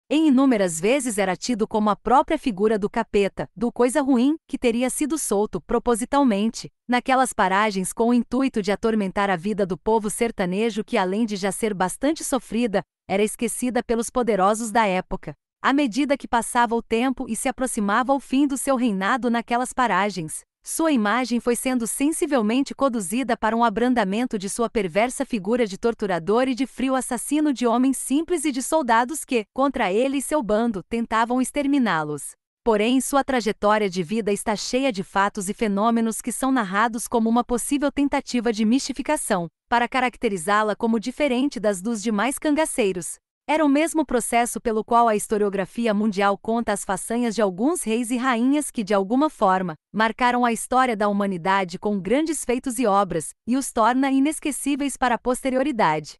Em inúmeras vezes era tido como a própria figura do capeta, do coisa ruim, que teria sido solto, propositalmente, naquelas paragens com o intuito de atormentar a vida do povo sertanejo que, além de já ser bastante sofrida, era esquecida pelos poderosos da época à medida que passava o tempo e se aproximava o fim do seu reinado naquelas paragens. Sua imagem foi sendo sensivelmente conduzida para um abrandamento de sua perversa figura de torturador e de frio assassino de homens simples e de soldados que, contra ele e seu bando, tentavam exterminá-los. Porém, sua trajetória de vida está cheia de fatos e fenômenos que são narrados como uma possível tentativa de mistificação, para caracterizá-la como diferente das dos demais cangaceiros, era o mesmo processo pelo qual a historiografia mundial conta as façanhas de alguns reis e rainhas que, de alguma forma, marcaram a história da humanidade com grandes feitos e obras, e os torna inesquecíveis para a posterioridade.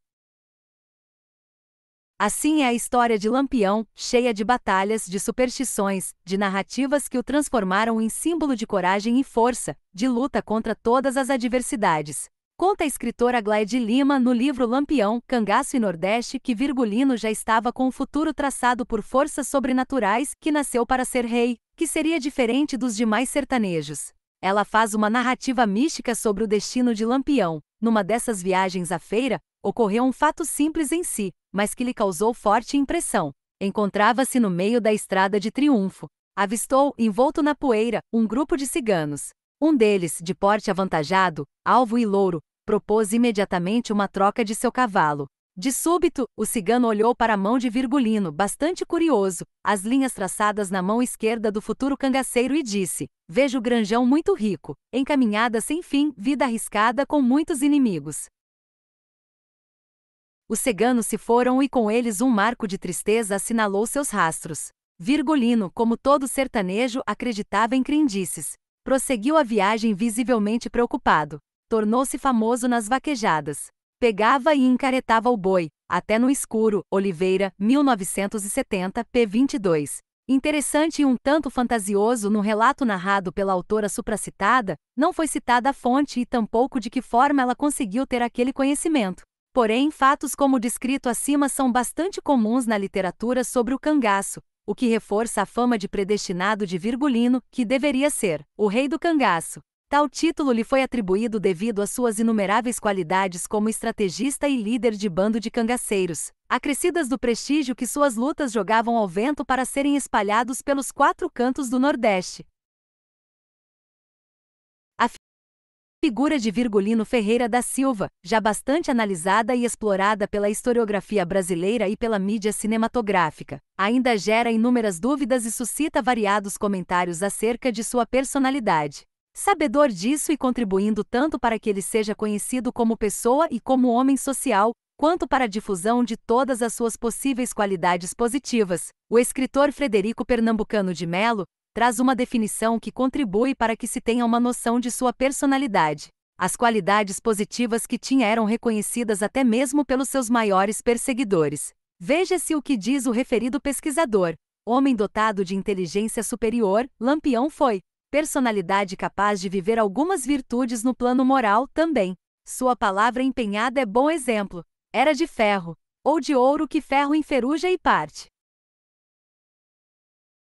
Assim é a história de Lampião, cheia de batalhas, de superstições, de narrativas que o transformaram em símbolo de coragem e força, de luta contra todas as adversidades. Conta a escritora Glaide Lima no livro Lampião, Cangaço e Nordeste, que Virgulino já estava com o futuro traçado por forças sobrenaturais, que nasceu para ser rei, que seria diferente dos demais sertanejos. Ela faz uma narrativa mística sobre o destino de Lampião. Numa dessas viagens à feira, ocorreu um fato simples em si, mas que lhe causou forte impressão. Encontrava-se no meio da estrada de triunfo. Avistou, envolto na poeira, um grupo de ciganos. Um deles, de porte avantajado, alvo e louro, Propôs imediatamente uma troca de seu cavalo. De súbito, o cigano olhou para a mão de Virgulino, bastante curioso, as linhas traçadas na mão esquerda do futuro cangaceiro e disse: Vejo o granjão muito rico, encaminhada sem fim, vida arriscada com muitos inimigos. Os ciganos se foram e com eles um marco de tristeza assinalou seus rastros. Virgulino, como todo sertanejo, acreditava em crendices. Prosseguiu a viagem visivelmente preocupado tornou-se famoso nas vaquejadas. Pegava e encaretava o boi, até no escuro, Oliveira, 1970, p. 22. Interessante e um tanto fantasioso no relato narrado pela autora supracitada, não foi citada a fonte e tampouco de que forma ela conseguiu ter aquele conhecimento. Porém, fatos como o descrito acima são bastante comuns na literatura sobre o cangaço, o que reforça a fama de predestinado de Virgulino, que deveria ser o rei do cangaço. Tal título lhe foi atribuído devido às suas inumeráveis qualidades como estrategista e líder de bando de cangaceiros, acrescidas do prestígio que suas lutas jogavam ao vento para serem espalhados pelos quatro cantos do Nordeste. A figura de Virgulino Ferreira da Silva, já bastante analisada e explorada pela historiografia brasileira e pela mídia cinematográfica, ainda gera inúmeras dúvidas e suscita variados comentários acerca de sua personalidade. Sabedor disso e contribuindo tanto para que ele seja conhecido como pessoa e como homem social, quanto para a difusão de todas as suas possíveis qualidades positivas, o escritor Frederico Pernambucano de Melo traz uma definição que contribui para que se tenha uma noção de sua personalidade. As qualidades positivas que tinha eram reconhecidas até mesmo pelos seus maiores perseguidores. Veja-se o que diz o referido pesquisador. Homem dotado de inteligência superior, Lampião foi, personalidade capaz de viver algumas virtudes no plano moral também. Sua palavra empenhada é bom exemplo. Era de ferro, ou de ouro que ferro enferruja e parte.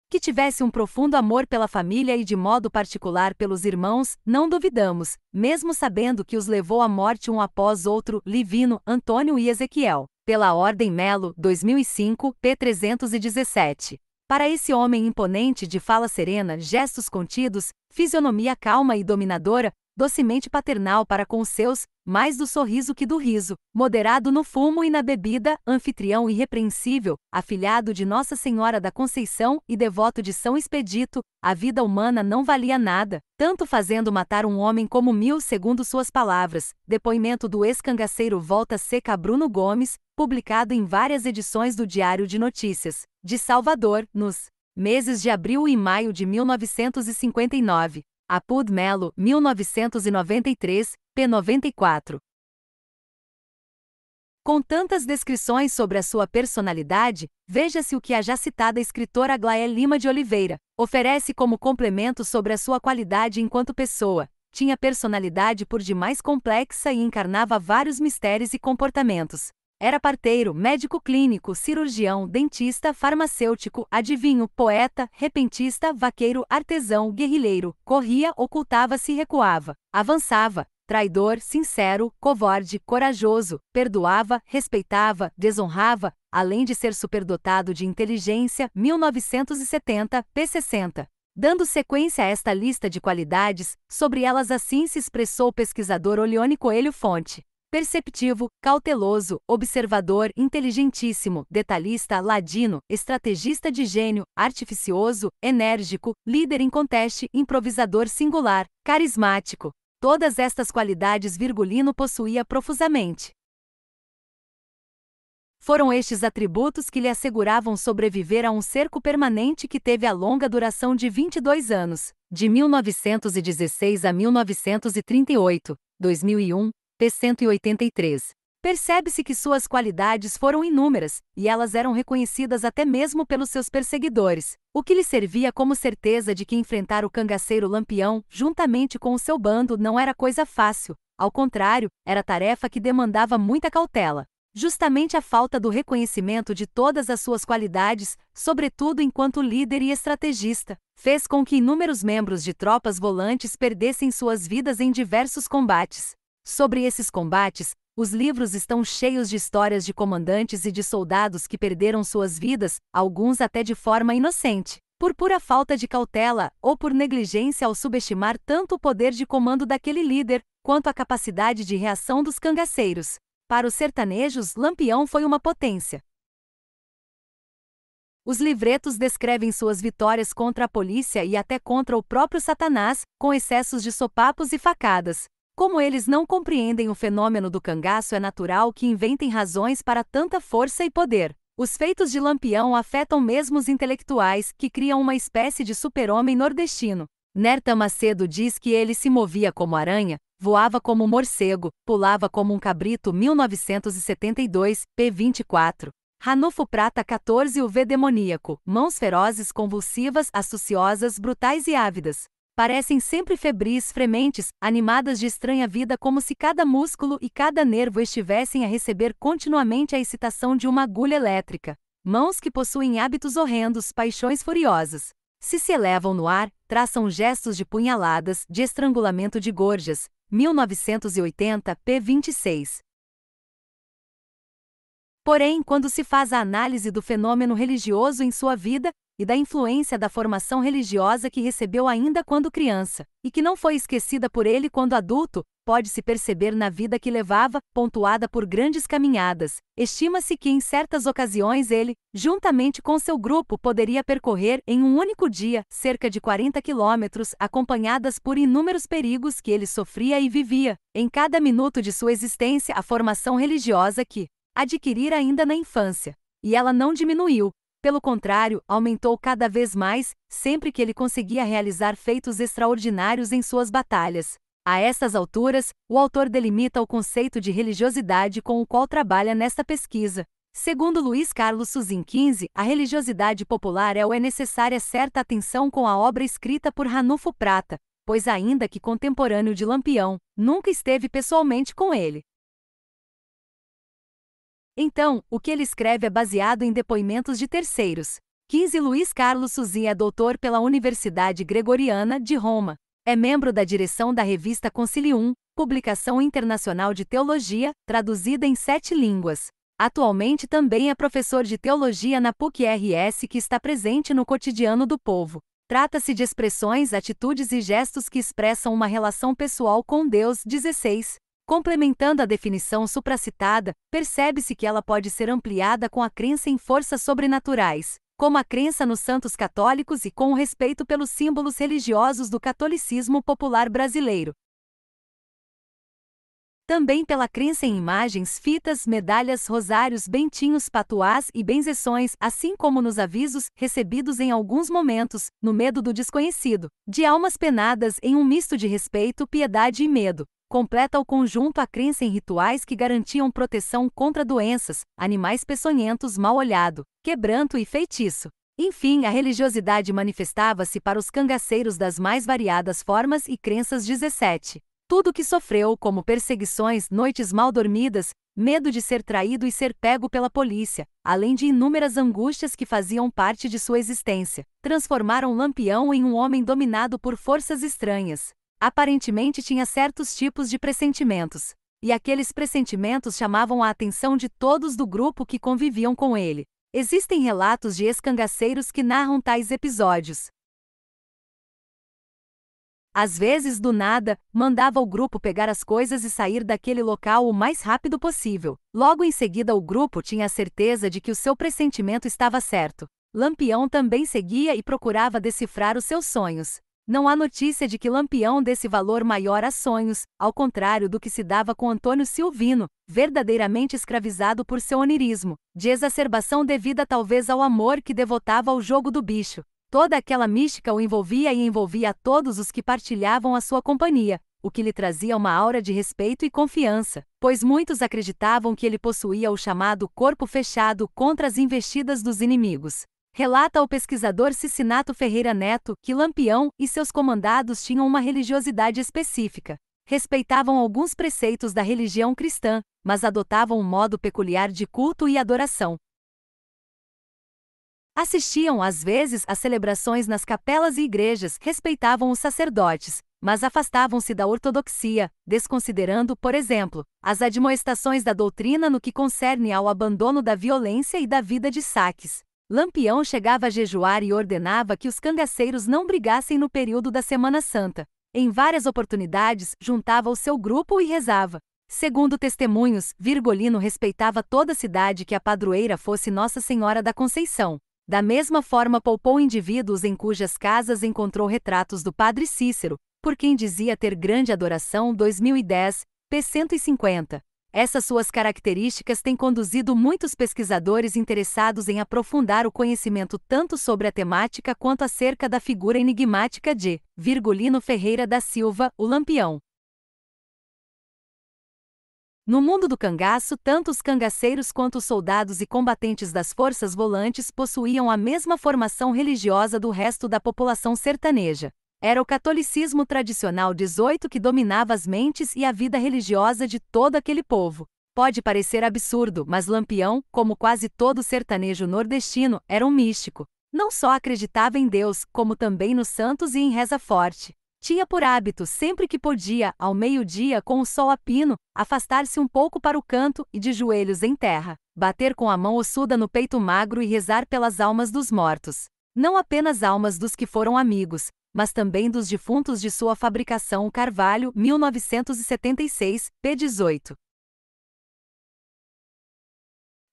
Que tivesse um profundo amor pela família e de modo particular pelos irmãos, não duvidamos, mesmo sabendo que os levou à morte um após outro, Livino, Antônio e Ezequiel, pela Ordem Melo, 2005, p. 317. Para esse homem imponente de fala serena, gestos contidos, fisionomia calma e dominadora, docemente paternal para com os seus, mais do sorriso que do riso, moderado no fumo e na bebida, anfitrião irrepreensível, afilhado de Nossa Senhora da Conceição e devoto de São Expedito, a vida humana não valia nada, tanto fazendo matar um homem como mil, segundo suas palavras. Depoimento do ex-cangaceiro Volta Seca Bruno Gomes, publicado em várias edições do Diário de Notícias, de Salvador, nos meses de abril e maio de 1959, Apud Melo, 1993, p. 94. Com tantas descrições sobre a sua personalidade, veja-se o que a já citada escritora Glaé Lima de Oliveira oferece como complemento sobre a sua qualidade enquanto pessoa. Tinha personalidade por demais complexa e encarnava vários mistérios e comportamentos. Era parteiro, médico clínico, cirurgião, dentista, farmacêutico, adivinho, poeta, repentista, vaqueiro, artesão, guerrilheiro, corria, ocultava-se e recuava, avançava, traidor, sincero, covarde, corajoso, perdoava, respeitava, desonrava, além de ser superdotado de inteligência, 1970, P60. Dando sequência a esta lista de qualidades, sobre elas assim se expressou o pesquisador Olione Coelho Fonte. Perceptivo, cauteloso, observador, inteligentíssimo, detalhista, ladino, estrategista de gênio, artificioso, enérgico, líder em conteste, improvisador singular, carismático. Todas estas qualidades Virgulino possuía profusamente. Foram estes atributos que lhe asseguravam sobreviver a um cerco permanente que teve a longa duração de 22 anos, de 1916 a 1938, 2001, P 183. Percebe-se que suas qualidades foram inúmeras, e elas eram reconhecidas até mesmo pelos seus perseguidores, o que lhe servia como certeza de que enfrentar o cangaceiro Lampião, juntamente com o seu bando, não era coisa fácil. Ao contrário, era tarefa que demandava muita cautela. Justamente a falta do reconhecimento de todas as suas qualidades, sobretudo enquanto líder e estrategista, fez com que inúmeros membros de tropas volantes perdessem suas vidas em diversos combates. Sobre esses combates, os livros estão cheios de histórias de comandantes e de soldados que perderam suas vidas, alguns até de forma inocente, por pura falta de cautela ou por negligência ao subestimar tanto o poder de comando daquele líder, quanto a capacidade de reação dos cangaceiros. Para os sertanejos, Lampião foi uma potência. Os livretos descrevem suas vitórias contra a polícia e até contra o próprio Satanás, com excessos de sopapos e facadas. Como eles não compreendem o fenômeno do cangaço, é natural que inventem razões para tanta força e poder. Os feitos de Lampião afetam mesmo os intelectuais, que criam uma espécie de super-homem nordestino. Nerta Macedo diz que ele se movia como aranha, voava como um morcego, pulava como um cabrito 1972, p. 24. Ranulfo Prata 14 O V demoníaco, mãos ferozes, convulsivas, astuciosas, brutais e ávidas parecem sempre febris, frementes, animadas de estranha vida, como se cada músculo e cada nervo estivessem a receber continuamente a excitação de uma agulha elétrica. Mãos que possuem hábitos horrendos, paixões furiosas. Se se elevam no ar, traçam gestos de punhaladas, de estrangulamento de gorjas. 1980, p. 26. Porém, quando se faz a análise do fenômeno religioso em sua vida, e da influência da formação religiosa que recebeu ainda quando criança, e que não foi esquecida por ele quando adulto, pode-se perceber na vida que levava, pontuada por grandes caminhadas. Estima-se que em certas ocasiões ele, juntamente com seu grupo, poderia percorrer em um único dia cerca de 40 quilômetros, acompanhadas por inúmeros perigos que ele sofria e vivia. Em cada minuto de sua existência, a formação religiosa que adquirira ainda na infância. E ela não diminuiu, pelo contrário, aumentou cada vez mais, sempre que ele conseguia realizar feitos extraordinários em suas batalhas. A estas alturas, o autor delimita o conceito de religiosidade com o qual trabalha nesta pesquisa. Segundo Luiz Carlos Suzin 15, a religiosidade popular é o é necessária certa atenção com a obra escrita por Ranulfo Prata, pois ainda que contemporâneo de Lampião, nunca esteve pessoalmente com ele. Então, o que ele escreve é baseado em depoimentos de terceiros. 15 Luiz Carlos Suzin é doutor pela Universidade Gregoriana de Roma. É membro da direção da revista Concilium, publicação internacional de teologia, traduzida em sete línguas. Atualmente também é professor de teologia na PUC-RS que está presente no cotidiano do povo. Trata-se de expressões, atitudes e gestos que expressam uma relação pessoal com Deus. 16. Complementando a definição supracitada, percebe-se que ela pode ser ampliada com a crença em forças sobrenaturais, como a crença nos santos católicos e com o respeito pelos símbolos religiosos do catolicismo popular brasileiro. Também pela crença em imagens, fitas, medalhas, rosários, bentinhos, patuás e benzeções, assim como nos avisos recebidos em alguns momentos, no medo do desconhecido, de almas penadas em um misto de respeito, piedade e medo completa o conjunto a crença em rituais que garantiam proteção contra doenças, animais peçonhentos mal olhado, quebranto e feitiço. Enfim, a religiosidade manifestava-se para os cangaceiros das mais variadas formas e crenças 17. Tudo que sofreu, como perseguições, noites mal dormidas, medo de ser traído e ser pego pela polícia, além de inúmeras angústias que faziam parte de sua existência, transformaram Lampião em um homem dominado por forças estranhas. Aparentemente tinha certos tipos de pressentimentos, e aqueles pressentimentos chamavam a atenção de todos do grupo que conviviam com ele. Existem relatos de escangaceiros que narram tais episódios. Às vezes, do nada, mandava o grupo pegar as coisas e sair daquele local o mais rápido possível. Logo em seguida, o grupo tinha a certeza de que o seu pressentimento estava certo. Lampião também seguia e procurava decifrar os seus sonhos. Não há notícia de que Lampião desse valor maior a sonhos, ao contrário do que se dava com Antônio Silvino, verdadeiramente escravizado por seu onirismo, de exacerbação devida talvez ao amor que devotava ao jogo do bicho. Toda aquela mística o envolvia e envolvia a todos os que partilhavam a sua companhia, o que lhe trazia uma aura de respeito e confiança, pois muitos acreditavam que ele possuía o chamado corpo fechado contra as investidas dos inimigos relata o pesquisador Cicinato Ferreira Neto que Lampião e seus comandados tinham uma religiosidade específica. Respeitavam alguns preceitos da religião cristã, mas adotavam um modo peculiar de culto e adoração. Assistiam às vezes às celebrações nas capelas e igrejas, respeitavam os sacerdotes, mas afastavam-se da ortodoxia, desconsiderando, por exemplo, as admoestações da doutrina no que concerne ao abandono da violência e da vida de saques. Lampião chegava a jejuar e ordenava que os cangaceiros não brigassem no período da Semana Santa. Em várias oportunidades, juntava o seu grupo e rezava. Segundo testemunhos, Virgolino respeitava toda a cidade que a padroeira fosse Nossa Senhora da Conceição. Da mesma forma, poupou indivíduos em cujas casas encontrou retratos do Padre Cícero, por quem dizia ter grande adoração 2010, p. 150. Essas suas características têm conduzido muitos pesquisadores interessados em aprofundar o conhecimento tanto sobre a temática quanto acerca da figura enigmática de Virgulino Ferreira da Silva, o Lampião. No mundo do cangaço, tanto os cangaceiros quanto os soldados e combatentes das forças volantes possuíam a mesma formação religiosa do resto da população sertaneja. Era o catolicismo tradicional 18 que dominava as mentes e a vida religiosa de todo aquele povo. Pode parecer absurdo, mas Lampião, como quase todo sertanejo nordestino, era um místico. Não só acreditava em Deus, como também nos santos e em reza forte. Tinha por hábito, sempre que podia, ao meio-dia com o sol a pino, afastar-se um pouco para o canto e de joelhos em terra, bater com a mão ossuda no peito magro e rezar pelas almas dos mortos. Não apenas almas dos que foram amigos, mas também dos defuntos de sua fabricação Carvalho, 1976, p. 18.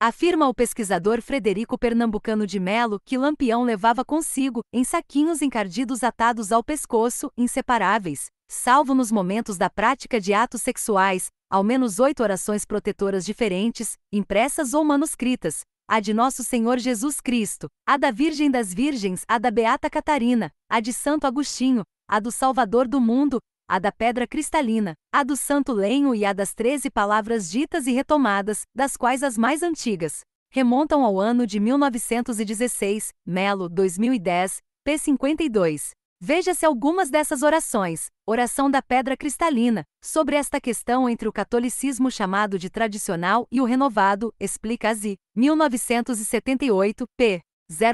Afirma o pesquisador Frederico Pernambucano de Melo que Lampião levava consigo, em saquinhos encardidos atados ao pescoço, inseparáveis, salvo nos momentos da prática de atos sexuais, ao menos oito orações protetoras diferentes, impressas ou manuscritas, a de Nosso Senhor Jesus Cristo, a da Virgem das Virgens, a da Beata Catarina, a de Santo Agostinho, a do Salvador do mundo, a da pedra cristalina, a do santo lenho e a das treze palavras ditas e retomadas, das quais as mais antigas remontam ao ano de 1916, Melo, 2010, p. 52. Veja se algumas dessas orações, oração da pedra cristalina, sobre esta questão entre o catolicismo chamado de tradicional e o renovado, explica Azi, 1978, p.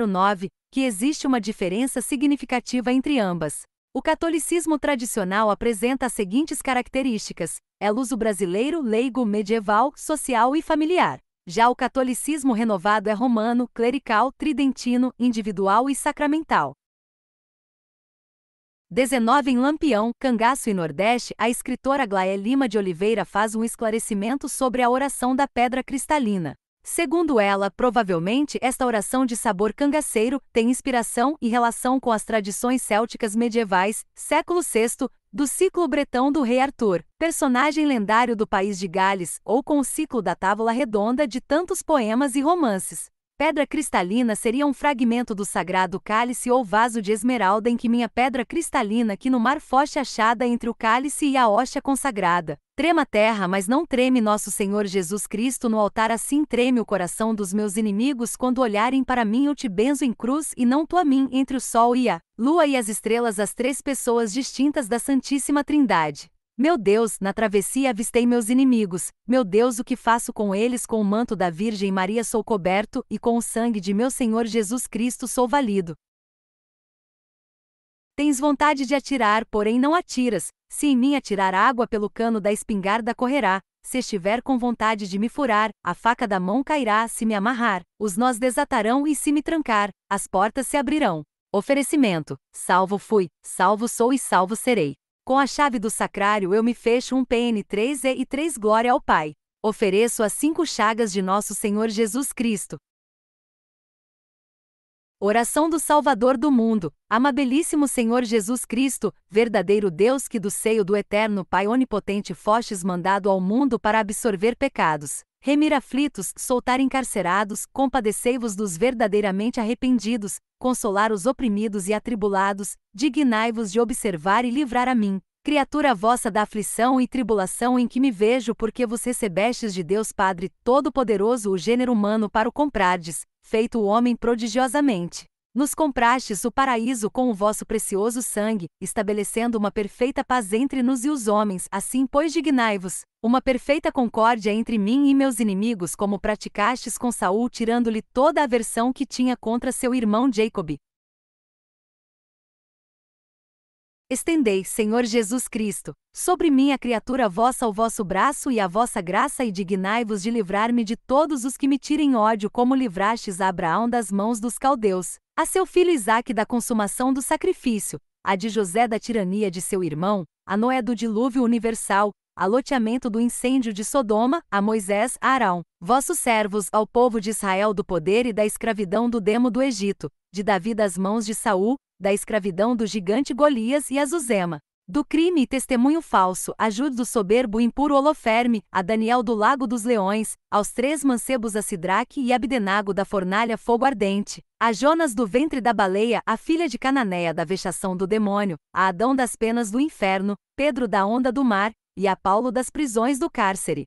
09, que existe uma diferença significativa entre ambas. O catolicismo tradicional apresenta as seguintes características: é luso brasileiro, leigo, medieval, social e familiar. Já o catolicismo renovado é romano, clerical, tridentino, individual e sacramental. 19 em Lampião, Cangaço e Nordeste, a escritora Glaé Lima de Oliveira faz um esclarecimento sobre a oração da pedra cristalina. Segundo ela, provavelmente esta oração de sabor cangaceiro tem inspiração e relação com as tradições célticas medievais, século VI, do ciclo bretão do rei Arthur, personagem lendário do país de Gales, ou com o ciclo da Távola Redonda de tantos poemas e romances. Pedra cristalina seria um fragmento do sagrado cálice ou vaso de esmeralda em que minha pedra cristalina que no mar foge achada entre o cálice e a hóstia consagrada. Trema terra, mas não treme nosso Senhor Jesus Cristo no altar, assim treme o coração dos meus inimigos quando olharem para mim. Eu te benzo em cruz e não tu a mim entre o sol e a lua e as estrelas, as três pessoas distintas da Santíssima Trindade. Meu Deus, na travessia avistei meus inimigos. Meu Deus, o que faço com eles? Com o manto da Virgem Maria sou coberto, e com o sangue de meu Senhor Jesus Cristo sou valido. Tens vontade de atirar, porém não atiras. Se em mim atirar água pelo cano da espingarda correrá. Se estiver com vontade de me furar, a faca da mão cairá se me amarrar. Os nós desatarão e se me trancar, as portas se abrirão. Oferecimento: Salvo fui, salvo sou e salvo serei. Com a chave do sacrário eu me fecho um PN3E e três glória ao Pai. Ofereço as cinco chagas de nosso Senhor Jesus Cristo. Oração do Salvador do mundo, amabilíssimo Senhor Jesus Cristo, verdadeiro Deus que do seio do eterno Pai onipotente fostes mandado ao mundo para absorver pecados, remir aflitos, soltar encarcerados, compadecei-vos dos verdadeiramente arrependidos, consolar os oprimidos e atribulados, dignai-vos de observar e livrar a mim, criatura vossa da aflição e tribulação em que me vejo, porque vos recebestes de Deus Padre Todo-Poderoso o gênero humano para o comprardes, feito o homem prodigiosamente. Nos comprastes o paraíso com o vosso precioso sangue, estabelecendo uma perfeita paz entre nos e os homens, assim pois dignai-vos, uma perfeita concórdia entre mim e meus inimigos, como praticastes com Saul, tirando-lhe toda a aversão que tinha contra seu irmão Jacob, Estendei, Senhor Jesus Cristo, sobre mim a criatura vossa o vosso braço e a vossa graça e dignai-vos de livrar-me de todos os que me tirem ódio como livrastes a Abraão das mãos dos caldeus, a seu filho Isaque da consumação do sacrifício, a de José da tirania de seu irmão, a Noé do dilúvio universal, a loteamento do incêndio de Sodoma, a Moisés, a Arão, vossos servos, ao povo de Israel do poder e da escravidão do demo do Egito, de Davi das mãos de Saul, da escravidão do gigante Golias e Azuzema, do crime e testemunho falso, ajude do soberbo e impuro Holoferme, a Daniel do Lago dos Leões, aos três mancebos a Sidraque e Abdenago da fornalha fogo ardente, a Jonas do ventre da baleia, a filha de Cananéia da vexação do demônio, a Adão das penas do inferno, Pedro da onda do mar, e a Paulo das prisões do cárcere.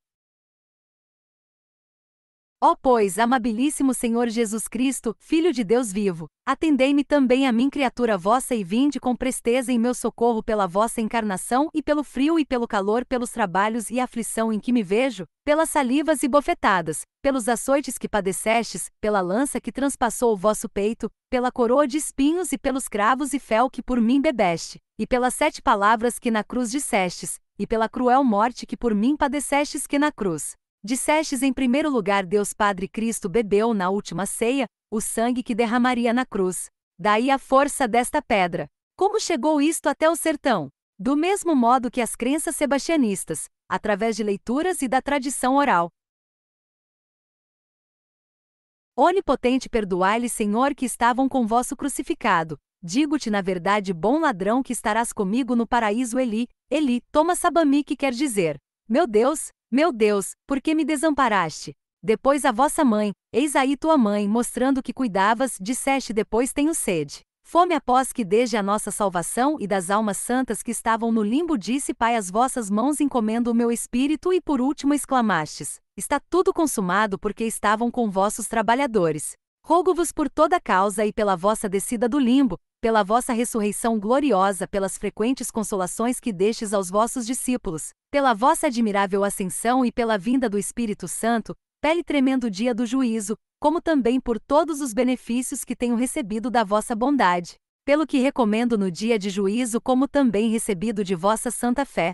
Ó oh, pois, amabilíssimo Senhor Jesus Cristo, Filho de Deus vivo, atendei-me também a mim, criatura vossa, e vinde com presteza em meu socorro pela vossa encarnação e pelo frio e pelo calor, pelos trabalhos e aflição em que me vejo, pelas salivas e bofetadas, pelos açoites que padecestes, pela lança que transpassou o vosso peito, pela coroa de espinhos e pelos cravos e fel que por mim bebeste, e pelas sete palavras que na cruz dissestes, e pela cruel morte que por mim padecestes que na cruz Dissestes em primeiro lugar: Deus Padre Cristo bebeu na última ceia o sangue que derramaria na cruz. Daí a força desta pedra. Como chegou isto até o sertão? Do mesmo modo que as crenças sebastianistas, através de leituras e da tradição oral. Onipotente, perdoai-lhe, Senhor, que estavam com vosso crucificado. Digo-te na verdade, bom ladrão, que estarás comigo no paraíso Eli. Eli, toma sabami que quer dizer: Meu Deus, meu Deus, por que me desamparaste? Depois a vossa mãe, eis aí tua mãe, mostrando que cuidavas, disseste depois tenho sede. Fome após que desde a nossa salvação e das almas santas que estavam no limbo disse Pai as vossas mãos encomendo o meu espírito e por último exclamastes, está tudo consumado porque estavam com vossos trabalhadores. Rogo-vos por toda causa e pela vossa descida do limbo, pela vossa ressurreição gloriosa, pelas frequentes consolações que destes aos vossos discípulos, pela vossa admirável ascensão e pela vinda do Espírito Santo, pele tremendo dia do juízo, como também por todos os benefícios que tenho recebido da vossa bondade, pelo que recomendo no dia de juízo, como também recebido de vossa santa fé.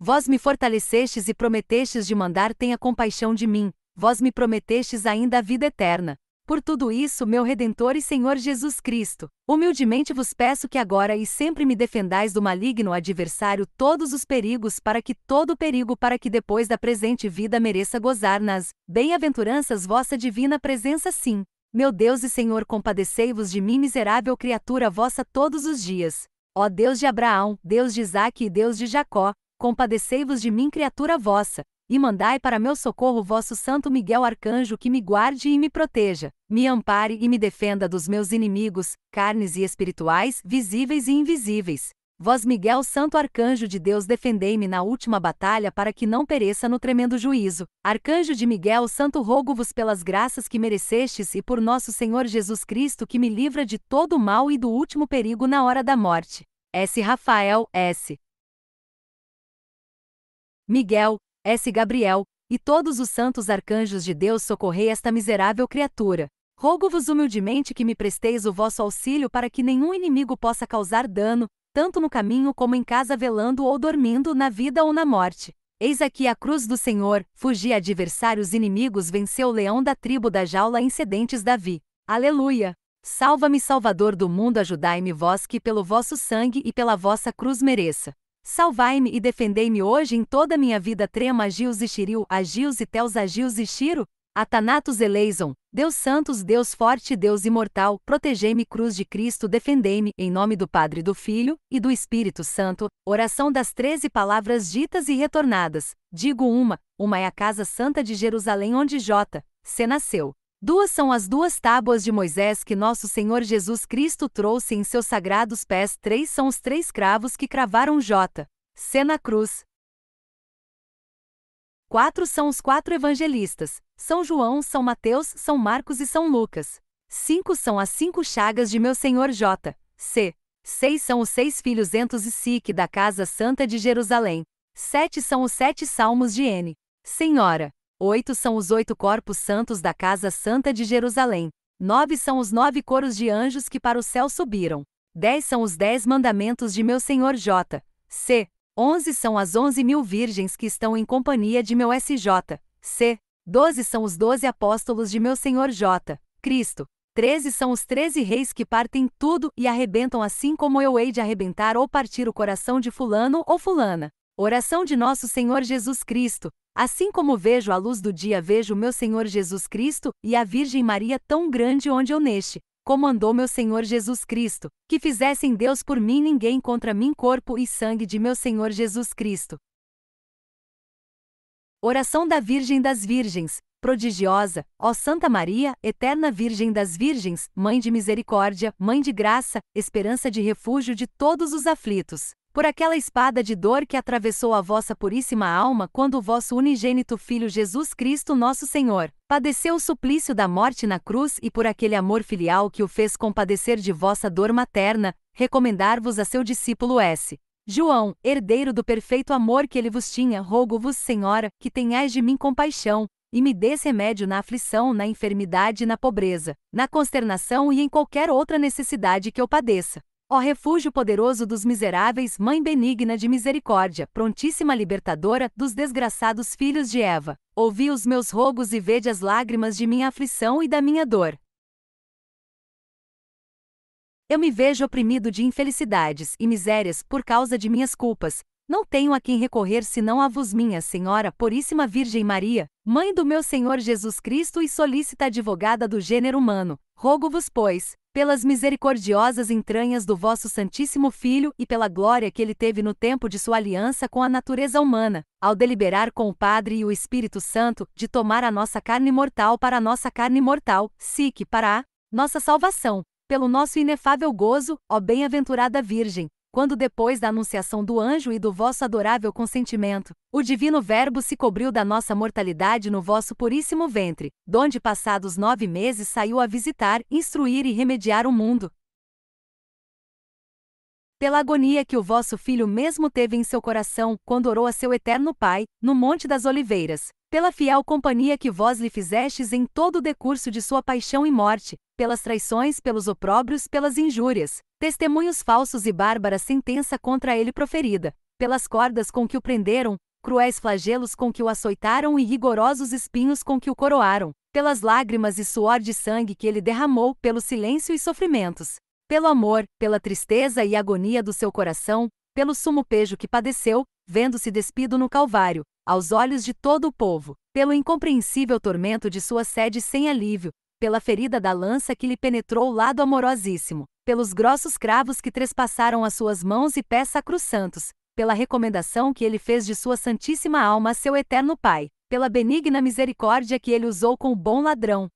Vós me fortalecestes e prometestes de mandar tenha compaixão de mim, vós me prometestes ainda a vida eterna. Por tudo isso, meu Redentor e Senhor Jesus Cristo, humildemente vos peço que agora e sempre me defendais do maligno adversário todos os perigos, para que todo perigo, para que depois da presente vida mereça gozar nas bem-aventuranças vossa divina presença, sim. Meu Deus e Senhor, compadecei-vos de mim, miserável criatura vossa, todos os dias. Ó Deus de Abraão, Deus de Isaque e Deus de Jacó, compadecei-vos de mim, criatura vossa, e mandai para meu socorro vosso santo Miguel Arcanjo que me guarde e me proteja, me ampare e me defenda dos meus inimigos, carnes e espirituais, visíveis e invisíveis. Vós Miguel Santo Arcanjo de Deus defendei-me na última batalha para que não pereça no tremendo juízo. Arcanjo de Miguel Santo rogo-vos pelas graças que merecestes e por nosso Senhor Jesus Cristo que me livra de todo o mal e do último perigo na hora da morte. S. Rafael S. Miguel, S. Gabriel, e todos os santos arcanjos de Deus socorrei esta miserável criatura. Rogo-vos humildemente que me presteis o vosso auxílio para que nenhum inimigo possa causar dano, tanto no caminho como em casa velando ou dormindo, na vida ou na morte. Eis aqui a cruz do Senhor, fugi adversários inimigos, venceu o leão da tribo da jaula incedentes Davi. Aleluia! Salva-me, Salvador do mundo, ajudai-me vós que pelo vosso sangue e pela vossa cruz mereça. Salvai-me e defendei-me hoje em toda minha vida trema agios e xiriu, agios e teus agios e Chiro, atanatos eleison, Deus santos, Deus forte, Deus imortal, protegei-me cruz de Cristo, defendei-me, em nome do Padre, do Filho e do Espírito Santo, oração das treze palavras ditas e retornadas, digo uma, uma é a casa santa de Jerusalém onde J. C. nasceu. Duas são as duas tábuas de Moisés que nosso Senhor Jesus Cristo trouxe em seus sagrados pés, três são os três cravos que cravaram J. C na cruz. Quatro são os quatro evangelistas: São João, São Mateus, São Marcos e São Lucas. Cinco são as cinco chagas de meu Senhor J. C. Seis são os seis filhos entos e sique da Casa Santa de Jerusalém. Sete são os sete salmos de N. Senhora. Oito são os oito corpos santos da Casa Santa de Jerusalém. Nove são os nove coros de anjos que para o céu subiram. Dez são os dez mandamentos de meu Senhor J. C. Onze são as onze mil virgens que estão em companhia de meu S.J. C. Doze são os doze apóstolos de meu Senhor J. Cristo. Treze são os treze reis que partem tudo e arrebentam assim como eu hei de arrebentar ou partir o coração de fulano ou fulana. Oração de Nosso Senhor Jesus Cristo. Assim como vejo a luz do dia, vejo meu Senhor Jesus Cristo e a Virgem Maria tão grande onde eu neste, como meu Senhor Jesus Cristo, que fizessem Deus por mim ninguém contra mim corpo e sangue de meu Senhor Jesus Cristo. Oração da Virgem das Virgens, prodigiosa, ó Santa Maria, eterna Virgem das Virgens, Mãe de misericórdia, Mãe de graça, esperança de refúgio de todos os aflitos por aquela espada de dor que atravessou a vossa puríssima alma quando o vosso unigênito Filho Jesus Cristo nosso Senhor padeceu o suplício da morte na cruz e por aquele amor filial que o fez compadecer de vossa dor materna, recomendar-vos a seu discípulo S. João, herdeiro do perfeito amor que ele vos tinha, rogo-vos, Senhora, que tenhais de mim compaixão, e me dês remédio na aflição, na enfermidade e na pobreza, na consternação e em qualquer outra necessidade que eu padeça. Ó refúgio poderoso dos miseráveis, Mãe benigna de misericórdia, prontíssima libertadora dos desgraçados filhos de Eva, ouvi os meus rogos e vede as lágrimas de minha aflição e da minha dor. Eu me vejo oprimido de infelicidades e misérias por causa de minhas culpas. Não tenho a quem recorrer senão a vos, minha Senhora Puríssima Virgem Maria, Mãe do meu Senhor Jesus Cristo e solícita advogada do gênero humano. Rogo-vos, pois, pelas misericordiosas entranhas do vosso Santíssimo Filho e pela glória que ele teve no tempo de sua aliança com a natureza humana, ao deliberar com o Padre e o Espírito Santo de tomar a nossa carne mortal para a nossa carne mortal, sique para a nossa salvação, pelo nosso inefável gozo, ó bem-aventurada Virgem, quando depois da anunciação do anjo e do vosso adorável consentimento, o divino Verbo se cobriu da nossa mortalidade no vosso puríssimo ventre, donde passados nove meses saiu a visitar, instruir e remediar o mundo. Pela agonia que o vosso filho mesmo teve em seu coração, quando orou a seu eterno Pai, no Monte das Oliveiras, pela fiel companhia que vós lhe fizestes em todo o decurso de sua paixão e morte, pelas traições, pelos opróbrios, pelas injúrias, testemunhos falsos e bárbara sentença contra ele proferida, pelas cordas com que o prenderam, cruéis flagelos com que o açoitaram e rigorosos espinhos com que o coroaram, pelas lágrimas e suor de sangue que ele derramou, pelo silêncio e sofrimentos, pelo amor, pela tristeza e agonia do seu coração, pelo sumo pejo que padeceu, vendo-se despido no Calvário, aos olhos de todo o povo, pelo incompreensível tormento de sua sede sem alívio, pela ferida da lança que lhe penetrou o lado amorosíssimo, pelos grossos cravos que trespassaram as suas mãos e pés sacrossantos, pela recomendação que ele fez de sua santíssima alma a seu eterno Pai, pela benigna misericórdia que ele usou com o bom ladrão,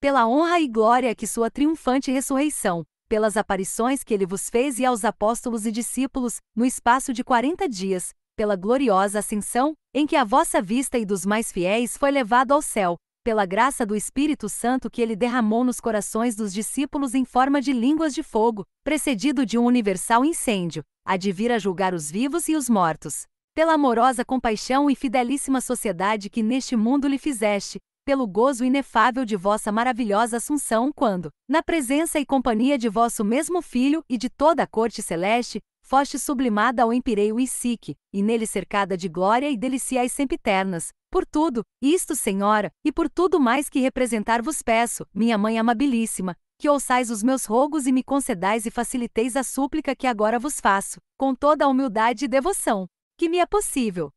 pela honra e glória que sua triunfante ressurreição, pelas aparições que ele vos fez e aos apóstolos e discípulos, no espaço de quarenta dias, pela gloriosa ascensão, em que a vossa vista e dos mais fiéis foi levado ao céu, pela graça do Espírito Santo que ele derramou nos corações dos discípulos em forma de línguas de fogo, precedido de um universal incêndio, a de vir a julgar os vivos e os mortos. Pela amorosa compaixão e fidelíssima sociedade que neste mundo lhe fizeste, pelo gozo inefável de vossa maravilhosa Assunção, quando, na presença e companhia de vosso mesmo Filho e de toda a corte celeste, foste sublimada ao empireio e sique, e nele cercada de glória e deliciais sempiternas. Por tudo, isto, Senhora, e por tudo mais que representar vos peço, minha Mãe amabilíssima, que ouçais os meus rogos e me concedais e faciliteis a súplica que agora vos faço, com toda a humildade e devoção, que me é possível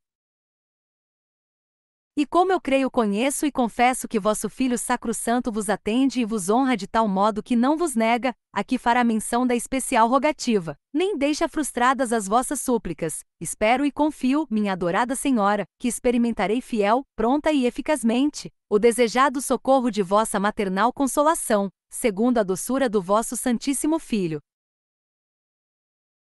e como eu creio, conheço e confesso que vosso Filho Sacro Santo vos atende e vos honra de tal modo que não vos nega, aqui fará menção da especial rogativa, nem deixa frustradas as vossas súplicas. Espero e confio, minha adorada Senhora, que experimentarei fiel, pronta e eficazmente, o desejado socorro de vossa maternal consolação, segundo a doçura do vosso Santíssimo Filho,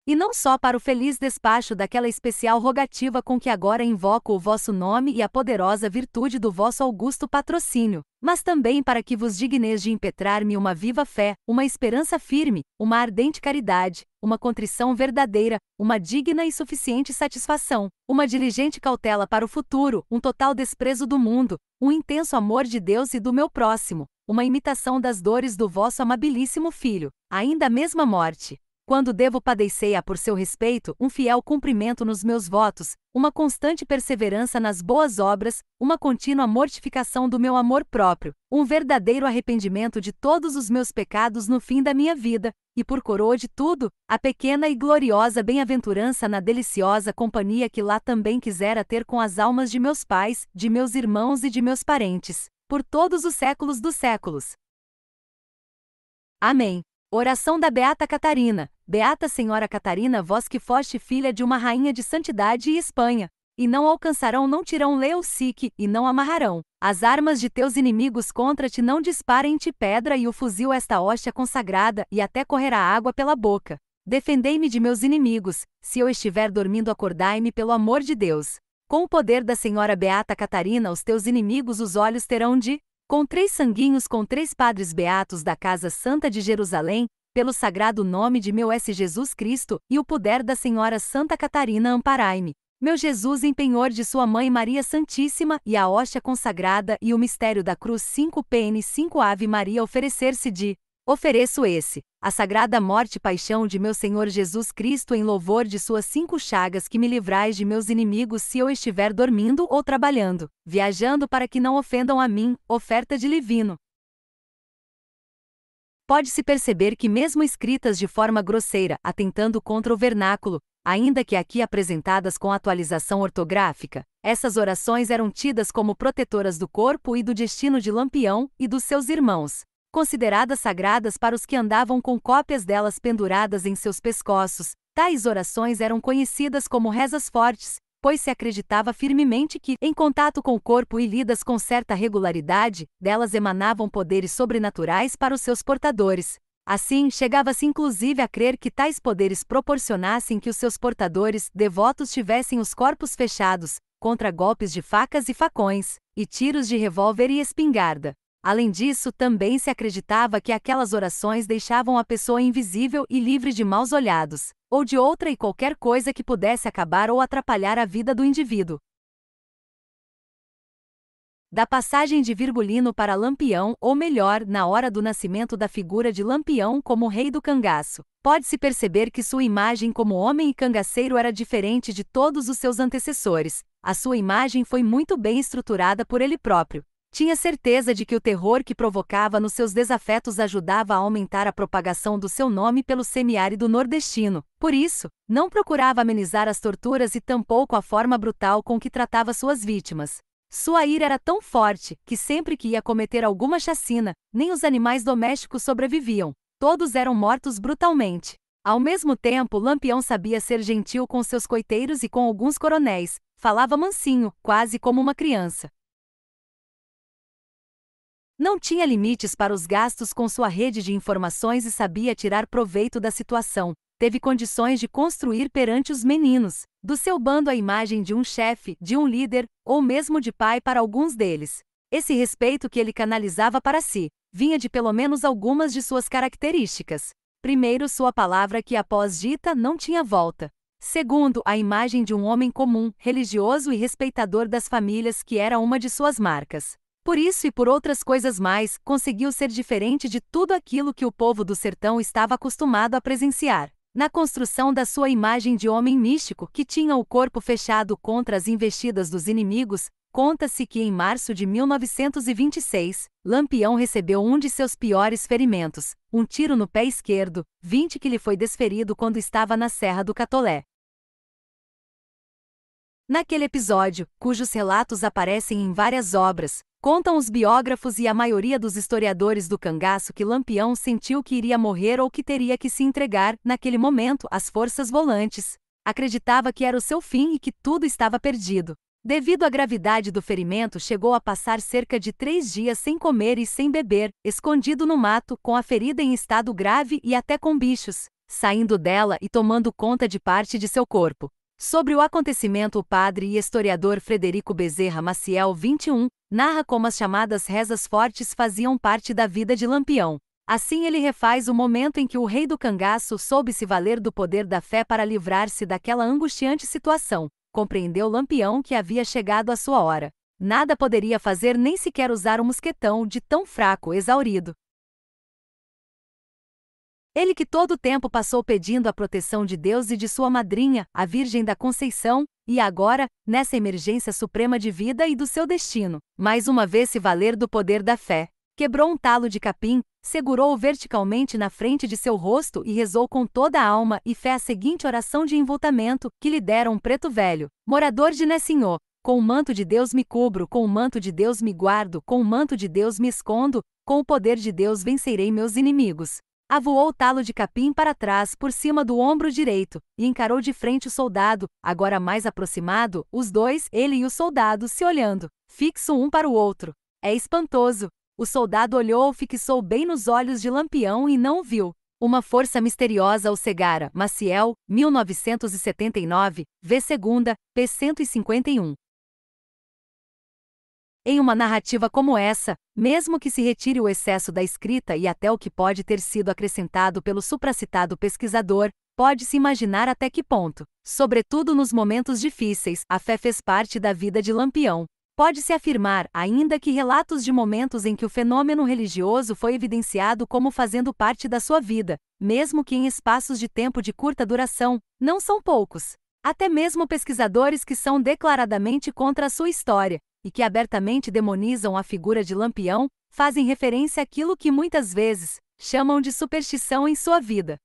e não só para o feliz despacho daquela especial rogativa com que agora invoco o vosso nome e a poderosa virtude do vosso augusto patrocínio, mas também para que vos digneis de impetrar-me uma viva fé, uma esperança firme, uma ardente caridade, uma contrição verdadeira, uma digna e suficiente satisfação, uma diligente cautela para o futuro, um total desprezo do mundo, um intenso amor de Deus e do meu próximo, uma imitação das dores do vosso amabilíssimo filho, ainda a mesma morte, quando devo padecer a por seu respeito, um fiel cumprimento nos meus votos, uma constante perseverança nas boas obras, uma contínua mortificação do meu amor próprio, um verdadeiro arrependimento de todos os meus pecados no fim da minha vida, e por coroa de tudo, a pequena e gloriosa bem-aventurança na deliciosa companhia que lá também quisera ter com as almas de meus pais, de meus irmãos e de meus parentes, por todos os séculos dos séculos. Amém. Oração da Beata Catarina. Beata Senhora Catarina, vós que foste filha de uma rainha de santidade e Espanha, e não alcançarão, não tirão Leucique, e não amarrarão. As armas de teus inimigos contra ti não disparem-te pedra e o fuzil esta hóstia consagrada, e até correrá água pela boca. Defendei-me de meus inimigos, se eu estiver dormindo acordai-me pelo amor de Deus. Com o poder da Senhora Beata Catarina os teus inimigos os olhos terão de com três sanguinhos com três padres beatos da Casa Santa de Jerusalém, pelo sagrado nome de meu S. Jesus Cristo e o poder da Senhora Santa Catarina amparai-me. Meu Jesus em penhor de sua mãe Maria Santíssima e a hóstia consagrada e o mistério da cruz 5 PN 5 Ave Maria oferecer-se de Ofereço esse, a sagrada morte e paixão de meu Senhor Jesus Cristo em louvor de suas cinco chagas que me livrais de meus inimigos se eu estiver dormindo ou trabalhando, viajando para que não ofendam a mim, oferta de Livino. Pode-se perceber que mesmo escritas de forma grosseira, atentando contra o vernáculo, ainda que aqui apresentadas com atualização ortográfica, essas orações eram tidas como protetoras do corpo e do destino de Lampião e dos seus irmãos consideradas sagradas para os que andavam com cópias delas penduradas em seus pescoços. Tais orações eram conhecidas como rezas fortes, pois se acreditava firmemente que, em contato com o corpo e lidas com certa regularidade, delas emanavam poderes sobrenaturais para os seus portadores. Assim, chegava-se inclusive a crer que tais poderes proporcionassem que os seus portadores devotos tivessem os corpos fechados, contra golpes de facas e facões, e tiros de revólver e espingarda. Além disso, também se acreditava que aquelas orações deixavam a pessoa invisível e livre de maus olhados, ou de outra e qualquer coisa que pudesse acabar ou atrapalhar a vida do indivíduo. Da passagem de Virgulino para Lampião, ou melhor, na hora do nascimento da figura de Lampião como rei do cangaço, pode-se perceber que sua imagem como homem e cangaceiro era diferente de todos os seus antecessores. A sua imagem foi muito bem estruturada por ele próprio, tinha certeza de que o terror que provocava nos seus desafetos ajudava a aumentar a propagação do seu nome pelo semiárido nordestino. Por isso, não procurava amenizar as torturas e tampouco a forma brutal com que tratava suas vítimas. Sua ira era tão forte que sempre que ia cometer alguma chacina, nem os animais domésticos sobreviviam. Todos eram mortos brutalmente. Ao mesmo tempo, Lampião sabia ser gentil com seus coiteiros e com alguns coronéis. Falava mansinho, quase como uma criança. Não tinha limites para os gastos com sua rede de informações e sabia tirar proveito da situação. Teve condições de construir perante os meninos, do seu bando a imagem de um chefe, de um líder, ou mesmo de pai para alguns deles. Esse respeito que ele canalizava para si, vinha de pelo menos algumas de suas características. Primeiro, sua palavra que após dita não tinha volta. Segundo, a imagem de um homem comum, religioso e respeitador das famílias que era uma de suas marcas. Por isso e por outras coisas mais, conseguiu ser diferente de tudo aquilo que o povo do sertão estava acostumado a presenciar. Na construção da sua imagem de homem místico, que tinha o corpo fechado contra as investidas dos inimigos, conta-se que em março de 1926, Lampião recebeu um de seus piores ferimentos, um tiro no pé esquerdo, 20 que lhe foi desferido quando estava na Serra do Catolé. Naquele episódio, cujos relatos aparecem em várias obras, Contam os biógrafos e a maioria dos historiadores do cangaço que Lampião sentiu que iria morrer ou que teria que se entregar, naquele momento, às forças volantes. Acreditava que era o seu fim e que tudo estava perdido. Devido à gravidade do ferimento, chegou a passar cerca de três dias sem comer e sem beber, escondido no mato, com a ferida em estado grave e até com bichos, saindo dela e tomando conta de parte de seu corpo. Sobre o acontecimento, o padre e historiador Frederico Bezerra Maciel 21 narra como as chamadas rezas fortes faziam parte da vida de Lampião. Assim ele refaz o momento em que o rei do cangaço soube se valer do poder da fé para livrar-se daquela angustiante situação. Compreendeu Lampião que havia chegado a sua hora. Nada poderia fazer nem sequer usar o um mosquetão de tão fraco, exaurido. Ele que todo o tempo passou pedindo a proteção de Deus e de sua madrinha, a Virgem da Conceição, e agora, nessa emergência suprema de vida e do seu destino, mais uma vez se valer do poder da fé. Quebrou um talo de capim, segurou-o verticalmente na frente de seu rosto e rezou com toda a alma e fé a seguinte oração de envoltamento que lhe deram um preto velho, morador de Nessinhô. Com o manto de Deus me cubro, com o manto de Deus me guardo, com o manto de Deus me escondo, com o poder de Deus vencerei meus inimigos. Avoou o talo de capim para trás por cima do ombro direito, e encarou de frente o soldado, agora mais aproximado, os dois, ele e o soldado, se olhando, fixo um para o outro. É espantoso. O soldado olhou, fixou bem nos olhos de Lampião e não viu. Uma força misteriosa o cegara. Maciel, 1979, v segunda, p. 151. Em uma narrativa como essa, mesmo que se retire o excesso da escrita e até o que pode ter sido acrescentado pelo supracitado pesquisador, pode-se imaginar até que ponto, sobretudo nos momentos difíceis, a fé fez parte da vida de Lampião. Pode-se afirmar, ainda que relatos de momentos em que o fenômeno religioso foi evidenciado como fazendo parte da sua vida, mesmo que em espaços de tempo de curta duração, não são poucos. Até mesmo pesquisadores que são declaradamente contra a sua história, e que abertamente demonizam a figura de Lampião, fazem referência àquilo que muitas vezes chamam de superstição em sua vida.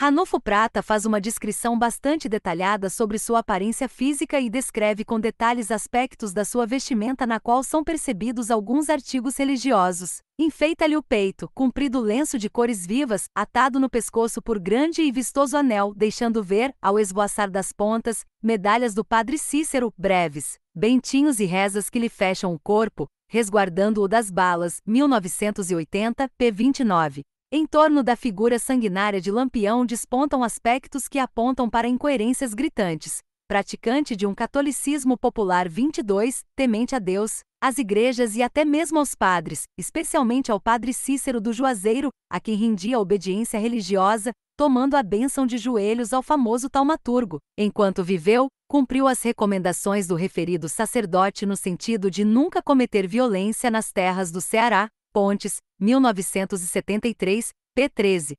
Ranulfo Prata faz uma descrição bastante detalhada sobre sua aparência física e descreve com detalhes aspectos da sua vestimenta na qual são percebidos alguns artigos religiosos. Enfeita-lhe o peito, comprido lenço de cores vivas, atado no pescoço por grande e vistoso anel, deixando ver, ao esboaçar das pontas, medalhas do padre Cícero, breves, bentinhos e rezas que lhe fecham o corpo, resguardando-o das balas, 1980, p. 29. Em torno da figura sanguinária de Lampião despontam aspectos que apontam para incoerências gritantes. Praticante de um catolicismo popular 22, temente a Deus, às igrejas e até mesmo aos padres, especialmente ao padre Cícero do Juazeiro, a quem rendia obediência religiosa, tomando a bênção de joelhos ao famoso taumaturgo. Enquanto viveu, cumpriu as recomendações do referido sacerdote no sentido de nunca cometer violência nas terras do Ceará, Pontes, 1973, p. 13.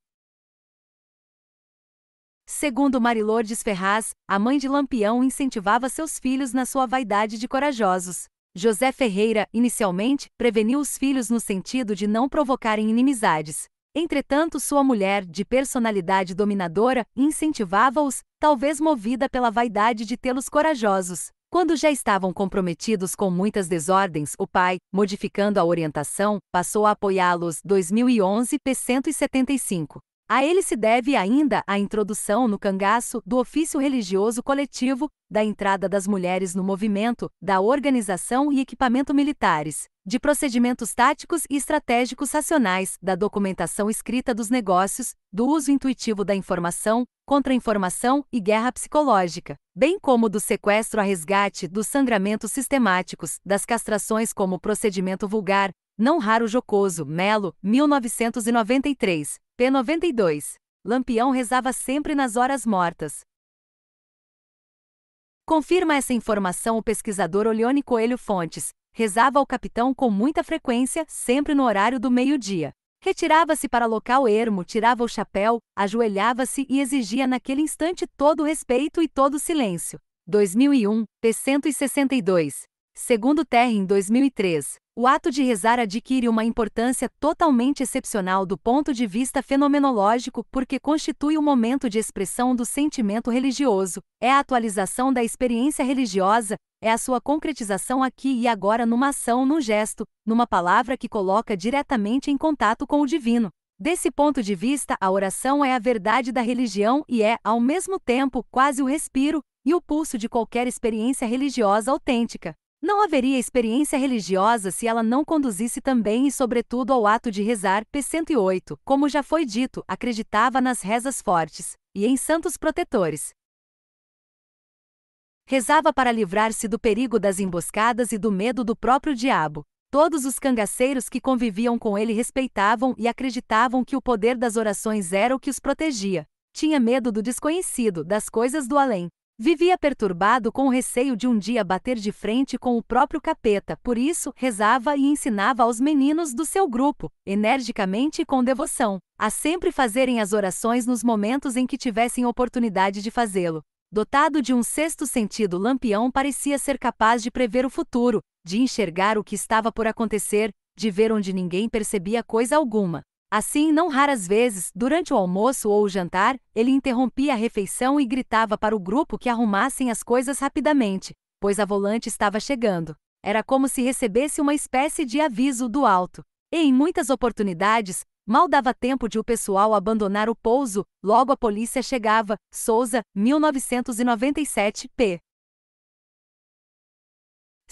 Segundo Marilordes Ferraz, a mãe de Lampião incentivava seus filhos na sua vaidade de corajosos. José Ferreira, inicialmente, preveniu os filhos no sentido de não provocarem inimizades. Entretanto, sua mulher, de personalidade dominadora, incentivava-os, talvez movida pela vaidade de tê-los corajosos. Quando já estavam comprometidos com muitas desordens, o pai, modificando a orientação, passou a apoiá-los. 2011 p. 175. A ele se deve ainda a introdução no cangaço do ofício religioso coletivo, da entrada das mulheres no movimento, da organização e equipamento militares, de procedimentos táticos e estratégicos racionais, da documentação escrita dos negócios, do uso intuitivo da informação, contra-informação e guerra psicológica, bem como do sequestro a resgate dos sangramentos sistemáticos, das castrações como procedimento vulgar, não raro jocoso, Melo, 1993, p. 92. Lampião rezava sempre nas horas mortas. Confirma essa informação o pesquisador Olione Coelho Fontes. Rezava ao capitão com muita frequência, sempre no horário do meio-dia. Retirava-se para local ermo, tirava o chapéu, ajoelhava-se e exigia naquele instante todo o respeito e todo o silêncio. 2001, p. 162. Segundo Terry, em 2003, o ato de rezar adquire uma importância totalmente excepcional do ponto de vista fenomenológico porque constitui o um momento de expressão do sentimento religioso, é a atualização da experiência religiosa, é a sua concretização aqui e agora numa ação, num gesto, numa palavra que coloca diretamente em contato com o divino. Desse ponto de vista, a oração é a verdade da religião e é, ao mesmo tempo, quase o respiro e o pulso de qualquer experiência religiosa autêntica. Não haveria experiência religiosa se ela não conduzisse também e, sobretudo, ao ato de rezar. P108, como já foi dito, acreditava nas rezas fortes e em santos protetores. Rezava para livrar-se do perigo das emboscadas e do medo do próprio diabo. Todos os cangaceiros que conviviam com ele respeitavam e acreditavam que o poder das orações era o que os protegia. Tinha medo do desconhecido, das coisas do além. Vivia perturbado com o receio de um dia bater de frente com o próprio capeta, por isso, rezava e ensinava aos meninos do seu grupo, energicamente e com devoção, a sempre fazerem as orações nos momentos em que tivessem oportunidade de fazê-lo. Dotado de um sexto sentido, Lampião parecia ser capaz de prever o futuro, de enxergar o que estava por acontecer, de ver onde ninguém percebia coisa alguma. Assim, não raras vezes, durante o almoço ou o jantar, ele interrompia a refeição e gritava para o grupo que arrumassem as coisas rapidamente, pois a volante estava chegando. Era como se recebesse uma espécie de aviso do alto. E em muitas oportunidades, mal dava tempo de o pessoal abandonar o pouso, logo a polícia chegava. Souza, 1997, p.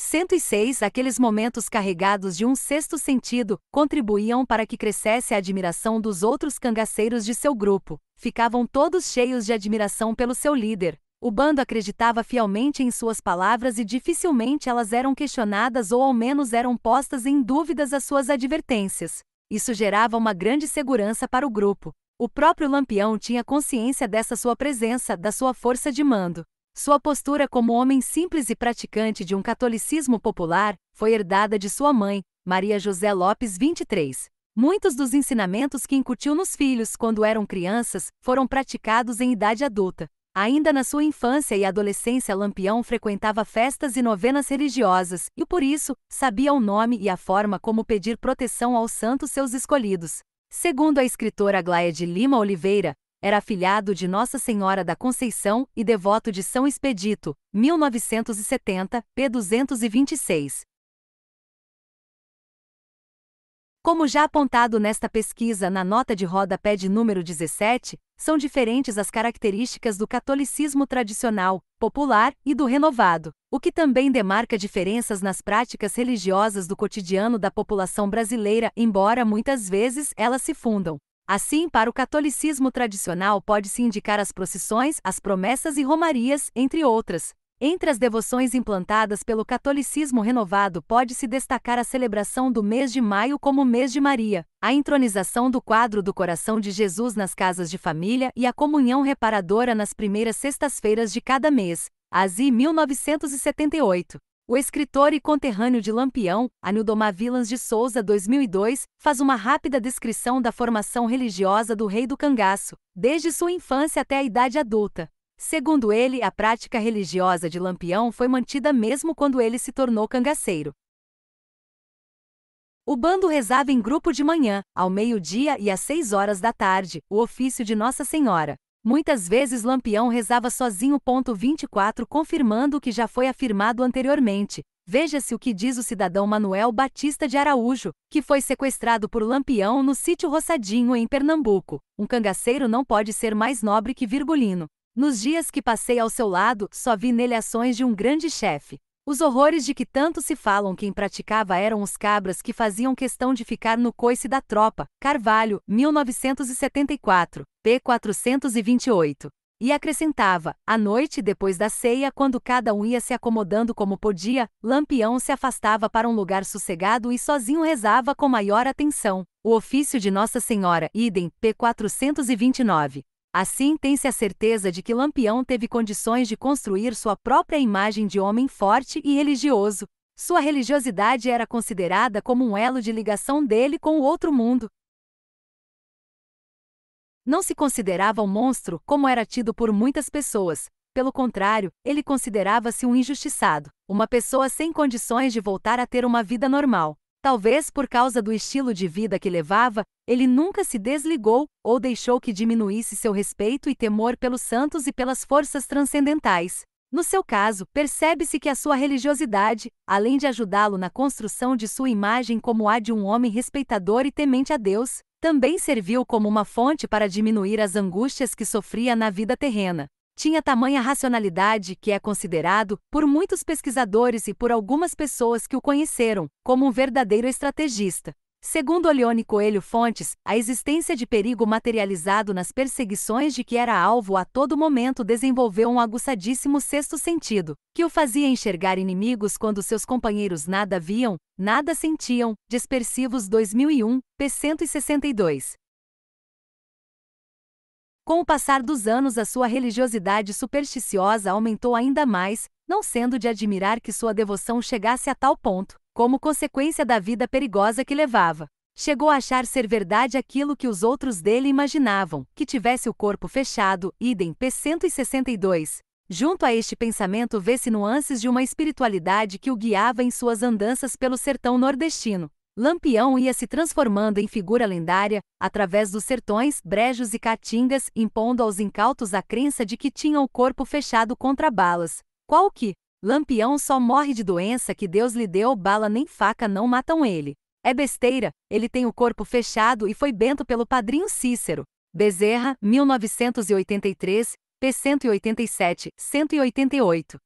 106 Aqueles momentos carregados de um sexto sentido contribuíam para que crescesse a admiração dos outros cangaceiros de seu grupo. Ficavam todos cheios de admiração pelo seu líder. O bando acreditava fielmente em suas palavras e dificilmente elas eram questionadas ou ao menos eram postas em dúvidas as suas advertências. Isso gerava uma grande segurança para o grupo. O próprio Lampião tinha consciência dessa sua presença, da sua força de mando. Sua postura como homem simples e praticante de um catolicismo popular foi herdada de sua mãe, Maria José Lopes 23. Muitos dos ensinamentos que incutiu nos filhos quando eram crianças foram praticados em idade adulta. Ainda na sua infância e adolescência, Lampião frequentava festas e novenas religiosas e, por isso, sabia o nome e a forma como pedir proteção aos santos seus escolhidos. Segundo a escritora Glaia de Lima Oliveira, era afilhado de Nossa Senhora da Conceição e devoto de São Expedito, 1970, p. 226. Como já apontado nesta pesquisa na nota de rodapé de número 17, são diferentes as características do catolicismo tradicional, popular e do renovado, o que também demarca diferenças nas práticas religiosas do cotidiano da população brasileira, embora muitas vezes elas se fundam. Assim, para o catolicismo tradicional pode-se indicar as procissões, as promessas e romarias, entre outras. Entre as devoções implantadas pelo catolicismo renovado, pode-se destacar a celebração do mês de maio como mês de Maria, a entronização do quadro do coração de Jesus nas casas de família e a comunhão reparadora nas primeiras sextas-feiras de cada mês, ASI 1978. O escritor e conterrâneo de Lampião, Anildomar Vilas de Souza 2002, faz uma rápida descrição da formação religiosa do rei do cangaço, desde sua infância até a idade adulta. Segundo ele, a prática religiosa de Lampião foi mantida mesmo quando ele se tornou cangaceiro. O bando rezava em grupo de manhã, ao meio-dia e às seis horas da tarde, o ofício de Nossa Senhora. Muitas vezes Lampião rezava sozinho. 24 Confirmando o que já foi afirmado anteriormente. Veja-se o que diz o cidadão Manuel Batista de Araújo, que foi sequestrado por Lampião no sítio Roçadinho, em Pernambuco. Um cangaceiro não pode ser mais nobre que Virgulino. Nos dias que passei ao seu lado, só vi nele ações de um grande chefe. Os horrores de que tanto se falam quem praticava eram os cabras que faziam questão de ficar no coice da tropa. Carvalho, 1974, p. 428. E acrescentava: à noite, depois da ceia, quando cada um ia se acomodando como podia, Lampião se afastava para um lugar sossegado e sozinho rezava com maior atenção. O ofício de Nossa Senhora, idem, p. 429. Assim tem-se a certeza de que Lampião teve condições de construir sua própria imagem de homem forte e religioso. Sua religiosidade era considerada como um elo de ligação dele com o outro mundo. Não se considerava um monstro, como era tido por muitas pessoas. Pelo contrário, ele considerava-se um injustiçado, uma pessoa sem condições de voltar a ter uma vida normal. Talvez por causa do estilo de vida que levava, ele nunca se desligou ou deixou que diminuísse seu respeito e temor pelos santos e pelas forças transcendentais. No seu caso, percebe-se que a sua religiosidade, além de ajudá-lo na construção de sua imagem como a de um homem respeitador e temente a Deus, também serviu como uma fonte para diminuir as angústias que sofria na vida terrena tinha tamanha racionalidade que é considerado, por muitos pesquisadores e por algumas pessoas que o conheceram, como um verdadeiro estrategista. Segundo Olione Coelho Fontes, a existência de perigo materializado nas perseguições de que era alvo a todo momento desenvolveu um aguçadíssimo sexto sentido, que o fazia enxergar inimigos quando seus companheiros nada viam, nada sentiam. Dispersivos 2001, p. 162. Com o passar dos anos, a sua religiosidade supersticiosa aumentou ainda mais, não sendo de admirar que sua devoção chegasse a tal ponto, como consequência da vida perigosa que levava. Chegou a achar ser verdade aquilo que os outros dele imaginavam, que tivesse o corpo fechado, idem P162. Junto a este pensamento vê-se nuances de uma espiritualidade que o guiava em suas andanças pelo sertão nordestino. Lampião ia se transformando em figura lendária, através dos sertões, brejos e caatingas, impondo aos incautos a crença de que tinha o corpo fechado contra balas. Qual que? Lampião só morre de doença que Deus lhe deu, bala nem faca não matam ele. É besteira, ele tem o corpo fechado e foi bento pelo padrinho Cícero. Bezerra, 1983, p. 187, 188.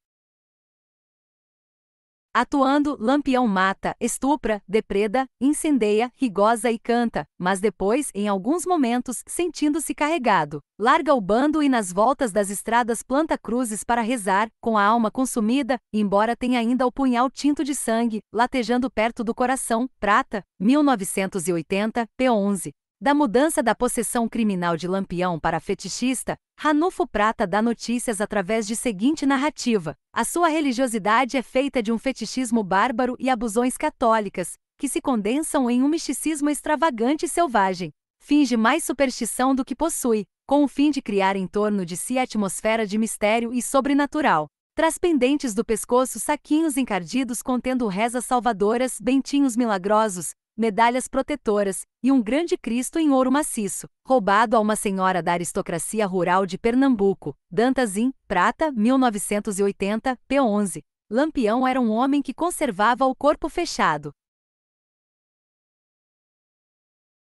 Atuando, Lampião mata, estupra, depreda, incendeia, rigosa e canta, mas depois, em alguns momentos, sentindo-se carregado, larga o bando e nas voltas das estradas planta cruzes para rezar, com a alma consumida, embora tenha ainda o punhal tinto de sangue, latejando perto do coração, prata, 1980, p. 11. Da mudança da possessão criminal de Lampião para fetichista, Ranulfo Prata dá notícias através de seguinte narrativa: A sua religiosidade é feita de um fetichismo bárbaro e abusões católicas, que se condensam em um misticismo extravagante e selvagem. Finge mais superstição do que possui, com o fim de criar em torno de si a atmosfera de mistério e sobrenatural. Traz pendentes do pescoço saquinhos encardidos contendo rezas salvadoras, bentinhos milagrosos, medalhas protetoras e um grande Cristo em ouro maciço, roubado a uma senhora da aristocracia rural de Pernambuco, Dantazin, prata, 1980, p11. Lampião era um homem que conservava o corpo fechado.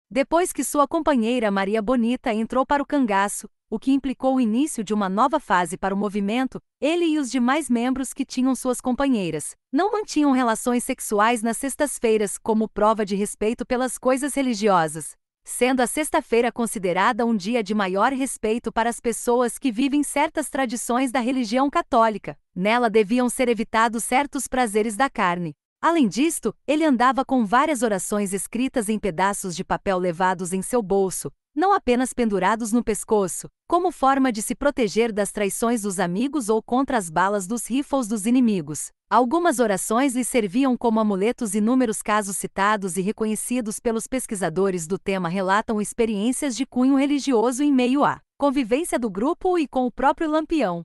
Depois que sua companheira Maria Bonita entrou para o cangaço, o que implicou o início de uma nova fase para o movimento, ele e os demais membros que tinham suas companheiras. Não mantinham relações sexuais nas sextas-feiras como prova de respeito pelas coisas religiosas, sendo a sexta-feira considerada um dia de maior respeito para as pessoas que vivem certas tradições da religião católica. Nela deviam ser evitados certos prazeres da carne. Além disto, ele andava com várias orações escritas em pedaços de papel levados em seu bolso, não apenas pendurados no pescoço, como forma de se proteger das traições dos amigos ou contra as balas dos rifles dos inimigos. Algumas orações lhe serviam como amuletos. Inúmeros casos citados e reconhecidos pelos pesquisadores do tema relatam experiências de cunho religioso em meio à convivência do grupo e com o próprio lampião.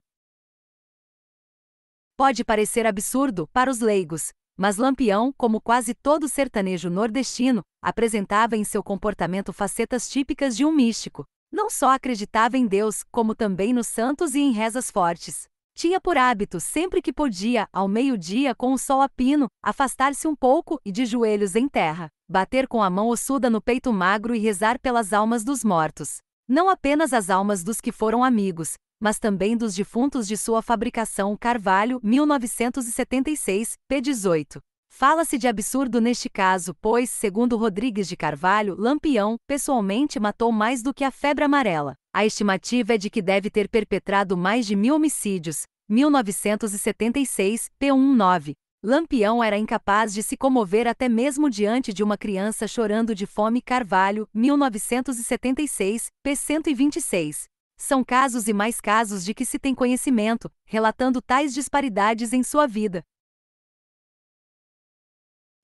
Pode parecer absurdo, para os leigos, mas Lampião, como quase todo sertanejo nordestino, apresentava em seu comportamento facetas típicas de um místico. Não só acreditava em Deus, como também nos santos e em rezas fortes. Tinha por hábito, sempre que podia, ao meio-dia com o sol a pino, afastar-se um pouco e de joelhos em terra, bater com a mão ossuda no peito magro e rezar pelas almas dos mortos. Não apenas as almas dos que foram amigos, mas também dos defuntos de sua fabricação Carvalho, 1976, p. 18. Fala-se de absurdo neste caso, pois, segundo Rodrigues de Carvalho, Lampião pessoalmente matou mais do que a febre amarela. A estimativa é de que deve ter perpetrado mais de mil homicídios, 1976, p. 19. Lampião era incapaz de se comover até mesmo diante de uma criança chorando de fome. Carvalho, 1976, p. 126. São casos e mais casos de que se tem conhecimento, relatando tais disparidades em sua vida.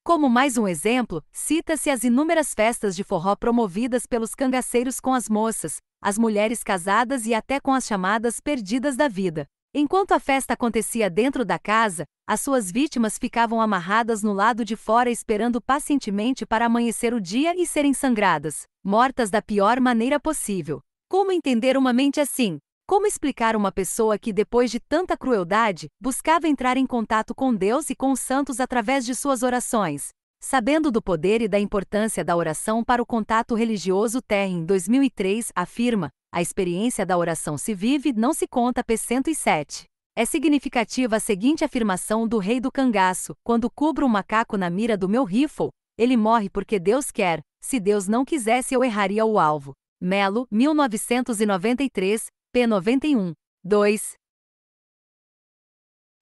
Como mais um exemplo, cita-se as inúmeras festas de forró promovidas pelos cangaceiros com as moças, as mulheres casadas e até com as chamadas perdidas da vida. Enquanto a festa acontecia dentro da casa, as suas vítimas ficavam amarradas no lado de fora esperando pacientemente para amanhecer o dia e serem sangradas, mortas da pior maneira possível. Como entender uma mente assim? Como explicar uma pessoa que, depois de tanta crueldade, buscava entrar em contato com Deus e com os santos através de suas orações? Sabendo do poder e da importância da oração para o contato religioso, Terra, em 2003, afirma: a experiência da oração se vive, não se conta. P. 107. É significativa a seguinte afirmação do rei do cangaço: quando cubro um macaco na mira do meu rifle, ele morre porque Deus quer, se Deus não quisesse, eu erraria o alvo. Melo, 1993, p. 91. 2.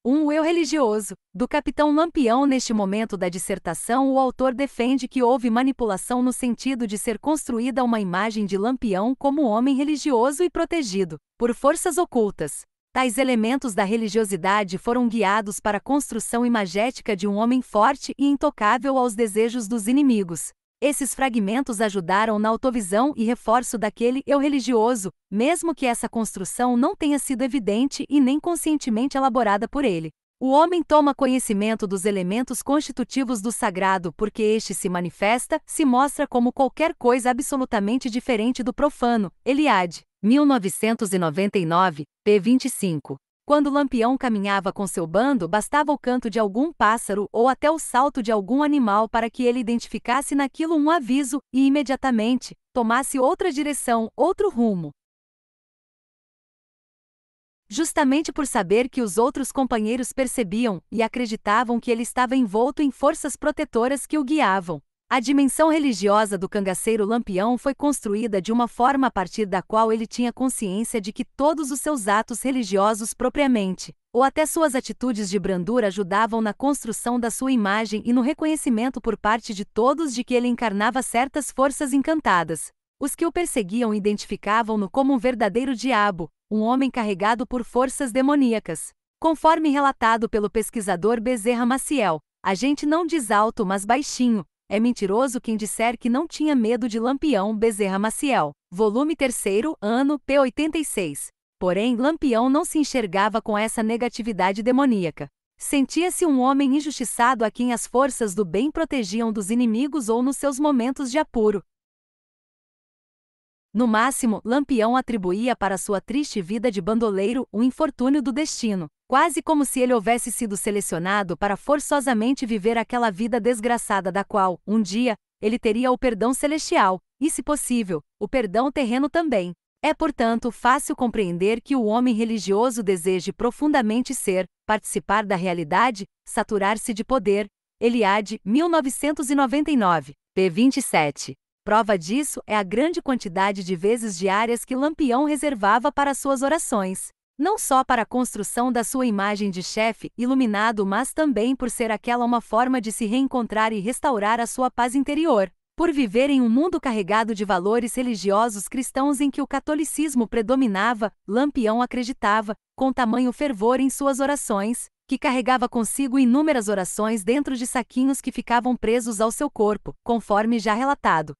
Um eu religioso, do capitão Lampião Neste momento da dissertação, o autor defende que houve manipulação no sentido de ser construída uma imagem de Lampião como homem religioso e protegido por forças ocultas. Tais elementos da religiosidade foram guiados para a construção imagética de um homem forte e intocável aos desejos dos inimigos, esses fragmentos ajudaram na autovisão e reforço daquele eu religioso, mesmo que essa construção não tenha sido evidente e nem conscientemente elaborada por ele. O homem toma conhecimento dos elementos constitutivos do sagrado porque este se manifesta, se mostra como qualquer coisa absolutamente diferente do profano. Eliade, 1999, p. 25. Quando Lampião caminhava com seu bando, bastava o canto de algum pássaro ou até o salto de algum animal para que ele identificasse naquilo um aviso e imediatamente tomasse outra direção, outro rumo. Justamente por saber que os outros companheiros percebiam e acreditavam que ele estava envolto em forças protetoras que o guiavam. A dimensão religiosa do cangaceiro Lampião foi construída de uma forma a partir da qual ele tinha consciência de que todos os seus atos religiosos propriamente, ou até suas atitudes de brandura ajudavam na construção da sua imagem e no reconhecimento por parte de todos de que ele encarnava certas forças encantadas. Os que o perseguiam identificavam-no como um verdadeiro diabo, um homem carregado por forças demoníacas. Conforme relatado pelo pesquisador Bezerra Maciel, a gente não diz alto, mas baixinho, é mentiroso quem disser que não tinha medo de Lampião Bezerra Maciel. Volume 3, ano P86. Porém, Lampião não se enxergava com essa negatividade demoníaca. Sentia-se um homem injustiçado a quem as forças do bem protegiam dos inimigos ou nos seus momentos de apuro. No máximo, Lampião atribuía para sua triste vida de bandoleiro o um infortúnio do destino quase como se ele houvesse sido selecionado para forçosamente viver aquela vida desgraçada da qual, um dia, ele teria o perdão celestial, e, se possível, o perdão terreno também. É, portanto, fácil compreender que o homem religioso deseje profundamente ser, participar da realidade, saturar-se de poder. Eliade, 1999, p. 27. Prova disso é a grande quantidade de vezes diárias que Lampião reservava para suas orações não só para a construção da sua imagem de chefe iluminado, mas também por ser aquela uma forma de se reencontrar e restaurar a sua paz interior, por viver em um mundo carregado de valores religiosos cristãos em que o catolicismo predominava, Lampião acreditava, com tamanho fervor em suas orações, que carregava consigo inúmeras orações dentro de saquinhos que ficavam presos ao seu corpo, conforme já relatado.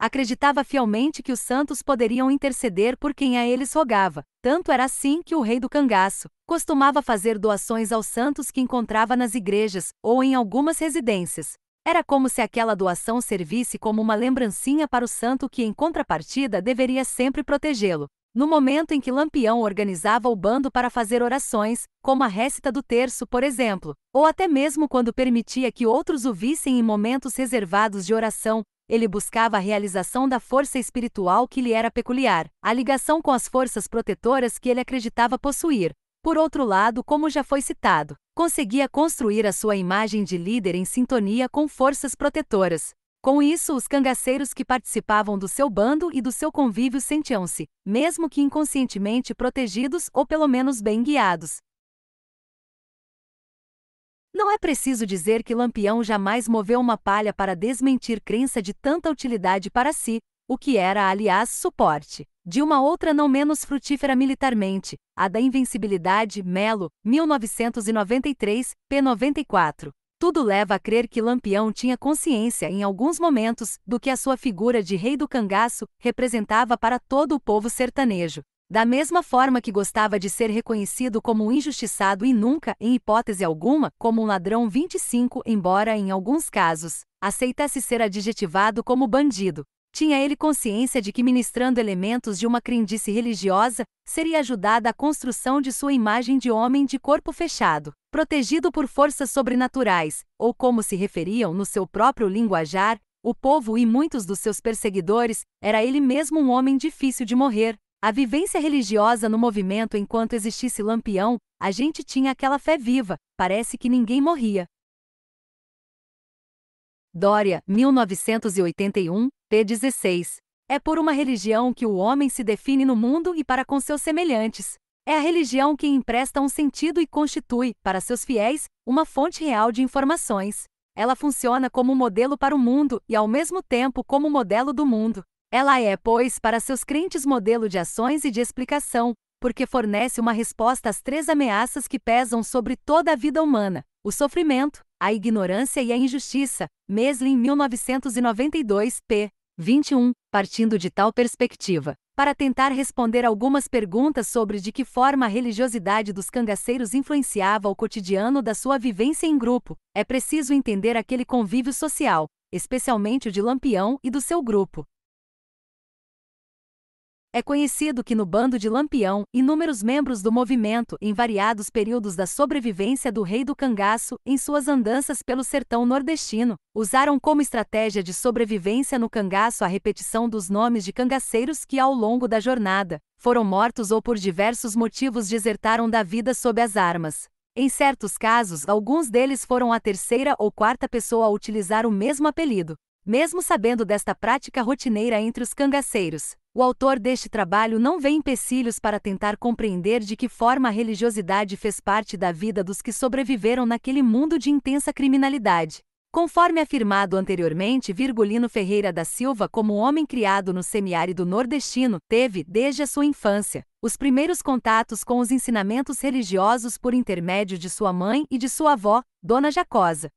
Acreditava fielmente que os santos poderiam interceder por quem a eles rogava. Tanto era assim que o rei do cangaço costumava fazer doações aos santos que encontrava nas igrejas ou em algumas residências. Era como se aquela doação servisse como uma lembrancinha para o santo que, em contrapartida, deveria sempre protegê-lo. No momento em que Lampião organizava o bando para fazer orações, como a récita do terço, por exemplo, ou até mesmo quando permitia que outros o vissem em momentos reservados de oração, ele buscava a realização da força espiritual que lhe era peculiar, a ligação com as forças protetoras que ele acreditava possuir. Por outro lado, como já foi citado, conseguia construir a sua imagem de líder em sintonia com forças protetoras. Com isso, os cangaceiros que participavam do seu bando e do seu convívio sentiam-se, mesmo que inconscientemente protegidos ou pelo menos bem guiados, não é preciso dizer que Lampião jamais moveu uma palha para desmentir crença de tanta utilidade para si, o que era, aliás, suporte. De uma outra não menos frutífera militarmente, a da invencibilidade, Melo, 1993, p. 94. Tudo leva a crer que Lampião tinha consciência, em alguns momentos, do que a sua figura de rei do cangaço representava para todo o povo sertanejo, da mesma forma que gostava de ser reconhecido como um injustiçado e nunca, em hipótese alguma, como um ladrão 25, embora em alguns casos, aceitasse ser adjetivado como bandido. Tinha ele consciência de que ministrando elementos de uma crendice religiosa, seria ajudada a construção de sua imagem de homem de corpo fechado, protegido por forças sobrenaturais, ou como se referiam no seu próprio linguajar, o povo e muitos dos seus perseguidores, era ele mesmo um homem difícil de morrer, a vivência religiosa no movimento enquanto existisse Lampião, a gente tinha aquela fé viva, parece que ninguém morria. Dória, 1981, p. 16. É por uma religião que o homem se define no mundo e para com seus semelhantes. É a religião que empresta um sentido e constitui, para seus fiéis, uma fonte real de informações. Ela funciona como um modelo para o mundo e, ao mesmo tempo, como um modelo do mundo. Ela é, pois, para seus crentes modelo de ações e de explicação, porque fornece uma resposta às três ameaças que pesam sobre toda a vida humana: o sofrimento, a ignorância e a injustiça. Meslin 1992, p. 21, partindo de tal perspectiva, para tentar responder algumas perguntas sobre de que forma a religiosidade dos cangaceiros influenciava o cotidiano da sua vivência em grupo, é preciso entender aquele convívio social, especialmente o de Lampião e do seu grupo, é conhecido que no bando de Lampião, inúmeros membros do movimento, em variados períodos da sobrevivência do rei do cangaço, em suas andanças pelo sertão nordestino, usaram como estratégia de sobrevivência no cangaço a repetição dos nomes de cangaceiros que ao longo da jornada foram mortos ou por diversos motivos desertaram da vida sob as armas. Em certos casos, alguns deles foram a terceira ou quarta pessoa a utilizar o mesmo apelido, mesmo sabendo desta prática rotineira entre os cangaceiros, o autor deste trabalho não vê empecilhos para tentar compreender de que forma a religiosidade fez parte da vida dos que sobreviveram naquele mundo de intensa criminalidade. Conforme afirmado anteriormente, Virgulino Ferreira da Silva, como homem criado no semiárido nordestino, teve, desde a sua infância, os primeiros contatos com os ensinamentos religiosos por intermédio de sua mãe e de sua avó, Dona Jacosa.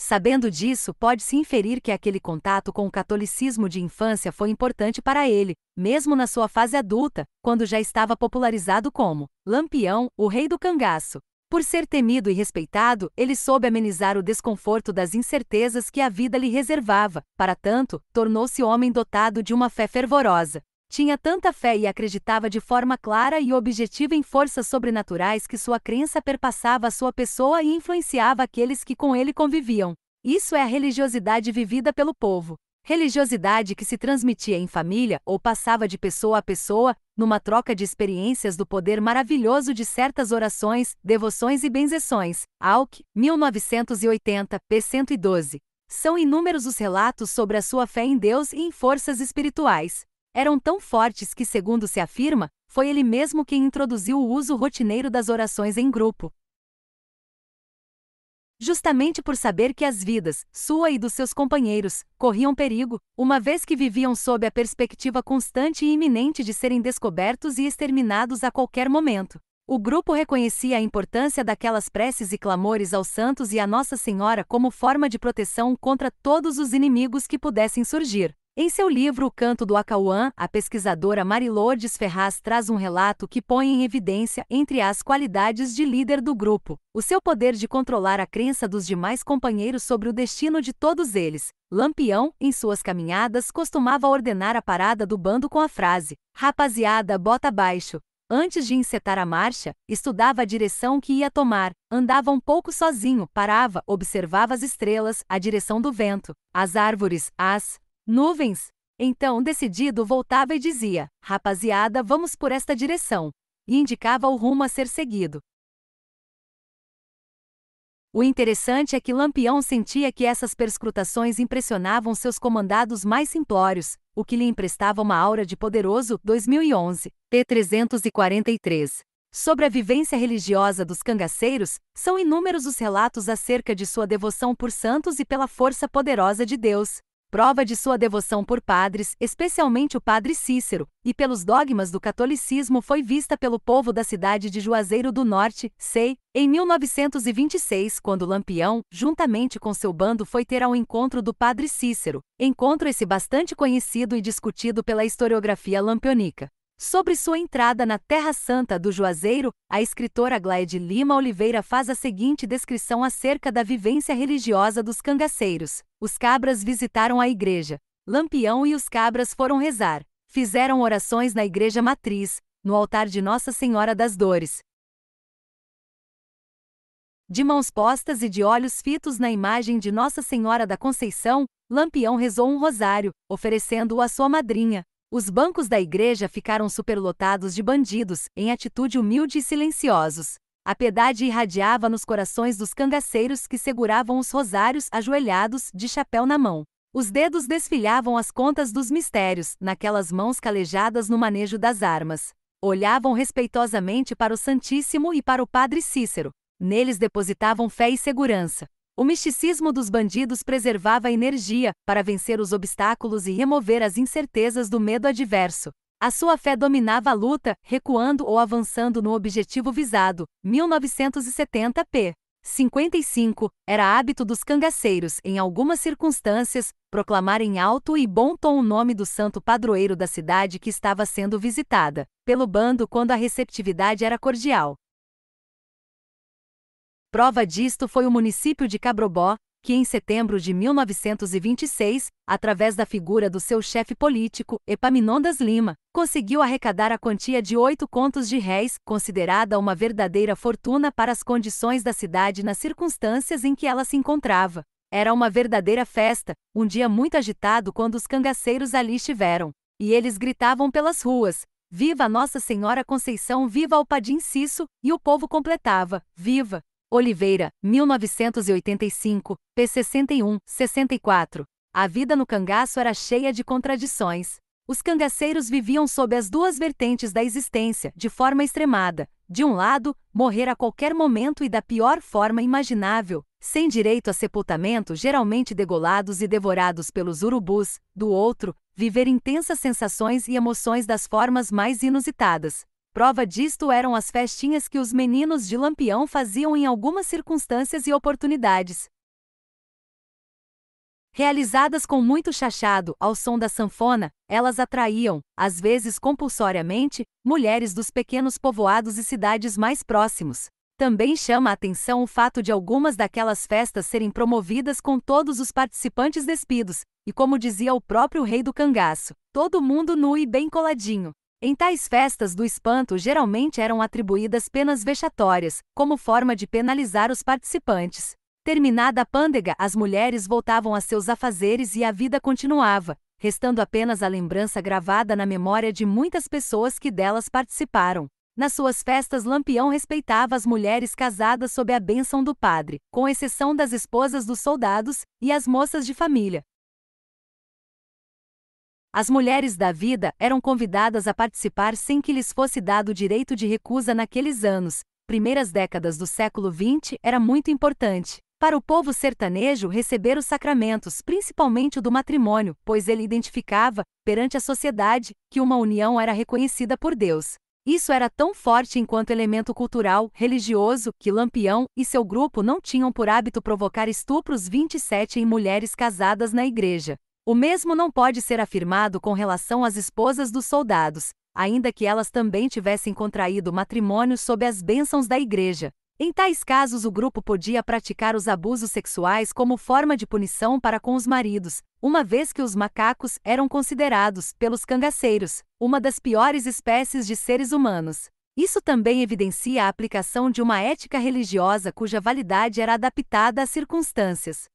Sabendo disso, pode-se inferir que aquele contato com o catolicismo de infância foi importante para ele, mesmo na sua fase adulta, quando já estava popularizado como Lampião, o rei do cangaço. Por ser temido e respeitado, ele soube amenizar o desconforto das incertezas que a vida lhe reservava, para tanto, tornou-se homem dotado de uma fé fervorosa. Tinha tanta fé e acreditava de forma clara e objetiva em forças sobrenaturais que sua crença perpassava a sua pessoa e influenciava aqueles que com ele conviviam. Isso é a religiosidade vivida pelo povo. Religiosidade que se transmitia em família ou passava de pessoa a pessoa, numa troca de experiências do poder maravilhoso de certas orações, devoções e benzeções. Alck, 1980, p. 112. São inúmeros os relatos sobre a sua fé em Deus e em forças espirituais eram tão fortes que, segundo se afirma, foi ele mesmo quem introduziu o uso rotineiro das orações em grupo. Justamente por saber que as vidas, sua e dos seus companheiros, corriam perigo, uma vez que viviam sob a perspectiva constante e iminente de serem descobertos e exterminados a qualquer momento. O grupo reconhecia a importância daquelas preces e clamores aos santos e à Nossa Senhora como forma de proteção contra todos os inimigos que pudessem surgir. Em seu livro O Canto do Acauã, a pesquisadora Marilourdes Ferraz traz um relato que põe em evidência, entre as qualidades de líder do grupo, o seu poder de controlar a crença dos demais companheiros sobre o destino de todos eles. Lampião, em suas caminhadas, costumava ordenar a parada do bando com a frase: Rapaziada, bota baixo. Antes de encetar a marcha, estudava a direção que ia tomar, andava um pouco sozinho, parava, observava as estrelas, a direção do vento, as árvores, as Nuvens. Então, decidido, voltava e dizia: Rapaziada, vamos por esta direção. E indicava o rumo a ser seguido. O interessante é que Lampião sentia que essas perscrutações impressionavam seus comandados mais simplórios, o que lhe emprestava uma aura de poderoso 2011, P343. Sobre a vivência religiosa dos cangaceiros, são inúmeros os relatos acerca de sua devoção por santos e pela força poderosa de Deus, prova de sua devoção por padres, especialmente o padre Cícero, e pelos dogmas do catolicismo foi vista pelo povo da cidade de Juazeiro do Norte, sei, em 1926, quando Lampião, juntamente com seu bando, foi ter ao encontro do padre Cícero, encontro esse bastante conhecido e discutido pela historiografia lampionica. Sobre sua entrada na Terra Santa do Juazeiro, a escritora Glaide Lima Oliveira faz a seguinte descrição acerca da vivência religiosa dos cangaceiros. Os cabras visitaram a igreja. Lampião e os cabras foram rezar. Fizeram orações na igreja matriz, no altar de Nossa Senhora das Dores. De mãos postas e de olhos fitos na imagem de Nossa Senhora da Conceição, Lampião rezou um rosário, oferecendo-o à sua madrinha, os bancos da igreja ficaram superlotados de bandidos, em atitude humilde e silenciosos. A piedade irradiava nos corações dos cangaceiros que seguravam os rosários ajoelhados, de chapéu na mão. Os dedos desfilhavam as contas dos mistérios, naquelas mãos calejadas no manejo das armas. Olhavam respeitosamente para o Santíssimo e para o Padre Cícero. Neles depositavam fé e segurança. O misticismo dos bandidos preservava a energia para vencer os obstáculos e remover as incertezas do medo adverso. A sua fé dominava a luta, recuando ou avançando no objetivo visado. 1970 p. 55. Era hábito dos cangaceiros, em algumas circunstâncias, proclamar em alto e bom tom o nome do santo padroeiro da cidade que estava sendo visitada, pelo bando quando a receptividade era cordial. Prova disto foi o município de Cabrobó, que em setembro de 1926, através da figura do seu chefe político, Epaminondas Lima, conseguiu arrecadar a quantia de oito contos de réis, considerada uma verdadeira fortuna para as condições da cidade nas circunstâncias em que ela se encontrava. Era uma verdadeira festa, um dia muito agitado quando os cangaceiros ali estiveram. E eles gritavam pelas ruas: Viva Nossa Senhora Conceição, viva o Cisso! E o povo completava: Viva! Oliveira, 1985, p. 61, 64. A vida no cangaço era cheia de contradições. Os cangaceiros viviam sob as duas vertentes da existência, de forma extremada. De um lado, morrer a qualquer momento e da pior forma imaginável, sem direito a sepultamento, geralmente degolados e devorados pelos urubus. Do outro, viver intensas sensações e emoções das formas mais inusitadas, Prova disto eram as festinhas que os meninos de Lampião faziam em algumas circunstâncias e oportunidades. Realizadas com muito chachado, ao som da sanfona, elas atraíam, às vezes compulsoriamente, mulheres dos pequenos povoados e cidades mais próximos. Também chama a atenção o fato de algumas daquelas festas serem promovidas com todos os participantes despidos, e como dizia o próprio rei do cangaço, todo mundo nu e bem coladinho. Em tais festas do espanto geralmente eram atribuídas penas vexatórias, como forma de penalizar os participantes. Terminada a pândega, as mulheres voltavam a seus afazeres e a vida continuava, restando apenas a lembrança gravada na memória de muitas pessoas que delas participaram. Nas suas festas, Lampião respeitava as mulheres casadas sob a bênção do padre, com exceção das esposas dos soldados e as moças de família, as mulheres da vida eram convidadas a participar sem que lhes fosse dado o direito de recusa naqueles anos. Primeiras décadas do século XX era muito importante para o povo sertanejo receber os sacramentos, principalmente o do matrimônio, pois ele identificava, perante a sociedade, que uma união era reconhecida por Deus. Isso era tão forte enquanto elemento cultural, religioso, que Lampião e seu grupo não tinham por hábito provocar estupros 27 em mulheres casadas na igreja. O mesmo não pode ser afirmado com relação às esposas dos soldados, ainda que elas também tivessem contraído matrimônio sob as bênçãos da Igreja. Em tais casos, o grupo podia praticar os abusos sexuais como forma de punição para com os maridos, uma vez que os macacos eram considerados, pelos cangaceiros, uma das piores espécies de seres humanos. Isso também evidencia a aplicação de uma ética religiosa cuja validade era adaptada às circunstâncias.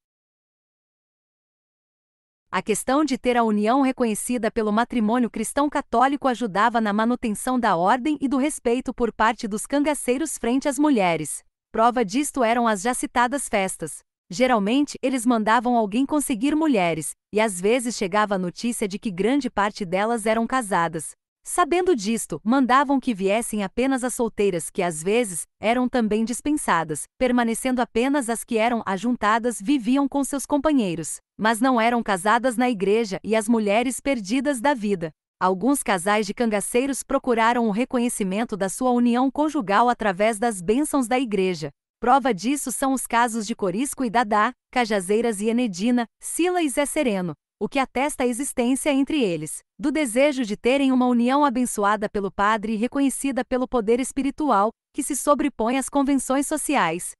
A questão de ter a união reconhecida pelo matrimônio cristão católico ajudava na manutenção da ordem e do respeito por parte dos cangaceiros frente às mulheres. Prova disto eram as já citadas festas. Geralmente, eles mandavam alguém conseguir mulheres, e às vezes chegava a notícia de que grande parte delas eram casadas. Sabendo disto, mandavam que viessem apenas as solteiras que às vezes eram também dispensadas, permanecendo apenas as que eram ajuntadas viviam com seus companheiros, mas não eram casadas na igreja e as mulheres perdidas da vida. Alguns casais de cangaceiros procuraram o reconhecimento da sua união conjugal através das bênçãos da igreja. Prova disso são os casos de Corisco e Dadá, Cajazeiras e Enedina, Sila e Zé Sereno, o que atesta a existência entre eles, do desejo de terem uma união abençoada pelo Padre e reconhecida pelo poder espiritual, que se sobrepõe às convenções sociais.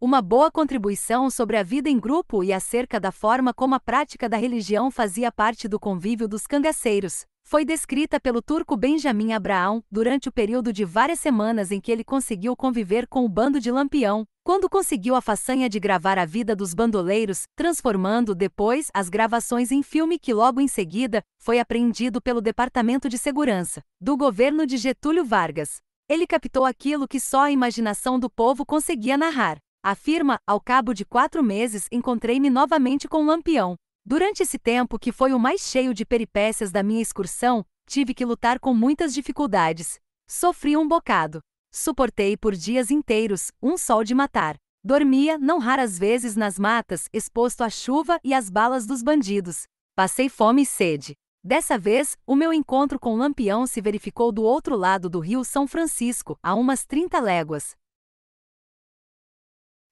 Uma boa contribuição sobre a vida em grupo e acerca da forma como a prática da religião fazia parte do convívio dos cangaceiros foi descrita pelo turco Benjamin Abraão durante o período de várias semanas em que ele conseguiu conviver com o bando de Lampião, quando conseguiu a façanha de gravar a vida dos bandoleiros, transformando depois as gravações em filme que logo em seguida foi apreendido pelo Departamento de Segurança do governo de Getúlio Vargas. Ele captou aquilo que só a imaginação do povo conseguia narrar. Afirma, ao cabo de quatro meses encontrei-me novamente com Lampião, Durante esse tempo, que foi o mais cheio de peripécias da minha excursão, tive que lutar com muitas dificuldades. Sofri um bocado. Suportei por dias inteiros, um sol de matar. Dormia, não raras vezes, nas matas, exposto à chuva e às balas dos bandidos. Passei fome e sede. Dessa vez, o meu encontro com Lampião se verificou do outro lado do rio São Francisco, a umas 30 léguas.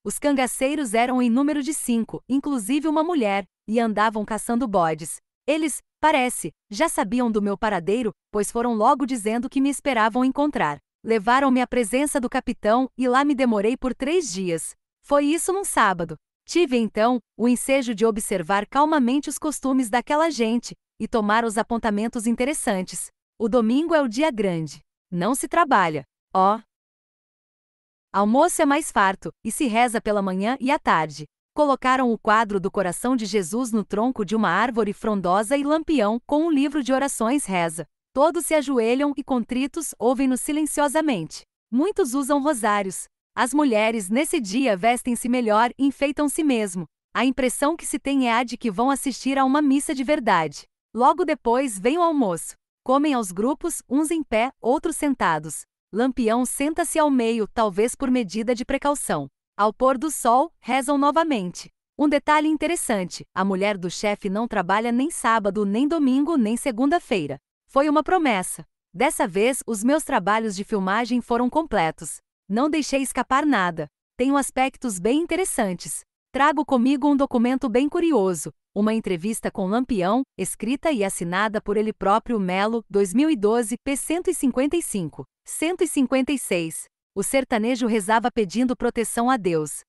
Os cangaceiros eram em número de cinco, inclusive uma mulher, e andavam caçando bodes. Eles, parece, já sabiam do meu paradeiro, pois foram logo dizendo que me esperavam encontrar. Levaram-me à presença do capitão e lá me demorei por três dias. Foi isso num sábado. Tive então o ensejo de observar calmamente os costumes daquela gente e tomar os apontamentos interessantes. O domingo é o dia grande. Não se trabalha. Ó, oh, Almoço é mais farto, e se reza pela manhã e à tarde. Colocaram o quadro do coração de Jesus no tronco de uma árvore frondosa e lampião, com um livro de orações reza. Todos se ajoelham e contritos ouvem-no silenciosamente. Muitos usam rosários. As mulheres nesse dia vestem-se melhor e enfeitam-se mesmo. A impressão que se tem é a de que vão assistir a uma missa de verdade. Logo depois vem o almoço. Comem aos grupos, uns em pé, outros sentados. Lampião senta-se ao meio, talvez por medida de precaução. Ao pôr do sol, rezam novamente. Um detalhe interessante: a mulher do chefe não trabalha nem sábado, nem domingo, nem segunda-feira. Foi uma promessa. Dessa vez, os meus trabalhos de filmagem foram completos. Não deixei escapar nada. Tenho aspectos bem interessantes. Trago comigo um documento bem curioso, uma entrevista com Lampião, escrita e assinada por ele próprio Melo, 2012, p. 155. 156. O sertanejo rezava pedindo proteção a Deus.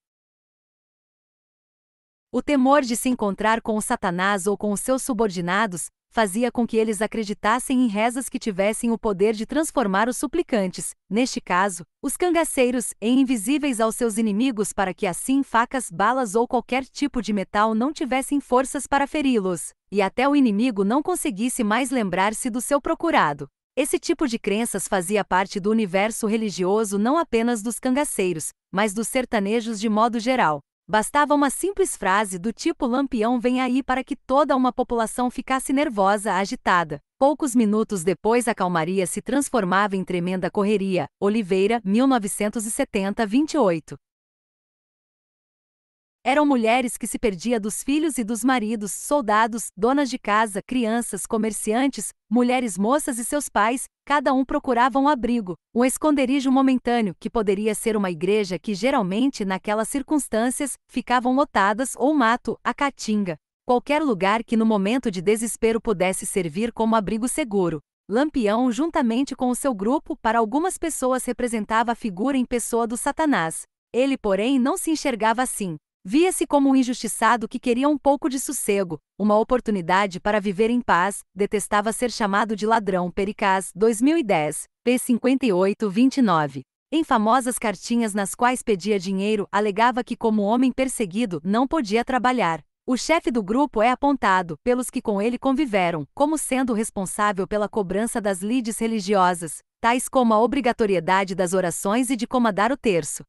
O temor de se encontrar com o Satanás ou com os seus subordinados fazia com que eles acreditassem em rezas que tivessem o poder de transformar os suplicantes, neste caso, os cangaceiros, em invisíveis aos seus inimigos para que assim facas, balas ou qualquer tipo de metal não tivessem forças para feri-los, e até o inimigo não conseguisse mais lembrar-se do seu procurado. Esse tipo de crenças fazia parte do universo religioso não apenas dos cangaceiros, mas dos sertanejos de modo geral. Bastava uma simples frase do tipo Lampião vem aí para que toda uma população ficasse nervosa, agitada. Poucos minutos depois a calmaria se transformava em tremenda correria. Oliveira, 1970-28. Eram mulheres que se perdia dos filhos e dos maridos, soldados, donas de casa, crianças, comerciantes, mulheres moças e seus pais, cada um procurava um abrigo, um esconderijo momentâneo, que poderia ser uma igreja que geralmente, naquelas circunstâncias, ficavam lotadas ou mato, a caatinga. Qualquer lugar que no momento de desespero pudesse servir como abrigo seguro. Lampião, juntamente com o seu grupo, para algumas pessoas representava a figura em pessoa do Satanás. Ele, porém, não se enxergava assim. Via-se como um injustiçado que queria um pouco de sossego, uma oportunidade para viver em paz, detestava ser chamado de ladrão pericaz 2010, p 5829. Em famosas cartinhas nas quais pedia dinheiro, alegava que como homem perseguido não podia trabalhar. O chefe do grupo é apontado, pelos que com ele conviveram, como sendo responsável pela cobrança das lides religiosas, tais como a obrigatoriedade das orações e de comandar o terço.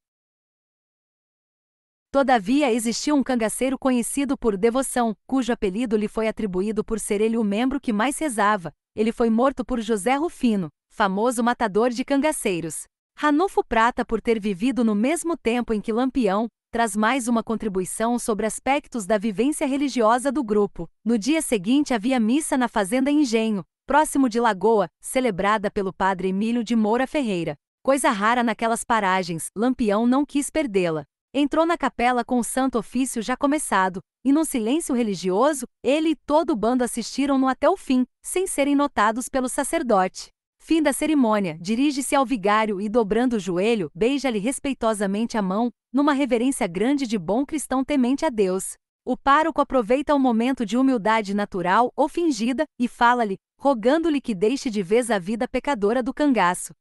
Todavia existia um cangaceiro conhecido por devoção, cujo apelido lhe foi atribuído por ser ele o membro que mais rezava. Ele foi morto por José Rufino, famoso matador de cangaceiros. Ranulfo Prata, por ter vivido no mesmo tempo em que Lampião, traz mais uma contribuição sobre aspectos da vivência religiosa do grupo. No dia seguinte havia missa na Fazenda Engenho, próximo de Lagoa, celebrada pelo padre Emílio de Moura Ferreira. Coisa rara naquelas paragens, Lampião não quis perdê-la. Entrou na capela com o santo ofício já começado, e num silêncio religioso, ele e todo o bando assistiram-no até o fim, sem serem notados pelo sacerdote. Fim da cerimônia, dirige-se ao vigário e, dobrando o joelho, beija-lhe respeitosamente a mão, numa reverência grande de bom cristão temente a Deus. O pároco aproveita o momento de humildade natural ou fingida e fala-lhe, rogando-lhe que deixe de vez a vida pecadora do cangaço,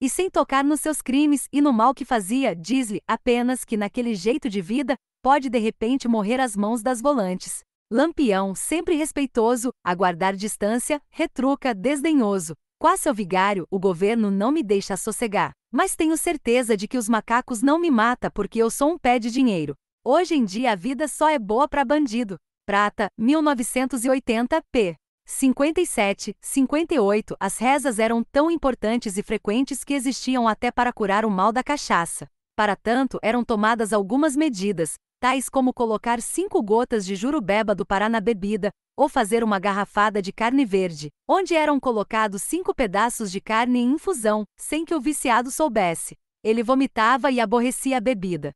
e sem tocar nos seus crimes e no mal que fazia, diz-lhe apenas que naquele jeito de vida, pode de repente morrer às mãos das volantes. Lampião, sempre respeitoso, a guardar distância, retruca, desdenhoso. Quase seu vigário, o governo não me deixa sossegar. Mas tenho certeza de que os macacos não me mata porque eu sou um pé de dinheiro. Hoje em dia a vida só é boa para bandido. Prata, 1980, p. 57, 58, as rezas eram tão importantes e frequentes que existiam até para curar o mal da cachaça. Para tanto, eram tomadas algumas medidas, tais como colocar cinco gotas de jurubeba do Pará na bebida, ou fazer uma garrafada de carne verde, onde eram colocados cinco pedaços de carne em infusão, sem que o viciado soubesse. Ele vomitava e aborrecia a bebida.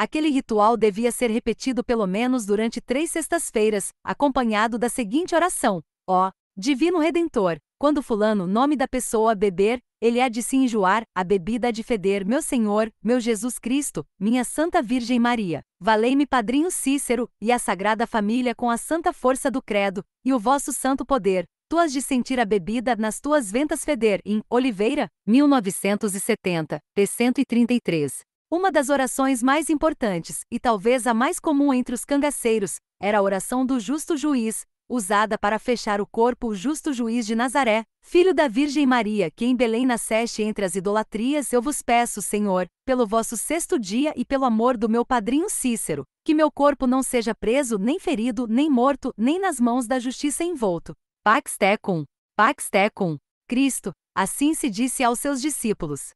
Aquele ritual devia ser repetido pelo menos durante três sextas-feiras, acompanhado da seguinte oração: Ó, oh, Divino Redentor, quando fulano nome da pessoa beber, ele há de se enjoar, a bebida há de feder, meu Senhor, meu Jesus Cristo, minha Santa Virgem Maria. Valei-me Padrinho Cícero, e a Sagrada Família com a santa força do credo, e o vosso santo poder, tu has de sentir a bebida nas tuas ventas feder, em Oliveira, 1970, P133. Uma das orações mais importantes, e talvez a mais comum entre os cangaceiros, era a oração do justo juiz, usada para fechar o corpo o justo juiz de Nazaré, filho da Virgem Maria, que em Belém nasceste entre as idolatrias, eu vos peço, Senhor, pelo vosso sexto dia e pelo amor do meu padrinho Cícero, que meu corpo não seja preso, nem ferido, nem morto, nem nas mãos da justiça envolto. Pax tecum, pax tecum. Cristo, assim se disse aos seus discípulos.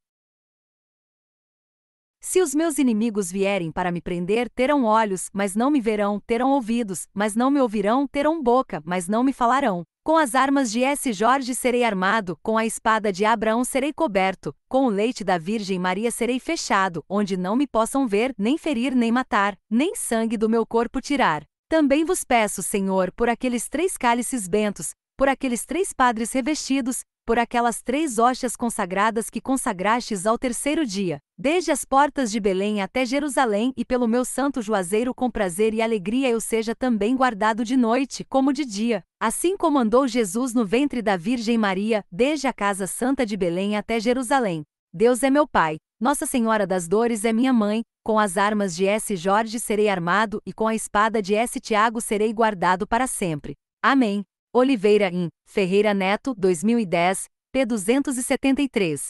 Se os meus inimigos vierem para me prender, terão olhos, mas não me verão, terão ouvidos, mas não me ouvirão, terão boca, mas não me falarão. Com as armas de S. Jorge serei armado, com a espada de Abraão serei coberto, com o leite da Virgem Maria serei fechado, onde não me possam ver, nem ferir, nem matar, nem sangue do meu corpo tirar. Também vos peço, Senhor, por aqueles três cálices bentos, por aqueles três padres revestidos, por aquelas três hostes consagradas que consagrastes ao terceiro dia, desde as portas de Belém até Jerusalém, e pelo meu santo juazeiro com prazer e alegria eu seja também guardado de noite, como de dia. Assim como Jesus no ventre da Virgem Maria, desde a casa santa de Belém até Jerusalém. Deus é meu Pai, Nossa Senhora das Dores é minha mãe, com as armas de S. Jorge serei armado e com a espada de S. Tiago serei guardado para sempre. Amém. Oliveira em Ferreira Neto, 2010, p. 273.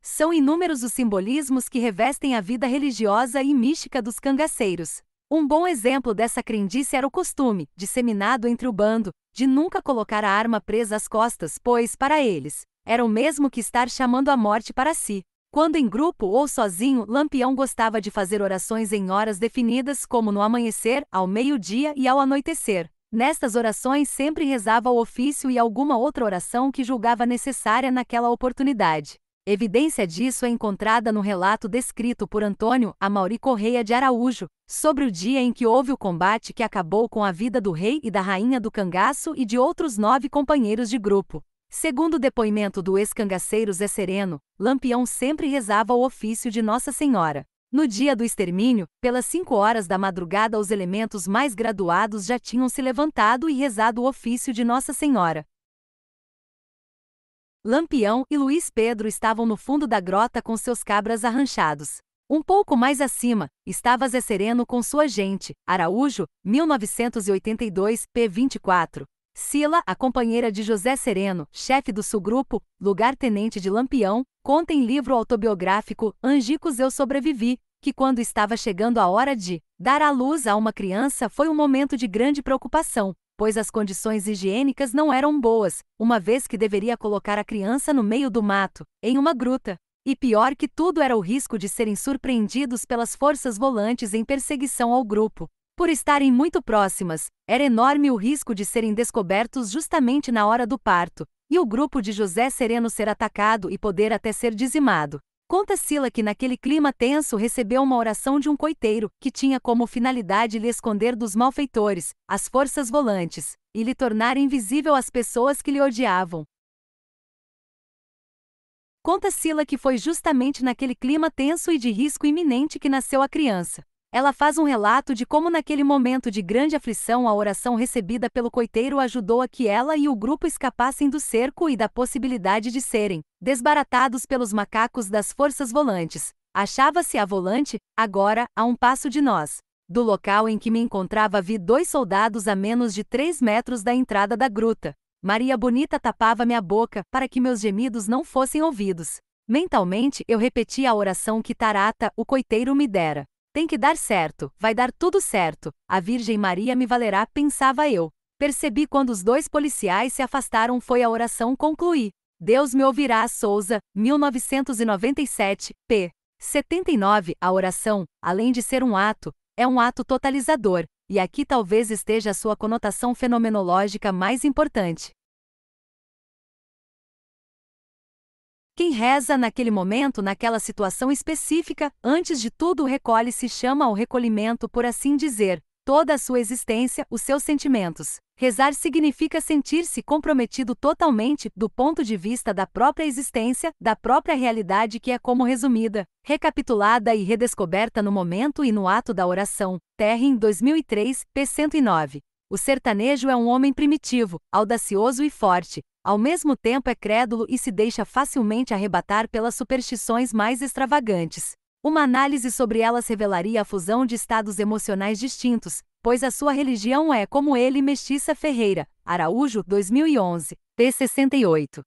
São inúmeros os simbolismos que revestem a vida religiosa e mística dos cangaceiros. Um bom exemplo dessa crendice era o costume, disseminado entre o bando, de nunca colocar a arma presa às costas, pois, para eles, era o mesmo que estar chamando a morte para si. Quando em grupo ou sozinho, Lampião gostava de fazer orações em horas definidas, como no amanhecer, ao meio-dia e ao anoitecer. Nestas orações sempre rezava o ofício e alguma outra oração que julgava necessária naquela oportunidade. Evidência disso é encontrada no relato descrito por Antônio Amauri Correia de Araújo, sobre o dia em que houve o combate que acabou com a vida do rei e da rainha do cangaço e de outros nove companheiros de grupo. Segundo o depoimento do ex-cangaceiro Zé Sereno, Lampião sempre rezava o ofício de Nossa Senhora. No dia do extermínio, pelas cinco horas da madrugada, os elementos mais graduados já tinham se levantado e rezado o ofício de Nossa Senhora. Lampião e Luiz Pedro estavam no fundo da grota com seus cabras arranchados. Um pouco mais acima, estava Zé Sereno com sua gente, Araújo, 1982, p. 24, Sila, a companheira de José Sereno, chefe do subgrupo, lugar-tenente de Lampião, conta em livro autobiográfico Angicos Eu Sobrevivi, que quando estava chegando a hora de dar à luz a uma criança foi um momento de grande preocupação, pois as condições higiênicas não eram boas, uma vez que deveria colocar a criança no meio do mato, em uma gruta. E pior que tudo era o risco de serem surpreendidos pelas forças volantes em perseguição ao grupo. Por estarem muito próximas, era enorme o risco de serem descobertos justamente na hora do parto, e o grupo de José Sereno ser atacado e poder até ser dizimado. Conta Sila que naquele clima tenso recebeu uma oração de um coiteiro, que tinha como finalidade lhe esconder dos malfeitores, as forças volantes, e lhe tornar invisível as pessoas que lhe odiavam. Conta Sila que foi justamente naquele clima tenso e de risco iminente que nasceu a criança. Ela faz um relato de como naquele momento de grande aflição a oração recebida pelo coiteiro ajudou a que ela e o grupo escapassem do cerco e da possibilidade de serem desbaratados pelos macacos das forças volantes. Achava-se a volante, agora, a um passo de nós. Do local em que me encontrava vi dois soldados a menos de três metros da entrada da gruta. Maria Bonita tapava minha boca para que meus gemidos não fossem ouvidos. Mentalmente, eu repetia a oração que Tarata, o coiteiro, me dera. Tem que dar certo, vai dar tudo certo. A Virgem Maria me valerá, pensava eu. Percebi quando os dois policiais se afastaram foi a oração concluí. Deus me ouvirá, Souza, 1997, p. 79. A oração, além de ser um ato, é um ato totalizador, e aqui talvez esteja a sua conotação fenomenológica mais importante. Quem reza naquele momento, naquela situação específica, antes de tudo recolhe-se e chama ao recolhimento, por assim dizer, toda a sua existência, os seus sentimentos. Rezar significa sentir-se comprometido totalmente, do ponto de vista da própria existência, da própria realidade que é como resumida, recapitulada e redescoberta no momento e no ato da oração. em 2003, p. 109. O sertanejo é um homem primitivo, audacioso e forte, ao mesmo tempo é crédulo e se deixa facilmente arrebatar pelas superstições mais extravagantes. Uma análise sobre elas revelaria a fusão de estados emocionais distintos, pois a sua religião é como ele, Mestiça Ferreira, Araújo, 2011, p. 68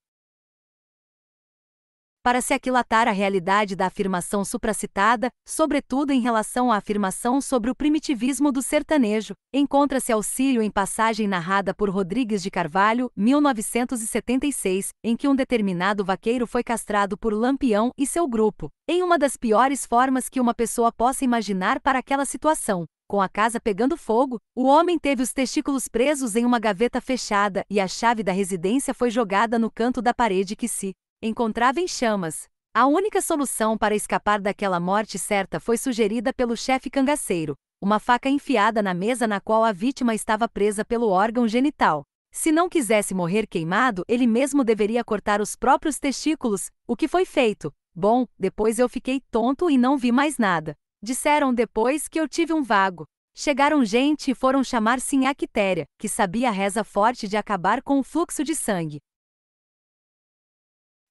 para se aquilatar a realidade da afirmação supracitada, sobretudo em relação à afirmação sobre o primitivismo do sertanejo, encontra-se auxílio em passagem narrada por Rodrigues de Carvalho, 1976, em que um determinado vaqueiro foi castrado por Lampião e seu grupo, em uma das piores formas que uma pessoa possa imaginar para aquela situação com a casa pegando fogo, o homem teve os testículos presos em uma gaveta fechada e a chave da residência foi jogada no canto da parede que se encontrava em chamas. A única solução para escapar daquela morte certa foi sugerida pelo chefe cangaceiro, uma faca enfiada na mesa na qual a vítima estava presa pelo órgão genital. Se não quisesse morrer queimado, ele mesmo deveria cortar os próprios testículos, o que foi feito. Bom, depois eu fiquei tonto e não vi mais nada. Disseram depois que eu tive um vago. Chegaram gente e foram chamar Quitéria, que sabia a reza forte de acabar com o fluxo de sangue.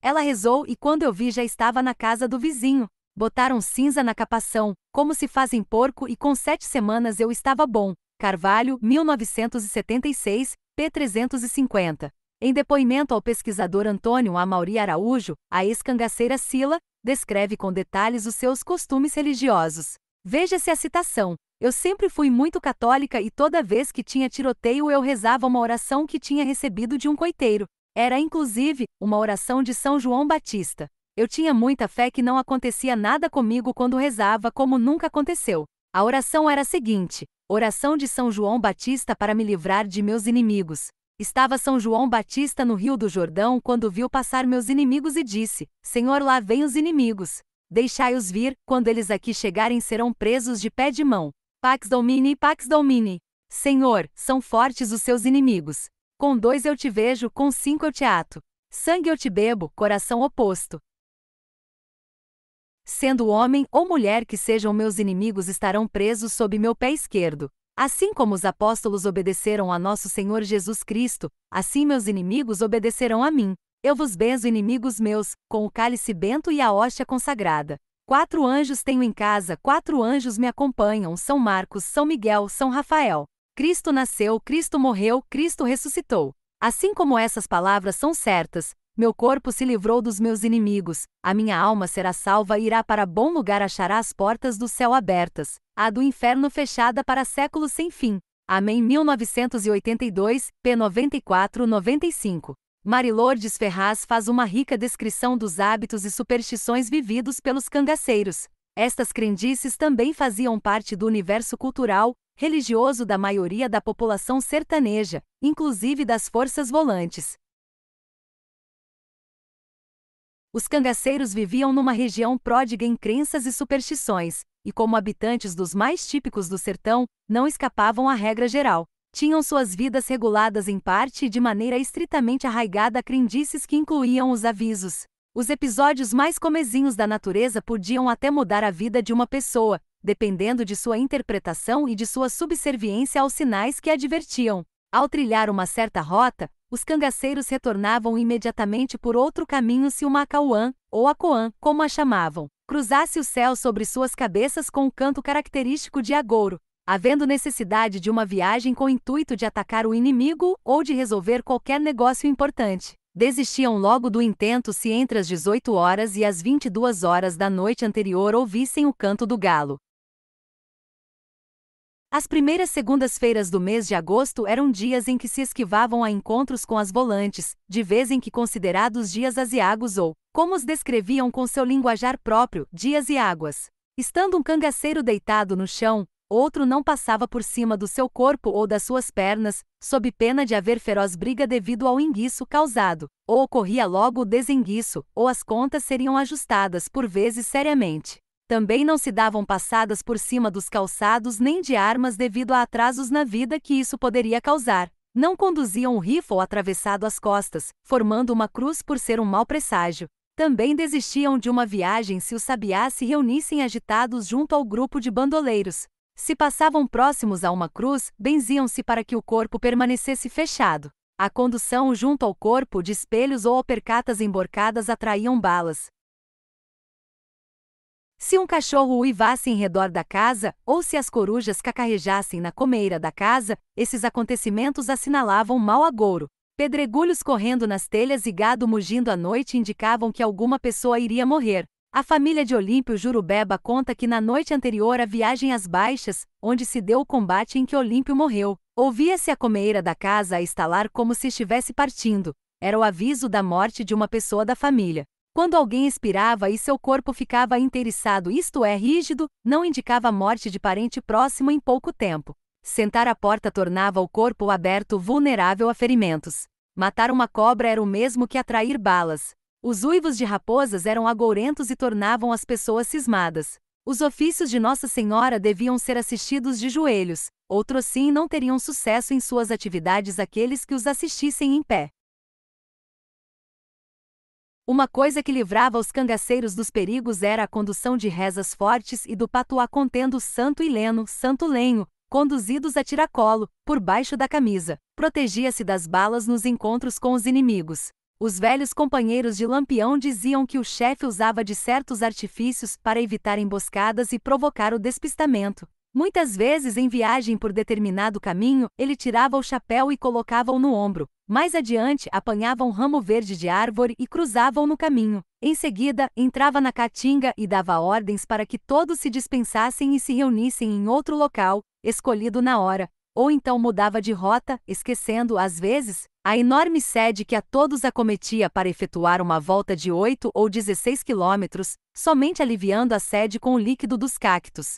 Ela rezou e quando eu vi já estava na casa do vizinho. Botaram cinza na capação, como se faz em porco e com sete semanas eu estava bom. Carvalho, 1976, p. 350. Em depoimento ao pesquisador Antônio Amauri Araújo, a ex-cangaceira Sila descreve com detalhes os seus costumes religiosos. Veja-se a citação. Eu sempre fui muito católica e toda vez que tinha tiroteio eu rezava uma oração que tinha recebido de um coiteiro. Era inclusive uma oração de São João Batista. Eu tinha muita fé que não acontecia nada comigo quando rezava, como nunca aconteceu. A oração era a seguinte: Oração de São João Batista para me livrar de meus inimigos. Estava São João Batista no Rio do Jordão quando viu passar meus inimigos e disse: Senhor, lá vêm os inimigos. Deixai-os vir, quando eles aqui chegarem serão presos de pé de mão. Pax Domini, Pax Domini. Senhor, são fortes os seus inimigos. Com dois eu te vejo, com cinco eu te ato. Sangue eu te bebo, coração oposto. Sendo homem ou mulher que sejam meus inimigos estarão presos sob meu pé esquerdo. Assim como os apóstolos obedeceram a nosso Senhor Jesus Cristo, assim meus inimigos obedecerão a mim. Eu vos benzo inimigos meus, com o cálice bento e a hóstia consagrada. Quatro anjos tenho em casa, quatro anjos me acompanham: São Marcos, São Miguel, São Rafael. Cristo nasceu, Cristo morreu, Cristo ressuscitou. Assim como essas palavras são certas, meu corpo se livrou dos meus inimigos, a minha alma será salva e irá para bom lugar achará as portas do céu abertas, a do inferno fechada para séculos sem fim. Amém 1982, p 94 95. Marilordes Ferraz faz uma rica descrição dos hábitos e superstições vividos pelos cangaceiros. Estas crendices também faziam parte do universo cultural, religioso da maioria da população sertaneja, inclusive das forças volantes. Os cangaceiros viviam numa região pródiga em crenças e superstições, e como habitantes dos mais típicos do sertão, não escapavam à regra geral. Tinham suas vidas reguladas em parte e de maneira estritamente arraigada a crendices que incluíam os avisos. Os episódios mais comezinhos da natureza podiam até mudar a vida de uma pessoa, dependendo de sua interpretação e de sua subserviência aos sinais que advertiam. Ao trilhar uma certa rota, os cangaceiros retornavam imediatamente por outro caminho se o Acauã, ou Acoã, como a chamavam, cruzasse o céu sobre suas cabeças com o um canto característico de agouro, havendo necessidade de uma viagem com o intuito de atacar o inimigo ou de resolver qualquer negócio importante. Desistiam logo do intento se entre as 18 horas e as 22 horas da noite anterior ouvissem o canto do galo. As primeiras segundas-feiras do mês de agosto eram dias em que se esquivavam a encontros com as volantes, de vez em que considerados dias aziagos ou, como os descreviam com seu linguajar próprio, dias e águas. Estando um cangaceiro deitado no chão, outro não passava por cima do seu corpo ou das suas pernas, sob pena de haver feroz briga devido ao enguiço causado, ou ocorria logo o desenguiço, ou as contas seriam ajustadas por vezes seriamente. Também não se davam passadas por cima dos calçados nem de armas devido a atrasos na vida que isso poderia causar. Não conduziam um rifle atravessado às costas, formando uma cruz por ser um mau presságio. Também desistiam de uma viagem se os sabiás se reunissem agitados junto ao grupo de bandoleiros. Se passavam próximos a uma cruz, benziam-se para que o corpo permanecesse fechado. A condução junto ao corpo de espelhos ou alpercatas emborcadas atraíam balas. Se um cachorro uivasse em redor da casa, ou se as corujas cacarrejassem na comeira da casa, esses acontecimentos assinalavam mau agouro. Pedregulhos correndo nas telhas e gado mugindo à noite indicavam que alguma pessoa iria morrer. A família de Olímpio Jurubeba conta que na noite anterior à viagem às Baixas, onde se deu o combate em que Olímpio morreu, ouvia-se a comeira da casa a estalar como se estivesse partindo. Era o aviso da morte de uma pessoa da família. Quando alguém expirava e seu corpo ficava inteiriçado, isto é, rígido, não indicava morte de parente próximo em pouco tempo. Sentar à porta tornava o corpo aberto vulnerável a ferimentos. Matar uma cobra era o mesmo que atrair balas. Os uivos de raposas eram agourentos e tornavam as pessoas cismadas. Os ofícios de Nossa Senhora deviam ser assistidos de joelhos, outros sim não teriam sucesso em suas atividades aqueles que os assistissem em pé. Uma coisa que livrava os cangaceiros dos perigos era a condução de rezas fortes e do patuá contendo santo e leno, santo lenho, conduzidos a tiracolo, por baixo da camisa. Protegia-se das balas nos encontros com os inimigos. Os velhos companheiros de Lampião diziam que o chefe usava de certos artifícios para evitar emboscadas e provocar o despistamento. Muitas vezes em viagem por determinado caminho, ele tirava o chapéu e colocava-o no ombro. Mais adiante, apanhava um ramo verde de árvore e cruzava-o no caminho. Em seguida, entrava na caatinga e dava ordens para que todos se dispensassem e se reunissem em outro local, escolhido na hora. Ou então mudava de rota, esquecendo, às vezes, a enorme sede que a todos acometia para efetuar uma volta de 8 ou 16 quilômetros, somente aliviando a sede com o líquido dos cactos.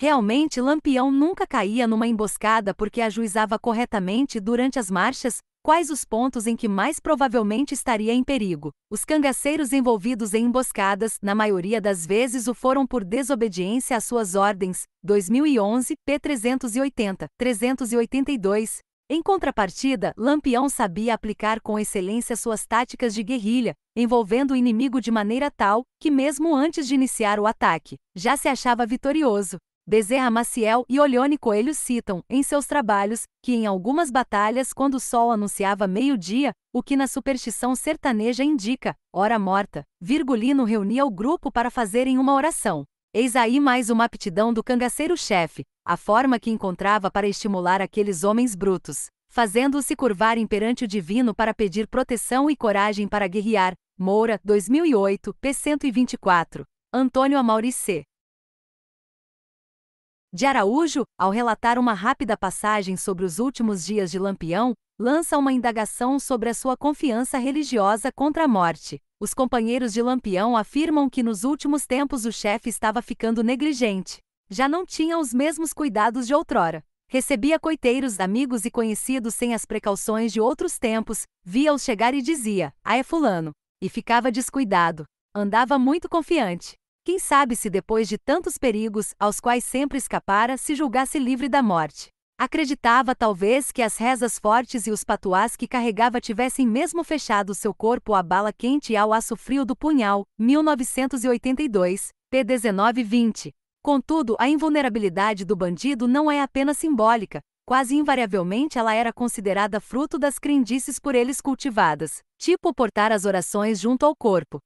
Realmente Lampião nunca caía numa emboscada porque ajuizava corretamente durante as marchas quais os pontos em que mais provavelmente estaria em perigo. Os cangaceiros envolvidos em emboscadas, na maioria das vezes, o foram por desobediência às suas ordens. 2011, p. 380, 382. Em contrapartida, Lampião sabia aplicar com excelência suas táticas de guerrilha, envolvendo o inimigo de maneira tal que, mesmo antes de iniciar o ataque, já se achava vitorioso. Bezerra Maciel e Olione Coelho citam, em seus trabalhos, que em algumas batalhas, quando o sol anunciava meio-dia, o que na superstição sertaneja indica, hora morta, Virgulino reunia o grupo para fazerem uma oração. Eis aí mais uma aptidão do cangaceiro-chefe, a forma que encontrava para estimular aqueles homens brutos, fazendo-os se curvarem perante o divino para pedir proteção e coragem para guerrear. Moura, 2008, p. 124. Antônio Amaurice de Araújo, ao relatar uma rápida passagem sobre os últimos dias de Lampião, lança uma indagação sobre a sua confiança religiosa contra a morte. Os companheiros de Lampião afirmam que nos últimos tempos o chefe estava ficando negligente. Já não tinha os mesmos cuidados de outrora. Recebia coiteiros, amigos e conhecidos sem as precauções de outros tempos, via-os chegar e dizia: Ah, é Fulano. E ficava descuidado. Andava muito confiante. Quem sabe se depois de tantos perigos, aos quais sempre escapara, se julgasse livre da morte. Acreditava talvez que as rezas fortes e os patuás que carregava tivessem mesmo fechado seu corpo à bala quente e ao aço frio do punhal. 1982, p. 1920. Contudo, a invulnerabilidade do bandido não é apenas simbólica, quase invariavelmente ela era considerada fruto das crendices por eles cultivadas, tipo portar as orações junto ao corpo.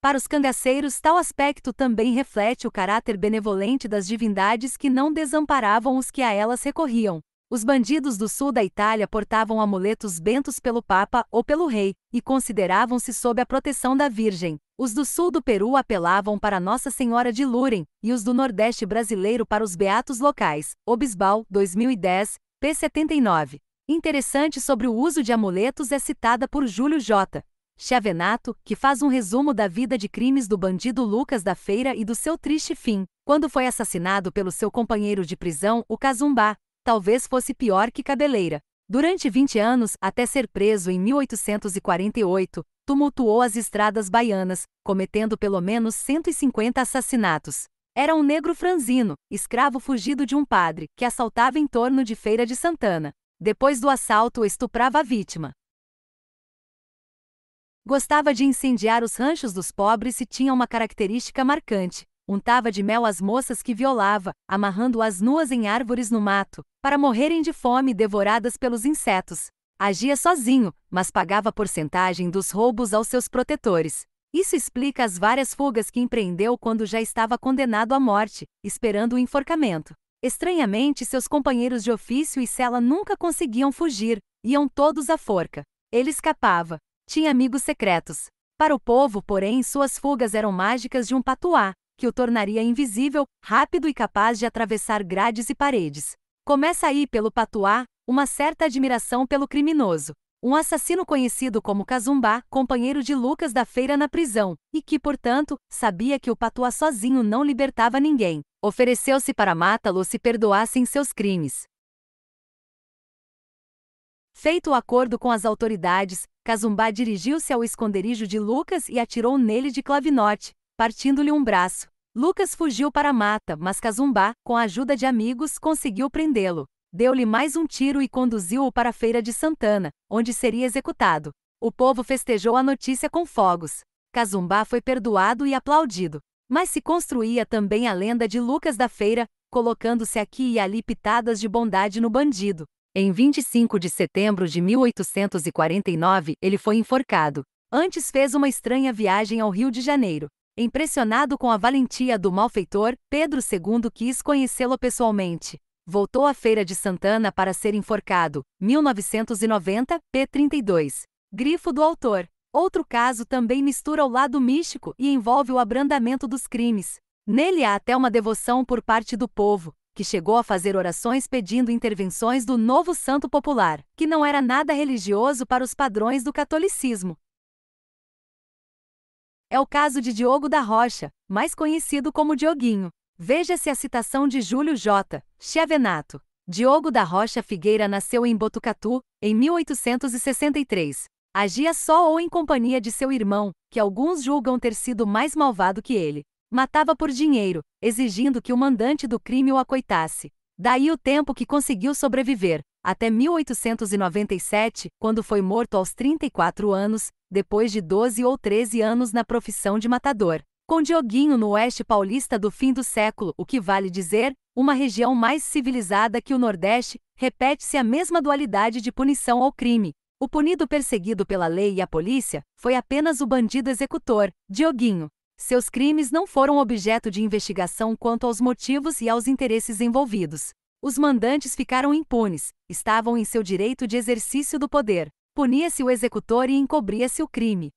Para os cangaceiros, tal aspecto também reflete o caráter benevolente das divindades que não desamparavam os que a elas recorriam. Os bandidos do sul da Itália portavam amuletos bentos pelo Papa ou pelo rei, e consideravam-se sob a proteção da Virgem. Os do sul do Peru apelavam para Nossa Senhora de Lurem, e os do Nordeste brasileiro para os beatos locais. Obisbal, 2010, p. 79. Interessante sobre o uso de amuletos é citada por Júlio J. Chavenato, que faz um resumo da vida de crimes do bandido Lucas da Feira e do seu triste fim, quando foi assassinado pelo seu companheiro de prisão, o Cazumbá, talvez fosse pior que Cabeleira. Durante 20 anos, até ser preso em 1848, tumultuou as estradas baianas, cometendo pelo menos 150 assassinatos. Era um negro franzino, escravo fugido de um padre, que assaltava em torno de Feira de Santana. Depois do assalto, estuprava a vítima. Gostava de incendiar os ranchos dos pobres e tinha uma característica marcante. Untava de mel as moças que violava, amarrando-as nuas em árvores no mato, para morrerem de fome devoradas pelos insetos. Agia sozinho, mas pagava porcentagem dos roubos aos seus protetores. Isso explica as várias fugas que empreendeu quando já estava condenado à morte, esperando o enforcamento. Estranhamente, seus companheiros de ofício e cela nunca conseguiam fugir, iam todos à forca. Ele escapava, tinha amigos secretos. Para o povo, porém, suas fugas eram mágicas de um patuá, que o tornaria invisível, rápido e capaz de atravessar grades e paredes. Começa aí pelo patuá, uma certa admiração pelo criminoso. Um assassino conhecido como Kazumbá, companheiro de Lucas da feira na prisão, e que, portanto, sabia que o patuá sozinho não libertava ninguém. Ofereceu-se para matá-lo se perdoassem seus crimes. Feito o acordo com as autoridades, Cazumbá dirigiu-se ao esconderijo de Lucas e atirou nele de clavinote, partindo-lhe um braço. Lucas fugiu para a mata, mas Cazumbá, com a ajuda de amigos, conseguiu prendê-lo. Deu-lhe mais um tiro e conduziu-o para a feira de Santana, onde seria executado. O povo festejou a notícia com fogos. Cazumbá foi perdoado e aplaudido. Mas se construía também a lenda de Lucas da Feira, colocando-se aqui e ali pitadas de bondade no bandido. Em 25 de setembro de 1849, ele foi enforcado. Antes fez uma estranha viagem ao Rio de Janeiro. Impressionado com a valentia do malfeitor, Pedro II quis conhecê-lo pessoalmente. Voltou à Feira de Santana para ser enforcado. 1990, p. 32. Grifo do autor. Outro caso também mistura o lado místico e envolve o abrandamento dos crimes. Nele há até uma devoção por parte do povo, que chegou a fazer orações pedindo intervenções do novo santo popular, que não era nada religioso para os padrões do catolicismo. É o caso de Diogo da Rocha, mais conhecido como Dioguinho. Veja-se a citação de Júlio J. Chiavenato. Diogo da Rocha Figueira nasceu em Botucatu, em 1863. Agia só ou em companhia de seu irmão, que alguns julgam ter sido mais malvado que ele. Matava por dinheiro, exigindo que o mandante do crime o acoitasse. Daí o tempo que conseguiu sobreviver, até 1897, quando foi morto aos 34 anos, depois de 12 ou 13 anos na profissão de matador. Com Dioguinho no oeste paulista do fim do século, o que vale dizer, uma região mais civilizada que o Nordeste, repete-se a mesma dualidade de punição ao crime. O punido perseguido pela lei e a polícia foi apenas o bandido executor, Dioguinho. Seus crimes não foram objeto de investigação quanto aos motivos e aos interesses envolvidos. Os mandantes ficaram impunes, estavam em seu direito de exercício do poder. Punia-se o executor e encobria-se o crime.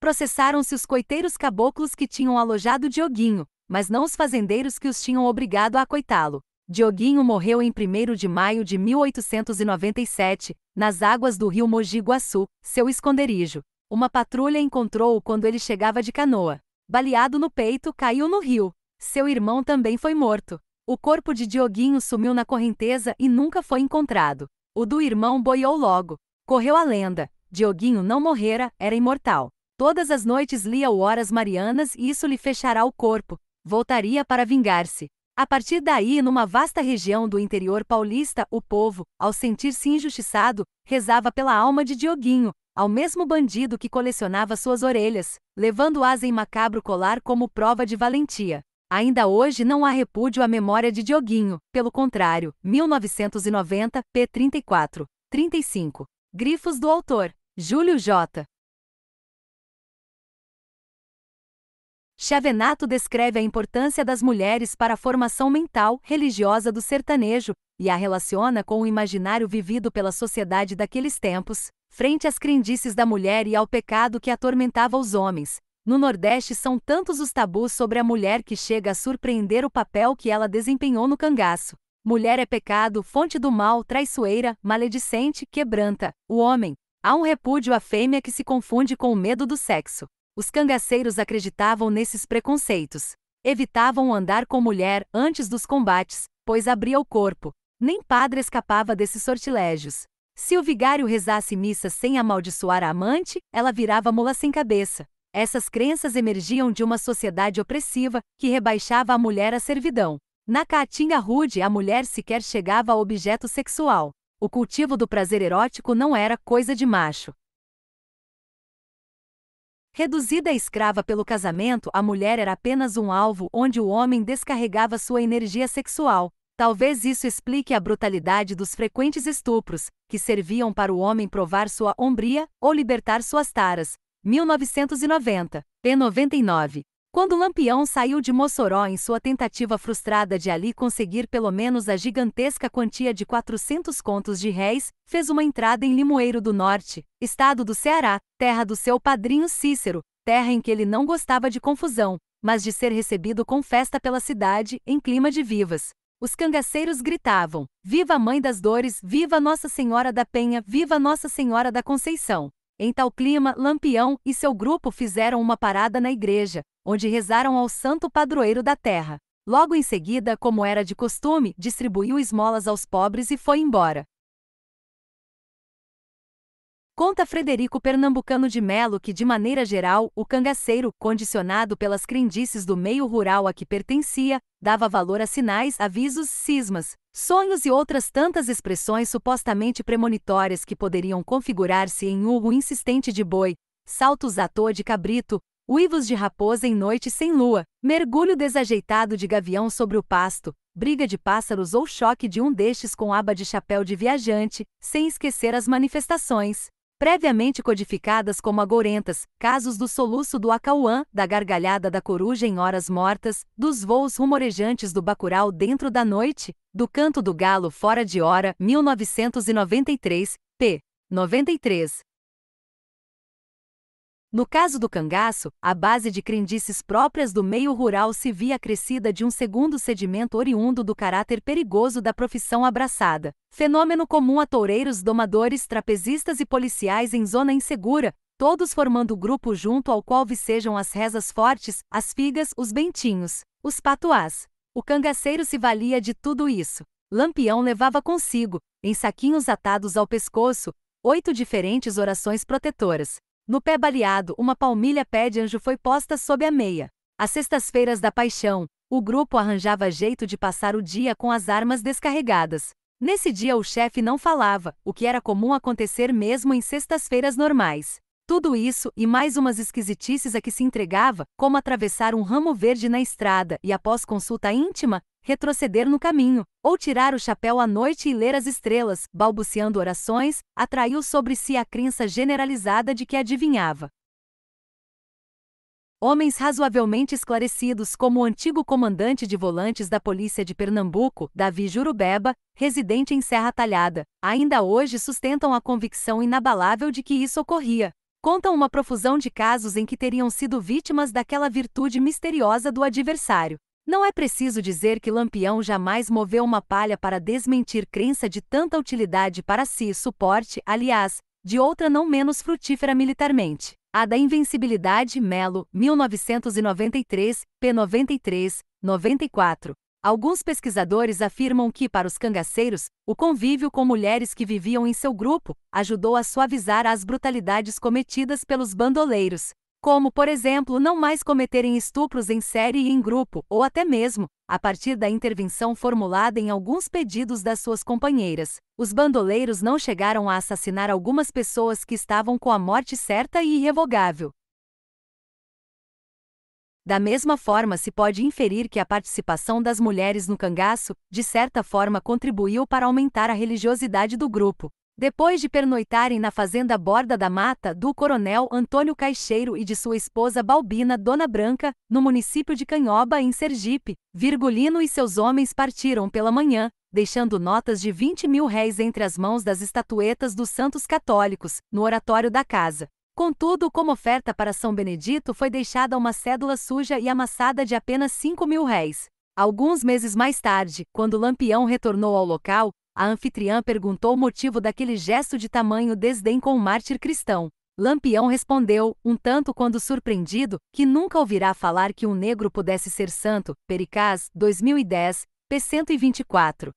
Processaram-se os coiteiros caboclos que tinham alojado Dioguinho, mas não os fazendeiros que os tinham obrigado a coitá-lo. Dioguinho morreu em 1 de maio de 1897, nas águas do rio Mogi Guaçu, seu esconderijo. Uma patrulha encontrou-o quando ele chegava de canoa. Baleado no peito, caiu no rio. Seu irmão também foi morto. O corpo de Dioguinho sumiu na correnteza e nunca foi encontrado. O do irmão boiou logo. Correu a lenda. Dioguinho não morrera, era imortal. Todas as noites lia o Horas Marianas e isso lhe fechará o corpo. Voltaria para vingar-se. A partir daí, numa vasta região do interior paulista, o povo, ao sentir-se injustiçado, rezava pela alma de Dioguinho, ao mesmo bandido que colecionava suas orelhas, levando-as em macabro colar como prova de valentia. Ainda hoje não há repúdio à memória de Dioguinho, pelo contrário, 1990, p. 34, 35. Grifos do autor, Júlio J. Chavenato descreve a importância das mulheres para a formação mental, religiosa do sertanejo, e a relaciona com o imaginário vivido pela sociedade daqueles tempos, frente às crendices da mulher e ao pecado que atormentava os homens. No Nordeste são tantos os tabus sobre a mulher que chega a surpreender o papel que ela desempenhou no cangaço. Mulher é pecado, fonte do mal, traiçoeira, maledicente, quebranta o homem. Há um repúdio à fêmea que se confunde com o medo do sexo. Os cangaceiros acreditavam nesses preconceitos. Evitavam andar com mulher antes dos combates, pois abria o corpo. Nem padre escapava desses sortilégios. Se o vigário rezasse missa sem amaldiçoar a amante, ela virava mula sem cabeça. Essas crenças emergiam de uma sociedade opressiva, que rebaixava a mulher à servidão. Na caatinga rude, a mulher sequer chegava a objeto sexual. O cultivo do prazer erótico não era coisa de macho. Reduzida a escrava pelo casamento, a mulher era apenas um alvo onde o homem descarregava sua energia sexual. Talvez isso explique a brutalidade dos frequentes estupros, que serviam para o homem provar sua hombria ou libertar suas taras. 1990, p. 99. Quando Lampião saiu de Mossoró em sua tentativa frustrada de ali conseguir pelo menos a gigantesca quantia de 400 contos de réis, fez uma entrada em Limoeiro do Norte, estado do Ceará, terra do seu padrinho Cícero, terra em que ele não gostava de confusão, mas de ser recebido com festa pela cidade, em clima de vivas. Os cangaceiros gritavam: Viva a Mãe das Dores, viva Nossa Senhora da Penha, viva Nossa Senhora da Conceição. Em tal clima, Lampião e seu grupo fizeram uma parada na igreja, onde rezaram ao santo padroeiro da terra. Logo em seguida, como era de costume, distribuiu esmolas aos pobres e foi embora. Conta Frederico Pernambucano de Melo que, de maneira geral, o cangaceiro, condicionado pelas crendices do meio rural a que pertencia, dava valor a sinais, avisos, cismas, sonhos e outras tantas expressões supostamente premonitórias que poderiam configurar-se em urro insistente de boi, saltos à toa de cabrito, uivos de raposa em noite sem lua, mergulho desajeitado de gavião sobre o pasto, briga de pássaros ou choque de um destes com aba de chapéu de viajante, sem esquecer as manifestações previamente codificadas como agourentas, casos do soluço do acauã, da gargalhada da coruja em horas mortas, dos voos rumorejantes do bacural dentro da noite, do canto do galo fora de hora, 1993, p. 93. No caso do cangaço, a base de crendices próprias do meio rural se via acrescida de um segundo sedimento oriundo do caráter perigoso da profissão abraçada, fenômeno comum a toureiros, domadores, trapezistas e policiais em zona insegura, todos formando grupo junto ao qual vicejam as rezas fortes, as figas, os bentinhos, os patuás. O cangaceiro se valia de tudo isso. Lampião levava consigo, em saquinhos atados ao pescoço, oito diferentes orações protetoras no pé baleado, uma palmilha pé de anjo foi posta sob a meia. Às sextas-feiras da paixão, o grupo arranjava jeito de passar o dia com as armas descarregadas. Nesse dia o chefe não falava, o que era comum acontecer mesmo em sextas-feiras normais. Tudo isso e mais umas esquisitices a que se entregava, como atravessar um ramo verde na estrada e, após consulta íntima, retroceder no caminho, ou tirar o chapéu à noite e ler as estrelas, balbuciando orações, atraiu sobre si a crença generalizada de que adivinhava. Homens razoavelmente esclarecidos, como o antigo comandante de volantes da polícia de Pernambuco, Davi Jurubeba, residente em Serra Talhada, ainda hoje sustentam a convicção inabalável de que isso ocorria contam uma profusão de casos em que teriam sido vítimas daquela virtude misteriosa do adversário. Não é preciso dizer que Lampião jamais moveu uma palha para desmentir crença de tanta utilidade para si e suporte, aliás, de outra não menos frutífera militarmente. A da Invencibilidade Melo, 1993, p. 93, 94. Alguns pesquisadores afirmam que, para os cangaceiros, o convívio com mulheres que viviam em seu grupo ajudou a suavizar as brutalidades cometidas pelos bandoleiros, como, por exemplo, não mais cometerem estupros em série e em grupo, ou até mesmo, a partir da intervenção formulada em alguns pedidos das suas companheiras. Os bandoleiros não chegaram a assassinar algumas pessoas que estavam com a morte certa e irrevogável, da mesma forma, se pode inferir que a participação das mulheres no cangaço, de certa forma, contribuiu para aumentar a religiosidade do grupo. Depois de pernoitarem na fazenda Borda da Mata do coronel Antônio Caixeiro e de sua esposa Balbina Dona Branca, no município de Canhoba, em Sergipe, Virgulino e seus homens partiram pela manhã, deixando notas de 20 mil réis entre as mãos das estatuetas dos santos católicos, no oratório da casa. Contudo, como oferta para São Benedito foi deixada uma cédula suja e amassada de apenas 5 mil réis. Alguns meses mais tarde, quando Lampião retornou ao local, a anfitriã perguntou o motivo daquele gesto de tamanho desdém com o mártir cristão. Lampião respondeu, um tanto quando surpreendido, que nunca ouvirá falar que um negro pudesse ser santo, Pericás, 2010, p. 124.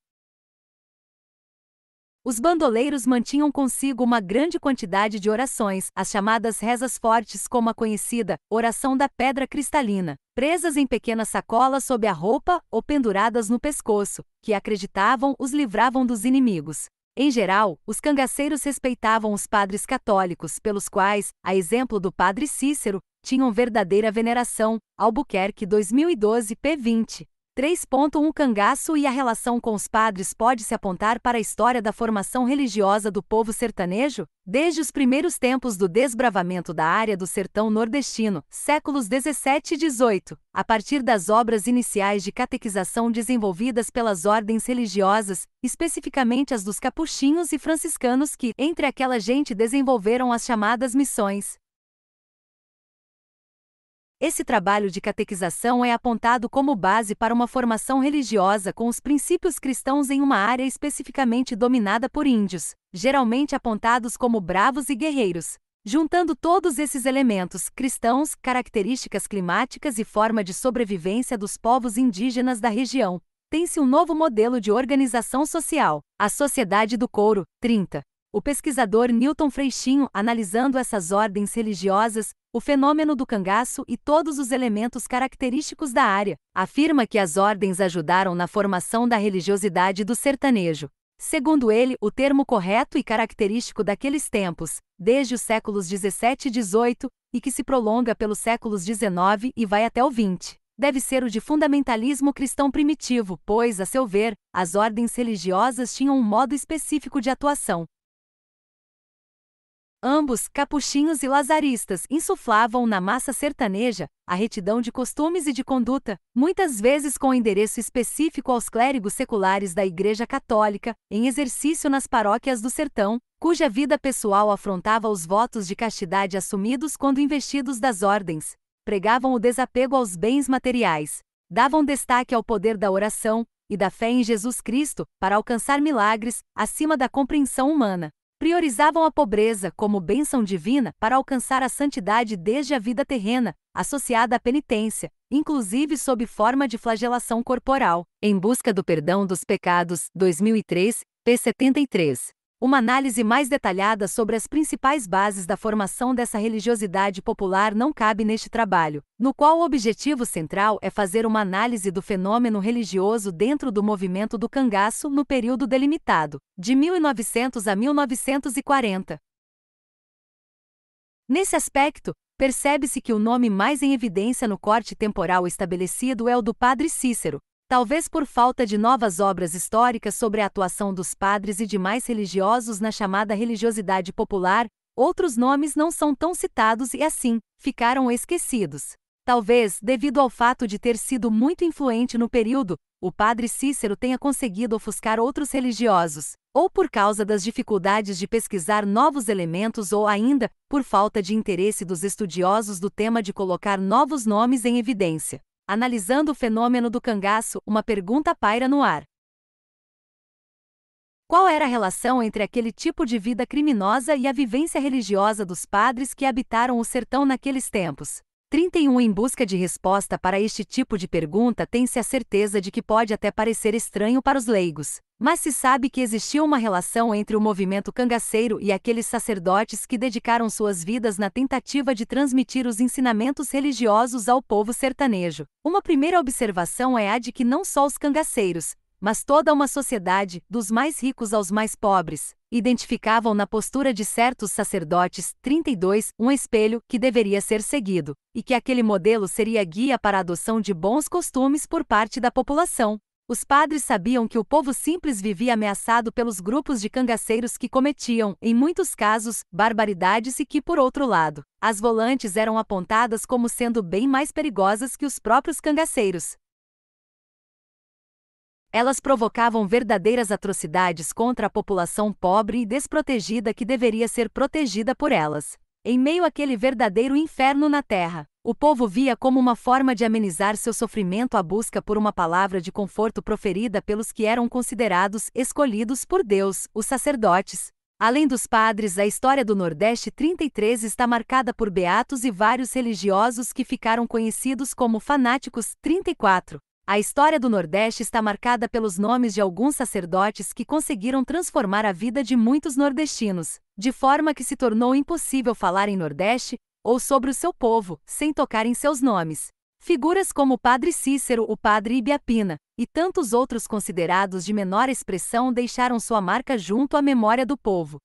Os bandoleiros mantinham consigo uma grande quantidade de orações, as chamadas rezas fortes, como a conhecida oração da pedra cristalina, presas em pequenas sacolas sob a roupa ou penduradas no pescoço, que acreditavam os livravam dos inimigos. Em geral, os cangaceiros respeitavam os padres católicos, pelos quais, a exemplo do padre Cícero, tinham verdadeira veneração. Albuquerque 2012, p. 20. 3.1 Cangaço e a relação com os padres pode-se apontar para a história da formação religiosa do povo sertanejo, desde os primeiros tempos do desbravamento da área do sertão nordestino, séculos 17 e 18, a partir das obras iniciais de catequização desenvolvidas pelas ordens religiosas, especificamente as dos capuchinhos e franciscanos que, entre aquela gente, desenvolveram as chamadas missões. Esse trabalho de catequização é apontado como base para uma formação religiosa com os princípios cristãos em uma área especificamente dominada por índios, geralmente apontados como bravos e guerreiros. Juntando todos esses elementos, cristãos, características climáticas e forma de sobrevivência dos povos indígenas da região, tem-se um novo modelo de organização social, a Sociedade do Couro, 30 o pesquisador Newton Freixinho, analisando essas ordens religiosas, o fenômeno do cangaço e todos os elementos característicos da área, afirma que as ordens ajudaram na formação da religiosidade do sertanejo. Segundo ele, o termo correto e característico daqueles tempos, desde os séculos 17 e 18, e que se prolonga pelos séculos 19 e vai até o 20 deve ser o de fundamentalismo cristão primitivo, pois, a seu ver, as ordens religiosas tinham um modo específico de atuação, Ambos, capuchinhos e lazaristas, insuflavam na massa sertaneja a retidão de costumes e de conduta, muitas vezes com endereço específico aos clérigos seculares da Igreja Católica, em exercício nas paróquias do sertão, cuja vida pessoal afrontava os votos de castidade assumidos quando investidos das ordens, pregavam o desapego aos bens materiais, davam destaque ao poder da oração e da fé em Jesus Cristo para alcançar milagres acima da compreensão humana priorizavam a pobreza como bênção divina para alcançar a santidade desde a vida terrena, associada à penitência, inclusive sob forma de flagelação corporal, em busca do perdão dos pecados, 2003, p. 73. Uma análise mais detalhada sobre as principais bases da formação dessa religiosidade popular não cabe neste trabalho, no qual o objetivo central é fazer uma análise do fenômeno religioso dentro do movimento do cangaço no período delimitado, de 1900 a 1940. Nesse aspecto, percebe-se que o nome mais em evidência no corte temporal estabelecido é o do Padre Cícero, talvez por falta de novas obras históricas sobre a atuação dos padres e demais religiosos na chamada religiosidade popular, outros nomes não são tão citados e assim ficaram esquecidos. Talvez, devido ao fato de ter sido muito influente no período, o padre Cícero tenha conseguido ofuscar outros religiosos, ou por causa das dificuldades de pesquisar novos elementos ou ainda por falta de interesse dos estudiosos do tema de colocar novos nomes em evidência analisando o fenômeno do cangaço, uma pergunta paira no ar. Qual era a relação entre aquele tipo de vida criminosa e a vivência religiosa dos padres que habitaram o sertão naqueles tempos? 31 Em busca de resposta para este tipo de pergunta, tem-se a certeza de que pode até parecer estranho para os leigos, mas se sabe que existiu uma relação entre o movimento cangaceiro e aqueles sacerdotes que dedicaram suas vidas na tentativa de transmitir os ensinamentos religiosos ao povo sertanejo. Uma primeira observação é a de que não só os cangaceiros, mas toda uma sociedade, dos mais ricos aos mais pobres, identificavam na postura de certos sacerdotes 32 um espelho que deveria ser seguido, e que aquele modelo seria guia para a adoção de bons costumes por parte da população. Os padres sabiam que o povo simples vivia ameaçado pelos grupos de cangaceiros que cometiam, em muitos casos, barbaridades e que, por outro lado, as volantes eram apontadas como sendo bem mais perigosas que os próprios cangaceiros. Elas provocavam verdadeiras atrocidades contra a população pobre e desprotegida que deveria ser protegida por elas. Em meio àquele verdadeiro inferno na terra, o povo via como uma forma de amenizar seu sofrimento a busca por uma palavra de conforto proferida pelos que eram considerados escolhidos por Deus, os sacerdotes. Além dos padres, a história do Nordeste 33 está marcada por beatos e vários religiosos que ficaram conhecidos como fanáticos 34. A história do Nordeste está marcada pelos nomes de alguns sacerdotes que conseguiram transformar a vida de muitos nordestinos, de forma que se tornou impossível falar em Nordeste ou sobre o seu povo sem tocar em seus nomes. Figuras como o Padre Cícero, o Padre Ibiapina e tantos outros considerados de menor expressão deixaram sua marca junto à memória do povo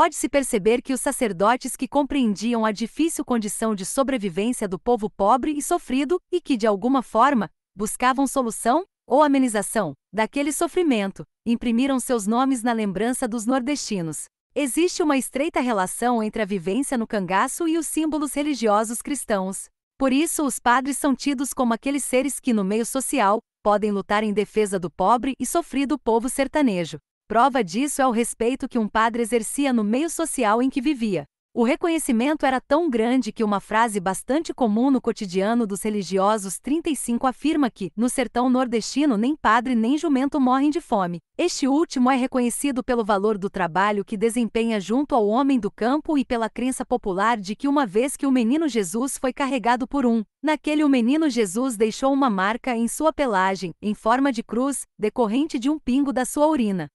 pode-se perceber que os sacerdotes que compreendiam a difícil condição de sobrevivência do povo pobre e sofrido, e que, de alguma forma, buscavam solução, ou amenização, daquele sofrimento, imprimiram seus nomes na lembrança dos nordestinos. Existe uma estreita relação entre a vivência no cangaço e os símbolos religiosos cristãos. Por isso, os padres são tidos como aqueles seres que, no meio social, podem lutar em defesa do pobre e sofrido povo sertanejo. Prova disso é o respeito que um padre exercia no meio social em que vivia. O reconhecimento era tão grande que uma frase bastante comum no cotidiano dos religiosos 35 afirma que, no sertão nordestino, nem padre nem jumento morrem de fome. Este último é reconhecido pelo valor do trabalho que desempenha junto ao homem do campo e pela crença popular de que, uma vez que o menino Jesus foi carregado por um, naquele o menino Jesus deixou uma marca em sua pelagem, em forma de cruz, decorrente de um pingo da sua urina.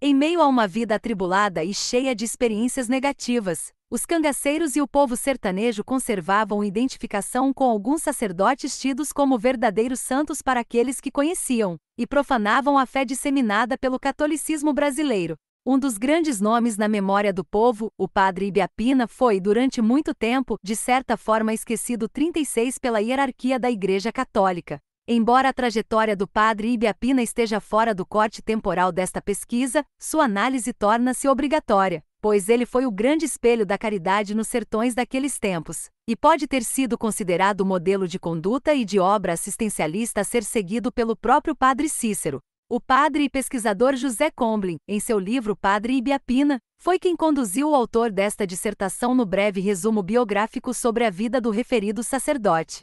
Em meio a uma vida atribulada e cheia de experiências negativas, os cangaceiros e o povo sertanejo conservavam identificação com alguns sacerdotes tidos como verdadeiros santos para aqueles que conheciam, e profanavam a fé disseminada pelo catolicismo brasileiro. Um dos grandes nomes na memória do povo, o padre Ibiapina, foi, durante muito tempo, de certa forma esquecido 36 pela hierarquia da Igreja Católica. Embora a trajetória do padre Ibiapina esteja fora do corte temporal desta pesquisa, sua análise torna-se obrigatória, pois ele foi o grande espelho da caridade nos sertões daqueles tempos, e pode ter sido considerado o modelo de conduta e de obra assistencialista a ser seguido pelo próprio padre Cícero. O padre e pesquisador José Comblin, em seu livro Padre Ibiapina, foi quem conduziu o autor desta dissertação no breve resumo biográfico sobre a vida do referido sacerdote.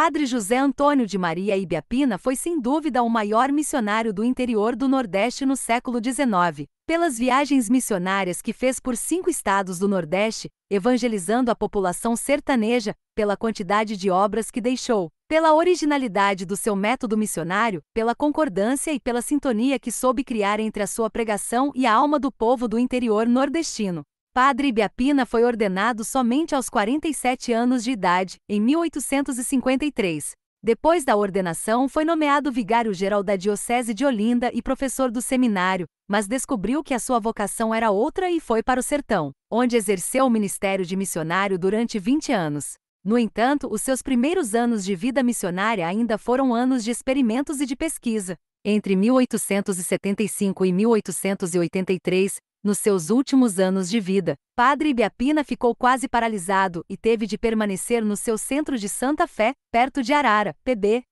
Padre José Antônio de Maria Ibiapina foi sem dúvida o maior missionário do interior do Nordeste no século XIX, pelas viagens missionárias que fez por cinco estados do Nordeste, evangelizando a população sertaneja, pela quantidade de obras que deixou, pela originalidade do seu método missionário, pela concordância e pela sintonia que soube criar entre a sua pregação e a alma do povo do interior nordestino. Padre Biapina foi ordenado somente aos 47 anos de idade, em 1853. Depois da ordenação, foi nomeado vigário-geral da Diocese de Olinda e professor do seminário, mas descobriu que a sua vocação era outra e foi para o sertão, onde exerceu o ministério de missionário durante 20 anos. No entanto, os seus primeiros anos de vida missionária ainda foram anos de experimentos e de pesquisa. Entre 1875 e 1883, nos seus últimos anos de vida, Padre Ibiapina ficou quase paralisado e teve de permanecer no seu centro de Santa Fé, perto de Arara, PB.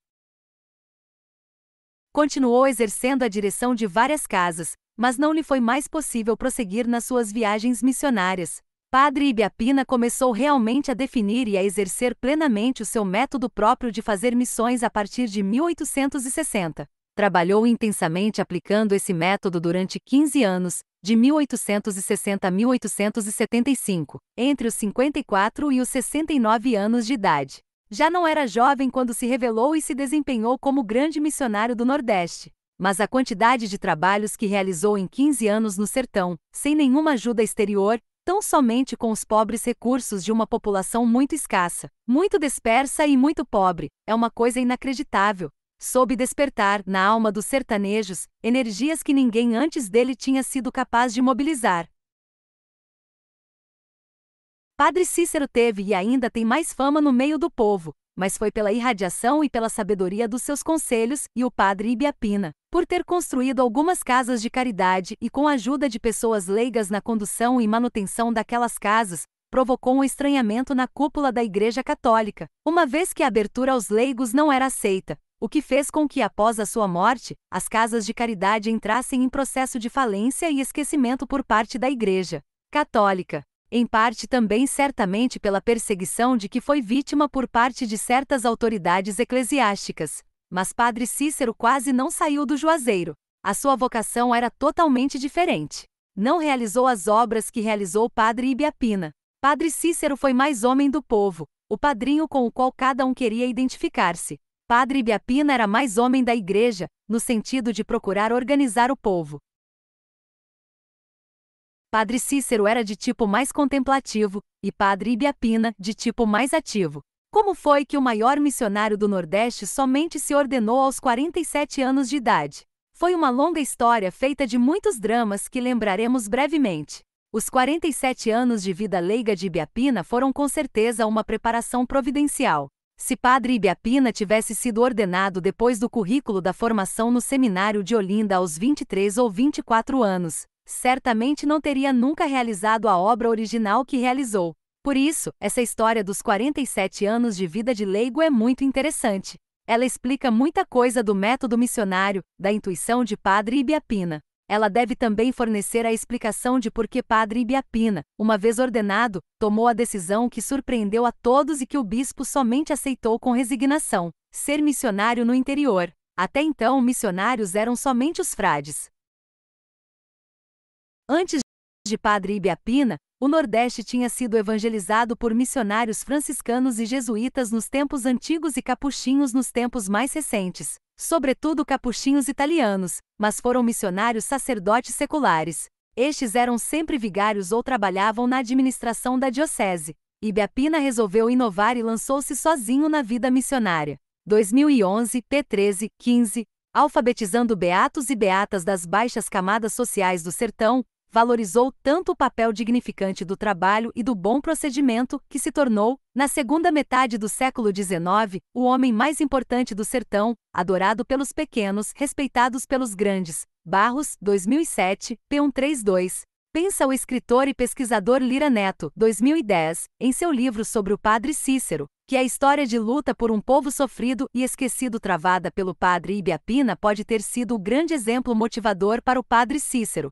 Continuou exercendo a direção de várias casas, mas não lhe foi mais possível prosseguir nas suas viagens missionárias. Padre Ibiapina começou realmente a definir e a exercer plenamente o seu método próprio de fazer missões a partir de 1860 trabalhou intensamente aplicando esse método durante 15 anos, de 1860 a 1875, entre os 54 e os 69 anos de idade. Já não era jovem quando se revelou e se desempenhou como grande missionário do Nordeste. Mas a quantidade de trabalhos que realizou em 15 anos no sertão, sem nenhuma ajuda exterior, tão somente com os pobres recursos de uma população muito escassa, muito dispersa e muito pobre, é uma coisa inacreditável. Soube despertar, na alma dos sertanejos, energias que ninguém antes dele tinha sido capaz de mobilizar. Padre Cícero teve e ainda tem mais fama no meio do povo, mas foi pela irradiação e pela sabedoria dos seus conselhos e o padre Ibiapina, por ter construído algumas casas de caridade e com a ajuda de pessoas leigas na condução e manutenção daquelas casas, provocou um estranhamento na cúpula da Igreja Católica, uma vez que a abertura aos leigos não era aceita, o que fez com que, após a sua morte, as casas de caridade entrassem em processo de falência e esquecimento por parte da Igreja Católica, em parte também certamente pela perseguição de que foi vítima por parte de certas autoridades eclesiásticas. Mas Padre Cícero quase não saiu do Juazeiro. A sua vocação era totalmente diferente. Não realizou as obras que realizou Padre Ibiapina. Padre Cícero foi mais homem do povo, o padrinho com o qual cada um queria identificar-se. Padre Biapina era mais homem da igreja, no sentido de procurar organizar o povo. Padre Cícero era de tipo mais contemplativo, e Padre Ibiapina, de tipo mais ativo. Como foi que o maior missionário do Nordeste somente se ordenou aos 47 anos de idade? Foi uma longa história feita de muitos dramas que lembraremos brevemente. Os 47 anos de vida leiga de Ibiapina foram com certeza uma preparação providencial. Se Padre Ibiapina tivesse sido ordenado depois do currículo da formação no seminário de Olinda aos 23 ou 24 anos, certamente não teria nunca realizado a obra original que realizou. Por isso, essa história dos 47 anos de vida de leigo é muito interessante. Ela explica muita coisa do método missionário, da intuição de Padre Ibiapina. Ela deve também fornecer a explicação de por que Padre Ibiapina, uma vez ordenado, tomou a decisão que surpreendeu a todos e que o bispo somente aceitou com resignação: ser missionário no interior. Até então, missionários eram somente os frades. Antes de Padre Ibiapina, o Nordeste tinha sido evangelizado por missionários franciscanos e jesuítas nos tempos antigos e capuchinhos nos tempos mais recentes sobretudo capuchinhos italianos, mas foram missionários sacerdotes seculares. Estes eram sempre vigários ou trabalhavam na administração da diocese. Ibiapina resolveu inovar e lançou-se sozinho na vida missionária. 2011, P13, 15, alfabetizando beatos e beatas das baixas camadas sociais do sertão, valorizou tanto o papel dignificante do trabalho e do bom procedimento, que se tornou, na segunda metade do século XIX, o homem mais importante do sertão, adorado pelos pequenos, respeitados pelos grandes. Barros, 2007, P132. Pensa o escritor e pesquisador Lira Neto, 2010, em seu livro sobre o padre Cícero, que a história de luta por um povo sofrido e esquecido travada pelo padre Ibiapina pode ter sido o grande exemplo motivador para o padre Cícero,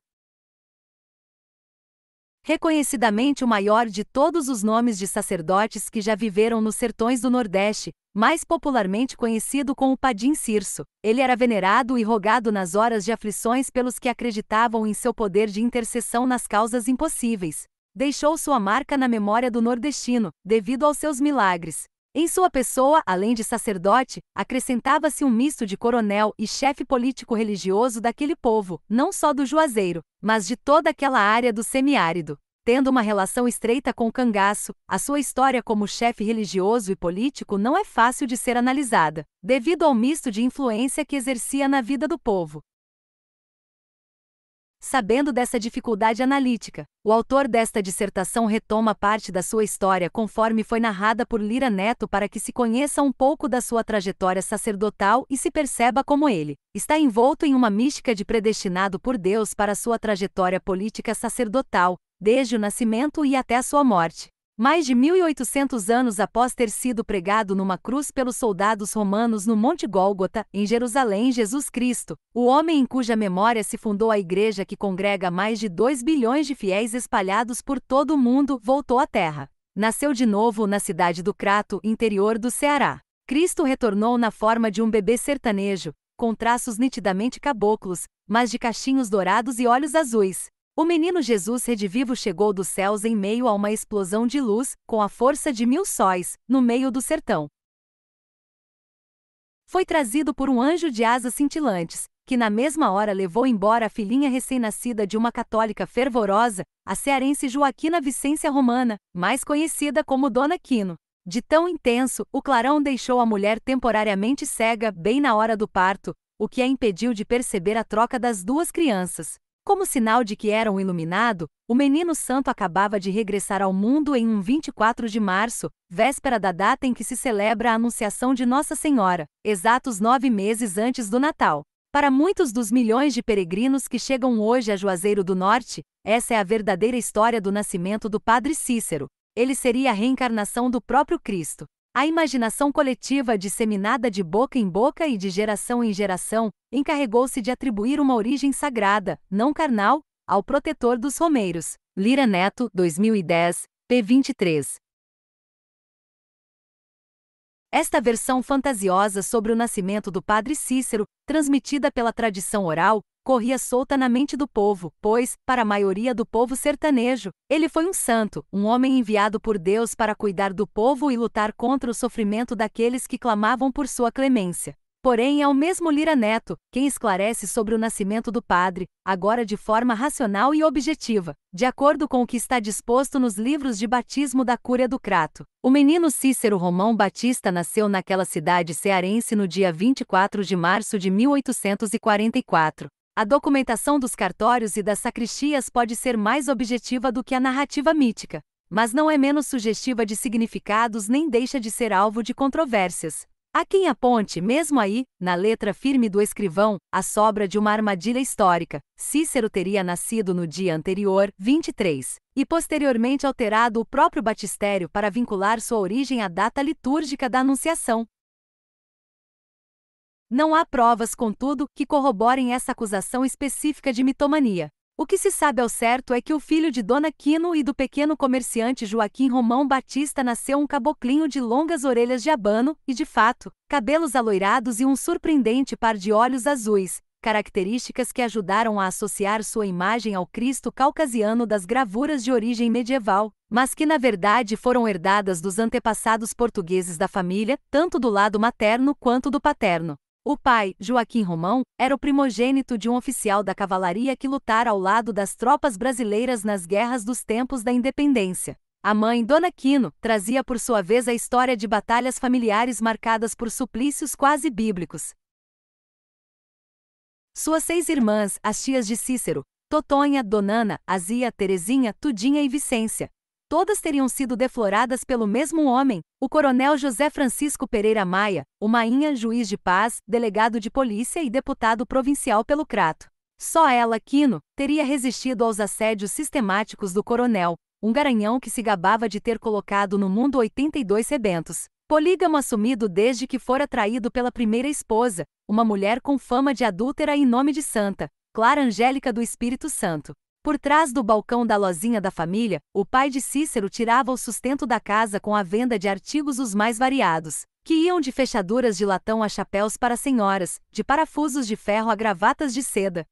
reconhecidamente o maior de todos os nomes de sacerdotes que já viveram nos sertões do Nordeste, mais popularmente conhecido como o Padim Cirso. Ele era venerado e rogado nas horas de aflições pelos que acreditavam em seu poder de intercessão nas causas impossíveis. Deixou sua marca na memória do nordestino, devido aos seus milagres. Em sua pessoa, além de sacerdote, acrescentava-se um misto de coronel e chefe político-religioso daquele povo, não só do Juazeiro, mas de toda aquela área do semiárido. Tendo uma relação estreita com o cangaço, a sua história como chefe religioso e político não é fácil de ser analisada, devido ao misto de influência que exercia na vida do povo. Sabendo dessa dificuldade analítica, o autor desta dissertação retoma parte da sua história conforme foi narrada por Lira Neto para que se conheça um pouco da sua trajetória sacerdotal e se perceba como ele está envolto em uma mística de predestinado por Deus para sua trajetória política sacerdotal, desde o nascimento e até a sua morte. Mais de 1800 anos após ter sido pregado numa cruz pelos soldados romanos no Monte Gólgota, em Jerusalém, Jesus Cristo, o homem em cuja memória se fundou a igreja que congrega mais de 2 bilhões de fiéis espalhados por todo o mundo, voltou à terra. Nasceu de novo na cidade do Crato, interior do Ceará. Cristo retornou na forma de um bebê sertanejo, com traços nitidamente caboclos, mas de cachinhos dourados e olhos azuis, o menino Jesus redivivo chegou dos céus em meio a uma explosão de luz, com a força de mil sóis, no meio do sertão. Foi trazido por um anjo de asas cintilantes, que na mesma hora levou embora a filhinha recém-nascida de uma católica fervorosa, a cearense Joaquina Vicência Romana, mais conhecida como Dona Quino. De tão intenso, o clarão deixou a mulher temporariamente cega bem na hora do parto, o que a impediu de perceber a troca das duas crianças. Como sinal de que era um iluminado, o menino santo acabava de regressar ao mundo em um 24 de março, véspera da data em que se celebra a Anunciação de Nossa Senhora, exatos nove meses antes do Natal. Para muitos dos milhões de peregrinos que chegam hoje a Juazeiro do Norte, essa é a verdadeira história do nascimento do Padre Cícero. Ele seria a reencarnação do próprio Cristo. A imaginação coletiva disseminada de boca em boca e de geração em geração encarregou-se de atribuir uma origem sagrada, não carnal, ao protetor dos romeiros. Lira Neto, 2010, p. 23. Esta versão fantasiosa sobre o nascimento do padre Cícero, transmitida pela tradição oral, corria solta na mente do povo, pois, para a maioria do povo sertanejo, ele foi um santo, um homem enviado por Deus para cuidar do povo e lutar contra o sofrimento daqueles que clamavam por sua clemência. Porém, é o mesmo Lira Neto quem esclarece sobre o nascimento do padre, agora de forma racional e objetiva, de acordo com o que está disposto nos livros de batismo da Cúria do Crato. O menino Cícero Romão Batista nasceu naquela cidade cearense no dia 24 de março de 1844. A documentação dos cartórios e das sacristias pode ser mais objetiva do que a narrativa mítica, mas não é menos sugestiva de significados nem deixa de ser alvo de controvérsias. Há quem aponte, mesmo aí, na letra firme do escrivão, a sobra de uma armadilha histórica. Cícero teria nascido no dia anterior, 23, e posteriormente alterado o próprio batistério para vincular sua origem à data litúrgica da Anunciação. Não há provas, contudo, que corroborem essa acusação específica de mitomania. O que se sabe ao certo é que o filho de Dona Quino e do pequeno comerciante Joaquim Romão Batista nasceu um caboclinho de longas orelhas de abano e, de fato, cabelos alourados e um surpreendente par de olhos azuis, características que ajudaram a associar sua imagem ao Cristo caucasiano das gravuras de origem medieval, mas que na verdade foram herdadas dos antepassados portugueses da família, tanto do lado materno quanto do paterno. O pai, Joaquim Romão, era o primogênito de um oficial da cavalaria que lutara ao lado das tropas brasileiras nas guerras dos tempos da independência. A mãe, Dona Quino, trazia por sua vez a história de batalhas familiares marcadas por suplícios quase bíblicos. Suas seis irmãs, as tias de Cícero, Totonha, Donana, Azia, Terezinha, Tudinha e Vicência, todas teriam sido defloradas pelo mesmo homem, o coronel José Francisco Pereira Maia, o Mainha, juiz de paz, delegado de polícia e deputado provincial pelo Crato. Só ela, Quino, teria resistido aos assédios sistemáticos do coronel, um garanhão que se gabava de ter colocado no mundo 82 rebentos. Polígamo assumido desde que fora traído pela primeira esposa, uma mulher com fama de adúltera e nome de santa, Clara Angélica do Espírito Santo. Por trás do balcão da lozinha da família, o pai de Cícero tirava o sustento da casa com a venda de artigos os mais variados, que iam de fechaduras de latão a chapéus para senhoras, de parafusos de ferro a gravatas de seda,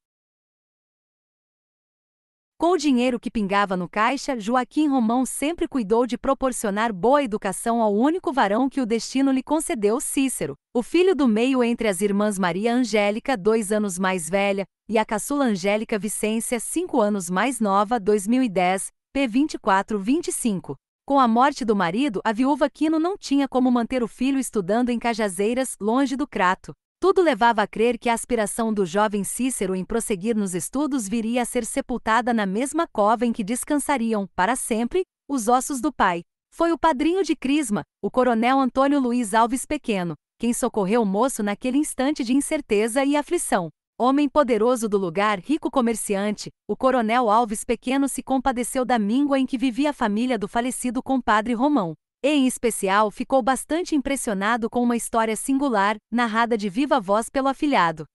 com o dinheiro que pingava no caixa, Joaquim Romão sempre cuidou de proporcionar boa educação ao único varão que o destino lhe concedeu, Cícero, o filho do meio entre as irmãs Maria Angélica, dois anos mais velha, e a caçula Angélica Vicência, cinco anos mais nova, 2010, p. 24-25. Com a morte do marido, a viúva Quino não tinha como manter o filho estudando em Cajazeiras, longe do Crato. Tudo levava a crer que a aspiração do jovem Cícero em prosseguir nos estudos viria a ser sepultada na mesma cova em que descansariam, para sempre, os ossos do pai. Foi o padrinho de Crisma, o coronel Antônio Luiz Alves Pequeno, quem socorreu o moço naquele instante de incerteza e aflição. Homem poderoso do lugar, rico comerciante, o coronel Alves Pequeno se compadeceu da míngua em que vivia a família do falecido compadre Romão em especial ficou bastante impressionado com uma história singular, narrada de viva voz pelo afilhado.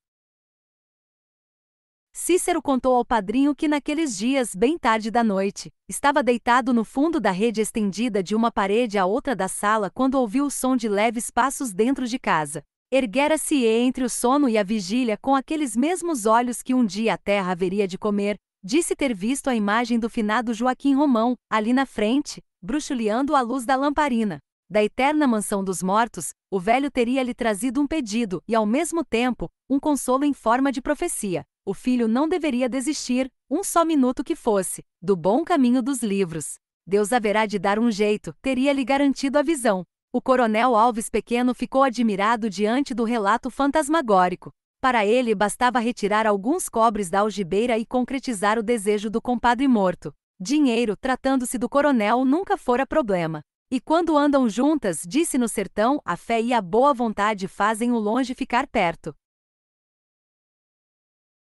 Cícero contou ao padrinho que naqueles dias, bem tarde da noite, estava deitado no fundo da rede estendida de uma parede à outra da sala quando ouviu o som de leves passos dentro de casa. Erguera-se entre o sono e a vigília com aqueles mesmos olhos que um dia a terra haveria de comer, Disse ter visto a imagem do finado Joaquim Romão, ali na frente, bruxuleando à luz da lamparina. Da eterna mansão dos mortos, o velho teria lhe trazido um pedido e, ao mesmo tempo, um consolo em forma de profecia. O filho não deveria desistir, um só minuto que fosse, do bom caminho dos livros. Deus haverá de dar um jeito, teria lhe garantido a visão. O coronel Alves Pequeno ficou admirado diante do relato fantasmagórico. Para ele bastava retirar alguns cobres da algibeira e concretizar o desejo do compadre morto. Dinheiro, tratando-se do coronel, nunca fora problema. E quando andam juntas, disse no sertão, a fé e a boa vontade fazem o longe ficar perto.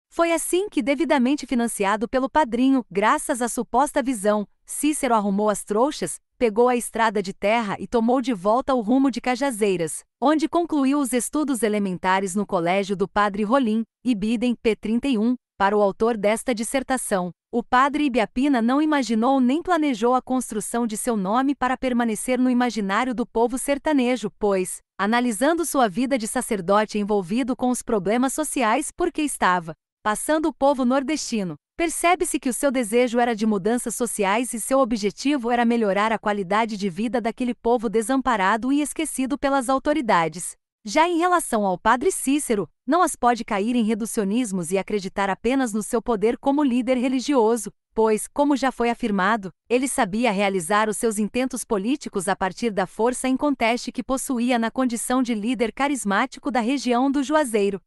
Foi assim que, devidamente financiado pelo padrinho, graças à suposta visão, Cícero arrumou as trouxas, pegou a estrada de terra e tomou de volta o rumo de Cajazeiras, onde concluiu os estudos elementares no colégio do padre Rolim, Ibidem P31. Para o autor desta dissertação, o padre Ibiapina não imaginou nem planejou a construção de seu nome para permanecer no imaginário do povo sertanejo, pois, analisando sua vida de sacerdote envolvido com os problemas sociais porque estava passando o povo nordestino, Percebe-se que o seu desejo era de mudanças sociais e seu objetivo era melhorar a qualidade de vida daquele povo desamparado e esquecido pelas autoridades. Já em relação ao padre Cícero, não as pode cair em reducionismos e acreditar apenas no seu poder como líder religioso, pois, como já foi afirmado, ele sabia realizar os seus intentos políticos a partir da força inconteste que possuía na condição de líder carismático da região do Juazeiro.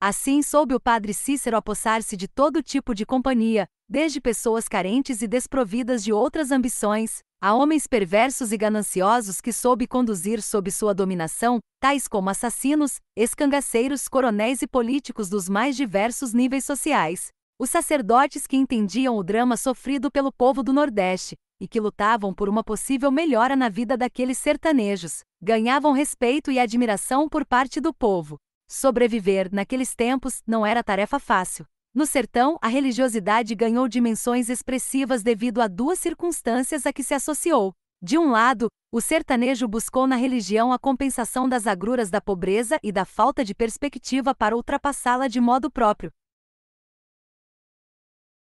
Assim soube o padre Cícero apossar-se de todo tipo de companhia, desde pessoas carentes e desprovidas de outras ambições, a homens perversos e gananciosos que soube conduzir sob sua dominação, tais como assassinos, escangaceiros, coronéis e políticos dos mais diversos níveis sociais. Os sacerdotes que entendiam o drama sofrido pelo povo do Nordeste, e que lutavam por uma possível melhora na vida daqueles sertanejos, ganhavam respeito e admiração por parte do povo. Sobreviver, naqueles tempos, não era tarefa fácil. No sertão, a religiosidade ganhou dimensões expressivas devido a duas circunstâncias a que se associou. De um lado, o sertanejo buscou na religião a compensação das agruras da pobreza e da falta de perspectiva para ultrapassá-la de modo próprio.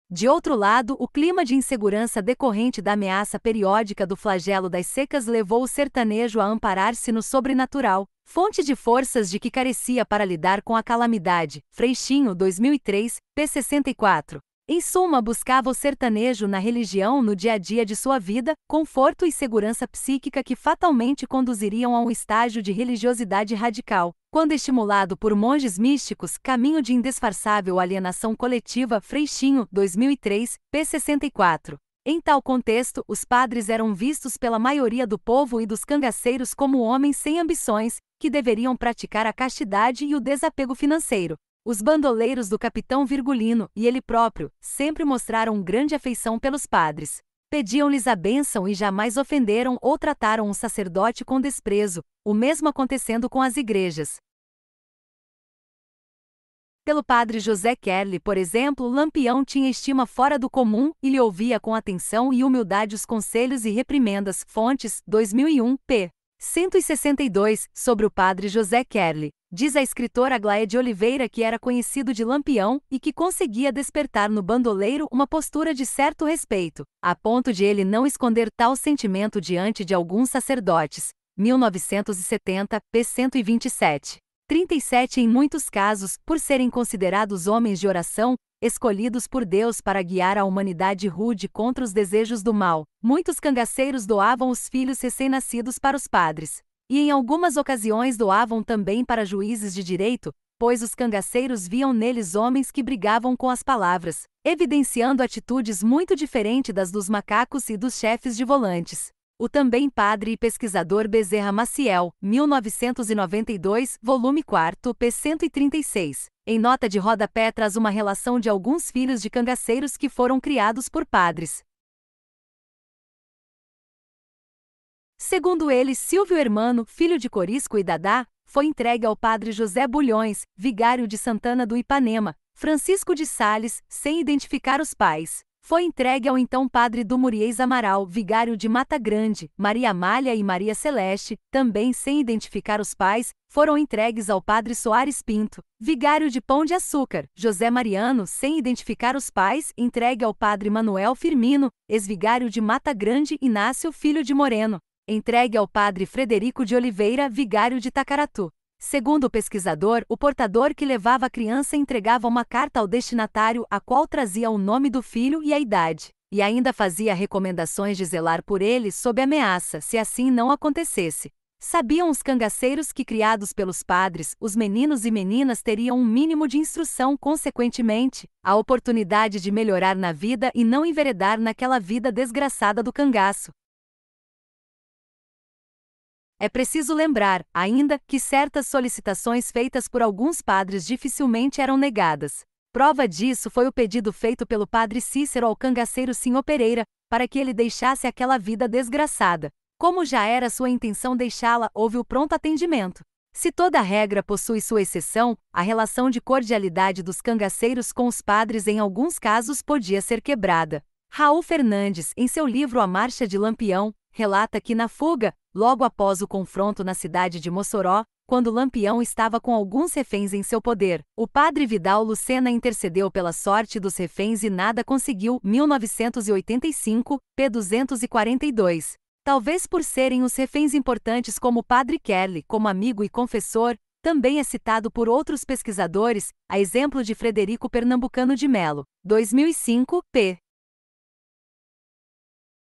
De outro lado, o clima de insegurança decorrente da ameaça periódica do flagelo das secas levou o sertanejo a amparar-se no sobrenatural, fonte de forças de que carecia para lidar com a calamidade. Freixinho 2003, p 64. Em suma, buscava o sertanejo na religião no dia a dia de sua vida, conforto e segurança psíquica que fatalmente conduziriam a um estágio de religiosidade radical, quando estimulado por monges místicos, caminho de indisfarçável alienação coletiva, Freixinho, 2003, p. 64. Em tal contexto, os padres eram vistos pela maioria do povo e dos cangaceiros como homens sem ambições, que deveriam praticar a castidade e o desapego financeiro, os bandoleiros do capitão Virgulino e ele próprio sempre mostraram grande afeição pelos padres. Pediam-lhes a bênção e jamais ofenderam ou trataram um sacerdote com desprezo, o mesmo acontecendo com as igrejas. Pelo padre José Kerle, por exemplo, Lampião tinha estima fora do comum e lhe ouvia com atenção e humildade os conselhos e reprimendas. Fontes, 2001, p. 162, sobre o padre José Kerle. Diz a escritora Glaé de Oliveira que era conhecido de Lampião e que conseguia despertar no bandoleiro uma postura de certo respeito, a ponto de ele não esconder tal sentimento diante de alguns sacerdotes. 1970, p. 127. 37 Em muitos casos, por serem considerados homens de oração, escolhidos por Deus para guiar a humanidade rude contra os desejos do mal, muitos cangaceiros doavam os filhos recém-nascidos para os padres. E em algumas ocasiões doavam também para juízes de direito, pois os cangaceiros viam neles homens que brigavam com as palavras, evidenciando atitudes muito diferentes das dos macacos e dos chefes de volantes. O também padre e pesquisador Bezerra Maciel, 1992, volume 4, p. 136, em nota de rodapé traz uma relação de alguns filhos de cangaceiros que foram criados por padres, Segundo ele, Silvio Hermano, filho de Corisco e Dadá, foi entregue ao padre José Bulhões, vigário de Santana do Ipanema, Francisco de Sales, sem identificar os pais. Foi entregue ao então padre Dumuriez Amaral, vigário de Mata Grande, Maria Amália e Maria Celeste, também sem identificar os pais, foram entregues ao padre Soares Pinto, vigário de Pão de Açúcar, José Mariano, sem identificar os pais, entregue ao padre Manuel Firmino, ex-vigário de Mata Grande Inácio Filho de Moreno, entregue ao padre Frederico de Oliveira, vigário de Tacaratu. Segundo o pesquisador, o portador que levava a criança entregava uma carta ao destinatário, a qual trazia o nome do filho e a idade, e ainda fazia recomendações de zelar por ele sob ameaça, se assim não acontecesse. Sabiam os cangaceiros que, criados pelos padres, os meninos e meninas teriam um mínimo de instrução, consequentemente, a oportunidade de melhorar na vida e não enveredar naquela vida desgraçada do cangaço. É preciso lembrar, ainda, que certas solicitações feitas por alguns padres dificilmente eram negadas. Prova disso foi o pedido feito pelo padre Cícero ao cangaceiro Senhor Pereira, para que ele deixasse aquela vida desgraçada. Como já era sua intenção deixá-la, houve o pronto atendimento. Se toda regra possui sua exceção, a relação de cordialidade dos cangaceiros com os padres em alguns casos podia ser quebrada. Raul Fernandes, em seu livro A Marcha de Lampião, relata que na fuga, logo após o confronto na cidade de Mossoró, quando Lampião estava com alguns reféns em seu poder. O padre Vidal Lucena intercedeu pela sorte dos reféns e nada conseguiu. 1985, p. 242. Talvez por serem os reféns importantes como padre Kelly, como amigo e confessor, também é citado por outros pesquisadores, a exemplo de Frederico Pernambucano de Melo, 2005, p.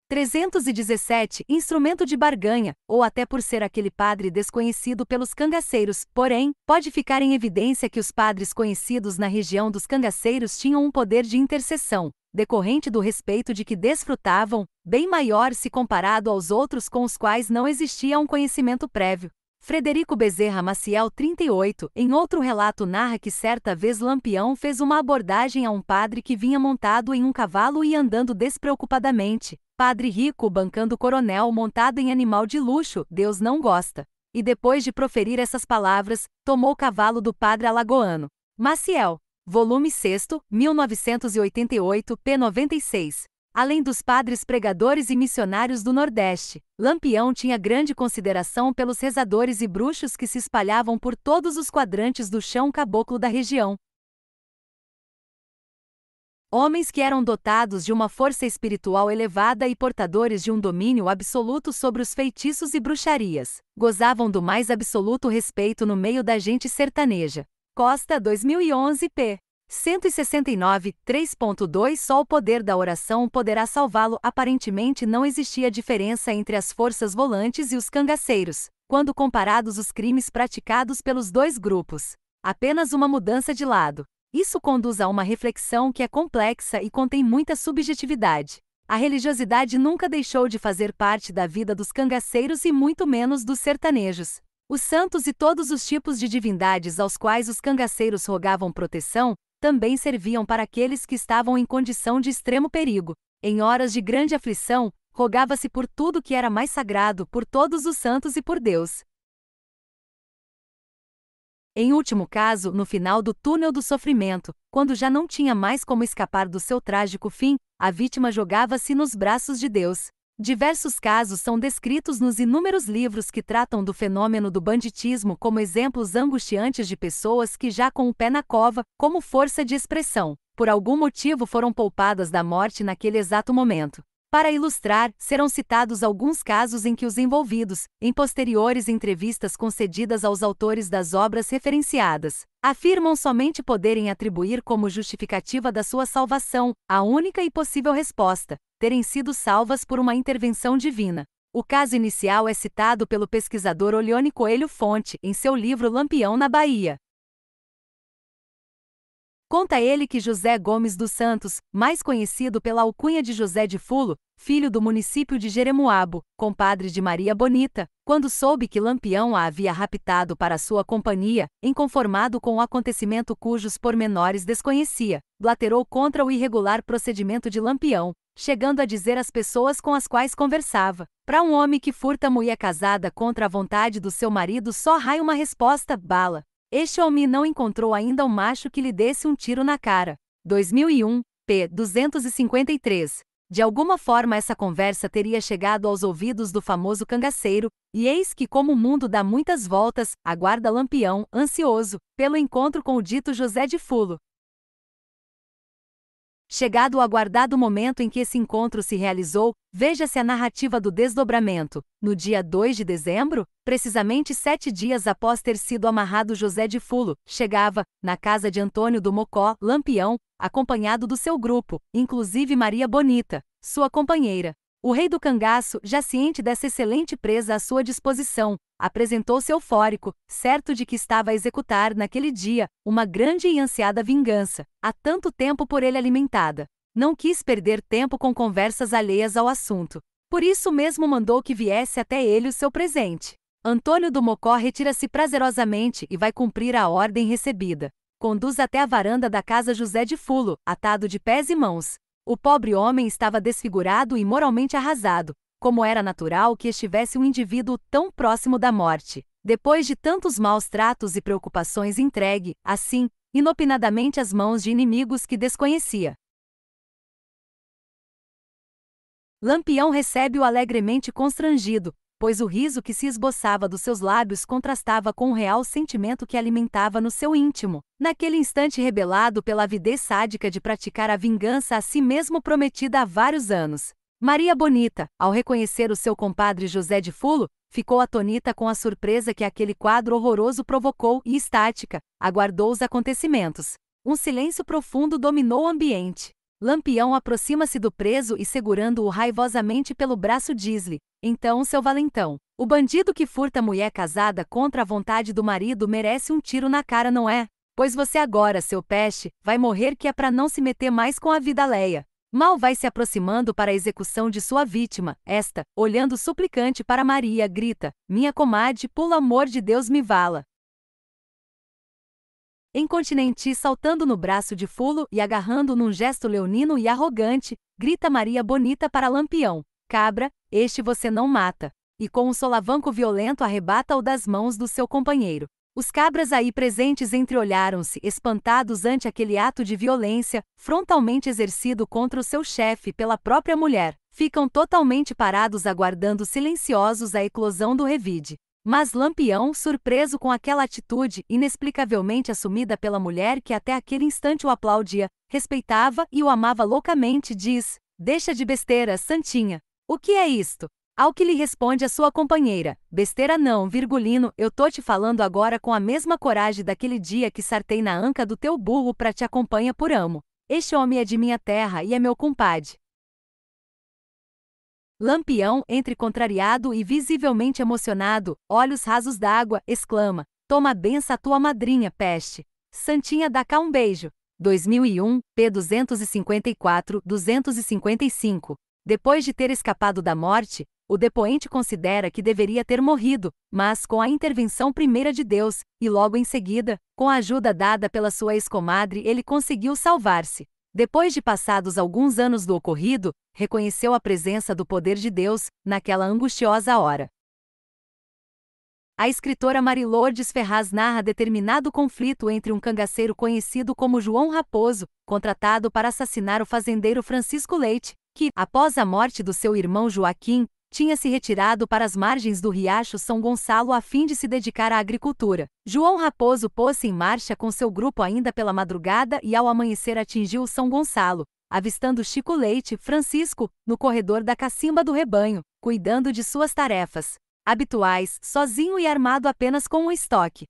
317 Instrumento de barganha, ou até por ser aquele padre desconhecido pelos cangaceiros, porém, pode ficar em evidência que os padres conhecidos na região dos cangaceiros tinham um poder de intercessão, decorrente do respeito de que desfrutavam, bem maior se comparado aos outros com os quais não existia um conhecimento prévio. Frederico Bezerra Maciel 38, em outro relato narra que certa vez Lampião fez uma abordagem a um padre que vinha montado em um cavalo e andando despreocupadamente, Padre rico bancando coronel montado em animal de luxo, Deus não gosta. E depois de proferir essas palavras, tomou o cavalo do padre alagoano. Maciel. Volume 6, 1988, p. 96. Além dos padres pregadores e missionários do Nordeste, Lampião tinha grande consideração pelos rezadores e bruxos que se espalhavam por todos os quadrantes do chão caboclo da região. Homens que eram dotados de uma força espiritual elevada e portadores de um domínio absoluto sobre os feitiços e bruxarias, gozavam do mais absoluto respeito no meio da gente sertaneja. Costa 2011 p. 169, 3.2 Só o poder da oração poderá salvá-lo. Aparentemente não existia diferença entre as forças volantes e os cangaceiros, quando comparados os crimes praticados pelos dois grupos. Apenas uma mudança de lado. Isso conduz a uma reflexão que é complexa e contém muita subjetividade. A religiosidade nunca deixou de fazer parte da vida dos cangaceiros e muito menos dos sertanejos. Os santos e todos os tipos de divindades aos quais os cangaceiros rogavam proteção também serviam para aqueles que estavam em condição de extremo perigo. Em horas de grande aflição, rogava-se por tudo que era mais sagrado, por todos os santos e por Deus. Em último caso, no final do túnel do sofrimento, quando já não tinha mais como escapar do seu trágico fim, a vítima jogava-se nos braços de Deus. Diversos casos são descritos nos inúmeros livros que tratam do fenômeno do banditismo como exemplos angustiantes de pessoas que já com o pé na cova, como força de expressão, por algum motivo foram poupadas da morte naquele exato momento. Para ilustrar, serão citados alguns casos em que os envolvidos, em posteriores entrevistas concedidas aos autores das obras referenciadas, afirmam somente poderem atribuir como justificativa da sua salvação a única e possível resposta: terem sido salvas por uma intervenção divina. O caso inicial é citado pelo pesquisador Olione Coelho Fonte em seu livro Lampião na Bahia. Conta ele que José Gomes dos Santos, mais conhecido pela alcunha de José de Fulo, filho do município de Jeremoabo, compadre de Maria Bonita, quando soube que Lampião a havia raptado para sua companhia, inconformado com o acontecimento cujos pormenores desconhecia, blaterou contra o irregular procedimento de Lampião, chegando a dizer às pessoas com as quais conversava: Para um homem que furta mulher casada contra a vontade do seu marido só rai uma resposta, bala. Este homem não encontrou ainda um macho que lhe desse um tiro na cara. 2001, p. 253. De alguma forma essa conversa teria chegado aos ouvidos do famoso cangaceiro, e eis que como o mundo dá muitas voltas, aguarda Lampião, ansioso, pelo encontro com o dito José de Fulo. Chegado o aguardado momento em que esse encontro se realizou, veja-se a narrativa do desdobramento. No dia 2 de dezembro, precisamente sete dias após ter sido amarrado José de Fulo, chegava, na casa de Antônio do Mocó, Lampião, acompanhado do seu grupo, inclusive Maria Bonita, sua companheira. O rei do cangaço, já ciente dessa excelente presa à sua disposição, apresentou-se eufórico, certo de que estava a executar, naquele dia, uma grande e ansiada vingança, há tanto tempo por ele alimentada. Não quis perder tempo com conversas alheias ao assunto. Por isso mesmo mandou que viesse até ele o seu presente. Antônio do Mocó retira-se prazerosamente e vai cumprir a ordem recebida. Conduz até a varanda da casa José de Fulo, atado de pés e mãos, o pobre homem estava desfigurado e moralmente arrasado, como era natural que estivesse um indivíduo tão próximo da morte. Depois de tantos maus tratos e preocupações entregue, assim, inopinadamente às mãos de inimigos que desconhecia. Lampião recebe-o alegremente constrangido, pois o riso que se esboçava dos seus lábios contrastava com o real sentimento que alimentava no seu íntimo, naquele instante rebelado pela avidez sádica de praticar a vingança a si mesmo prometida há vários anos. Maria Bonita, ao reconhecer o seu compadre José de Fulo, ficou atonita com a surpresa que aquele quadro horroroso provocou e, estática, aguardou os acontecimentos. Um silêncio profundo dominou o ambiente. Lampião aproxima-se do preso e segurando-o raivosamente pelo braço diz-lhe: Então, seu valentão, o bandido que furta mulher casada contra a vontade do marido merece um tiro na cara, não é? Pois você agora, seu peste, vai morrer que é para não se meter mais com a vida leia. Mal vai se aproximando para a execução de sua vítima, esta, olhando suplicante para Maria, grita: Minha comadre, pelo amor de Deus, me vala. Incontinenti saltando no braço de Fulo e agarrando num gesto leonino e arrogante, grita Maria Bonita para Lampião: Cabra, este você não mata. E com um solavanco violento arrebata-o das mãos do seu companheiro. Os cabras aí presentes entreolharam-se, espantados ante aquele ato de violência, frontalmente exercido contra o seu chefe pela própria mulher. Ficam totalmente parados aguardando silenciosos a eclosão do revide. Mas Lampião, surpreso com aquela atitude inexplicavelmente assumida pela mulher que até aquele instante o aplaudia, respeitava e o amava loucamente, diz: Deixa de besteira, Santinha. O que é isto? Ao que lhe responde a sua companheira: Besteira não, Virgulino, eu tô te falando agora com a mesma coragem daquele dia que sartei na anca do teu burro pra te acompanha por amo. Este homem é de minha terra e é meu compadre. Lampião, entre contrariado e visivelmente emocionado, olhos rasos d'água, exclama: Toma benção a tua madrinha, peste. Santinha, dá cá um beijo. 2001, p. 254, 255. Depois de ter escapado da morte, o depoente considera que deveria ter morrido, mas com a intervenção primeira de Deus, e logo em seguida, com a ajuda dada pela sua ex-comadre, ele conseguiu salvar-se. Depois de passados alguns anos do ocorrido, reconheceu a presença do poder de Deus naquela angustiosa hora. A escritora Marilourdes Ferraz narra determinado conflito entre um cangaceiro conhecido como João Raposo, contratado para assassinar o fazendeiro Francisco Leite, que, após a morte do seu irmão Joaquim, tinha se retirado para as margens do Riacho São Gonçalo a fim de se dedicar à agricultura. João Raposo pôs-se em marcha com seu grupo ainda pela madrugada e ao amanhecer atingiu São Gonçalo, avistando Chico Leite, Francisco, no corredor da cacimba do rebanho, cuidando de suas tarefas habituais, sozinho e armado apenas com um estoque.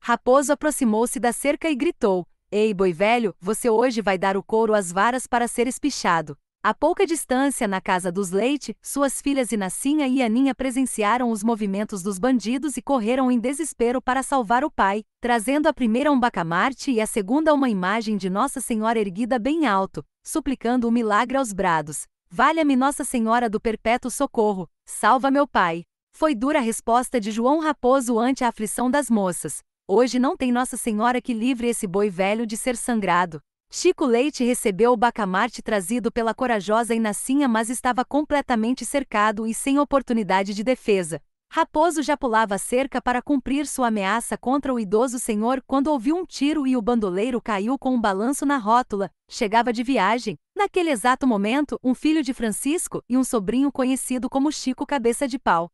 Raposo aproximou-se da cerca e gritou: Ei, boi velho, você hoje vai dar o couro às varas para ser espichado. A pouca distância, na casa dos Leite, suas filhas Inacinha e Aninha presenciaram os movimentos dos bandidos e correram em desespero para salvar o pai, trazendo a primeira um bacamarte e a segunda uma imagem de Nossa Senhora erguida bem alto, suplicando o um milagre aos brados. Valha-me Nossa Senhora do Perpétuo Socorro, salva meu pai. Foi dura a resposta de João Raposo ante a aflição das moças. Hoje não tem Nossa Senhora que livre esse boi velho de ser sangrado. Chico Leite recebeu o bacamarte trazido pela corajosa Inacinha, mas estava completamente cercado e sem oportunidade de defesa. Raposo já pulava a cerca para cumprir sua ameaça contra o idoso senhor quando ouviu um tiro e o bandoleiro caiu com um balanço na rótula. Chegava de viagem. Naquele exato momento, um filho de Francisco e um sobrinho conhecido como Chico Cabeça de Pau.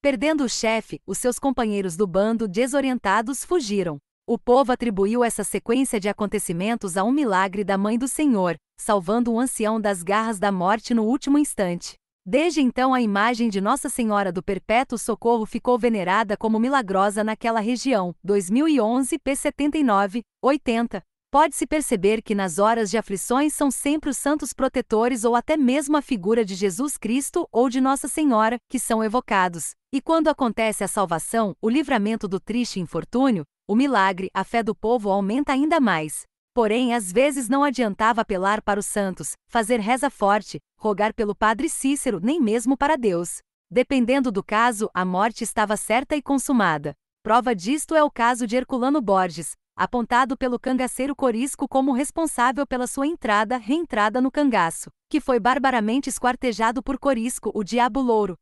Perdendo o chefe, os seus companheiros do bando desorientados fugiram. O povo atribuiu essa sequência de acontecimentos a um milagre da mãe do Senhor, salvando o ancião das garras da morte no último instante. Desde então, a imagem de Nossa Senhora do Perpétuo Socorro ficou venerada como milagrosa naquela região. 2011 p. 79, 80. Pode-se perceber que nas horas de aflições são sempre os santos protetores ou até mesmo a figura de Jesus Cristo ou de Nossa Senhora que são evocados. E quando acontece a salvação, o livramento do triste infortúnio, o milagre, a fé do povo aumenta ainda mais. Porém, às vezes não adiantava apelar para os santos, fazer reza forte, rogar pelo padre Cícero, nem mesmo para Deus. Dependendo do caso, a morte estava certa e consumada. Prova disto é o caso de Herculano Borges, apontado pelo cangaceiro Corisco como responsável pela sua entrada, reentrada no cangaço, que foi barbaramente esquartejado por Corisco, o diabo louro.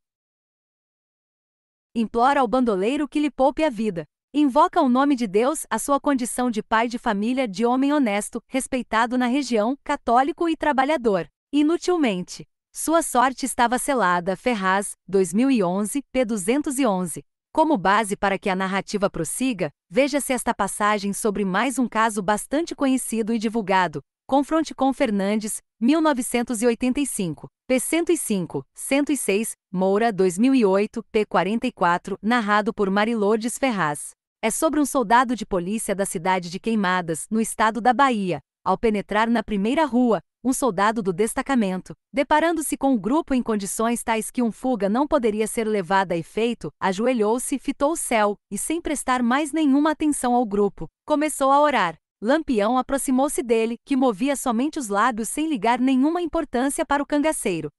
Implora ao bandoleiro que lhe poupe a vida, Invoca o nome de Deus, a sua condição de pai de família, de homem honesto, respeitado na região, católico e trabalhador. Inutilmente. Sua sorte estava selada, Ferraz, 2011, p. 211. Como base para que a narrativa prossiga, veja-se esta passagem sobre mais um caso bastante conhecido e divulgado. Confronte com Fernandes, 1985, p. 105, 106, Moura, 2008, p. 44, narrado por Marilourdes Ferraz. É sobre um soldado de polícia da cidade de Queimadas, no estado da Bahia. Ao penetrar na primeira rua, um soldado do destacamento, deparando-se com o um grupo em condições tais que um fuga não poderia ser levada a efeito, ajoelhou-se, fitou o céu e, sem prestar mais nenhuma atenção ao grupo, começou a orar. Lampião aproximou-se dele, que movia somente os lábios sem ligar nenhuma importância para o cangaceiro.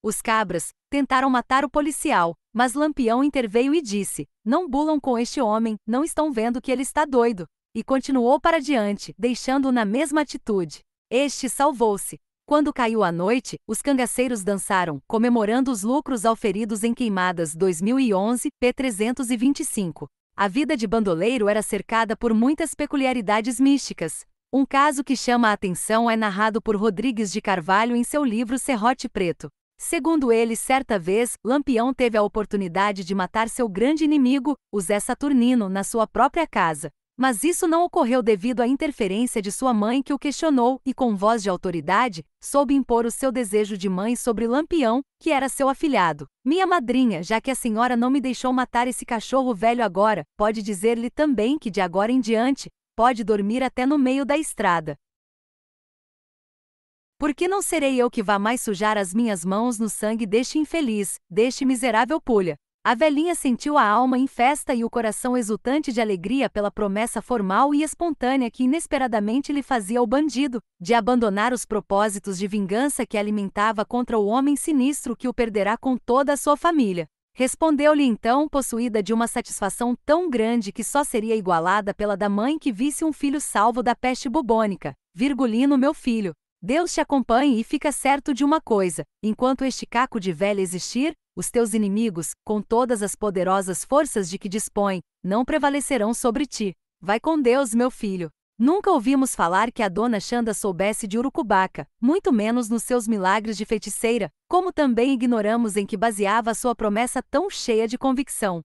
Os cabras tentaram matar o policial, mas Lampião interveio e disse: Não bulam com este homem, não estão vendo que ele está doido. E continuou para diante, deixando-o na mesma atitude. Este salvou-se. Quando caiu a noite, os cangaceiros dançaram, comemorando os lucros auferidos em Queimadas 2011, P325. A vida de bandoleiro era cercada por muitas peculiaridades místicas. Um caso que chama a atenção é narrado por Rodrigues de Carvalho em seu livro Serrote Preto. Segundo ele, certa vez, Lampião teve a oportunidade de matar seu grande inimigo, o Zé Saturnino, na sua própria casa. Mas isso não ocorreu devido à interferência de sua mãe, que o questionou e, com voz de autoridade, soube impor o seu desejo de mãe sobre Lampião, que era seu afilhado. Minha madrinha, já que a senhora não me deixou matar esse cachorro velho agora, pode dizer-lhe também que de agora em diante, pode dormir até no meio da estrada. Por que não serei eu que vá mais sujar as minhas mãos no sangue deste infeliz, deste miserável pulha? A velhinha sentiu a alma em festa e o coração exultante de alegria pela promessa formal e espontânea que inesperadamente lhe fazia o bandido, de abandonar os propósitos de vingança que alimentava contra o homem sinistro que o perderá com toda a sua família. Respondeu-lhe então, possuída de uma satisfação tão grande que só seria igualada pela da mãe que visse um filho salvo da peste bubônica: Virgulino, meu filho, Deus te acompanhe e fica certo de uma coisa: enquanto este caco de velha existir, os teus inimigos, com todas as poderosas forças de que dispõem, não prevalecerão sobre ti. Vai com Deus, meu filho. Nunca ouvimos falar que a dona Xanda soubesse de urucubaca, muito menos nos seus milagres de feiticeira, como também ignoramos em que baseava a sua promessa tão cheia de convicção.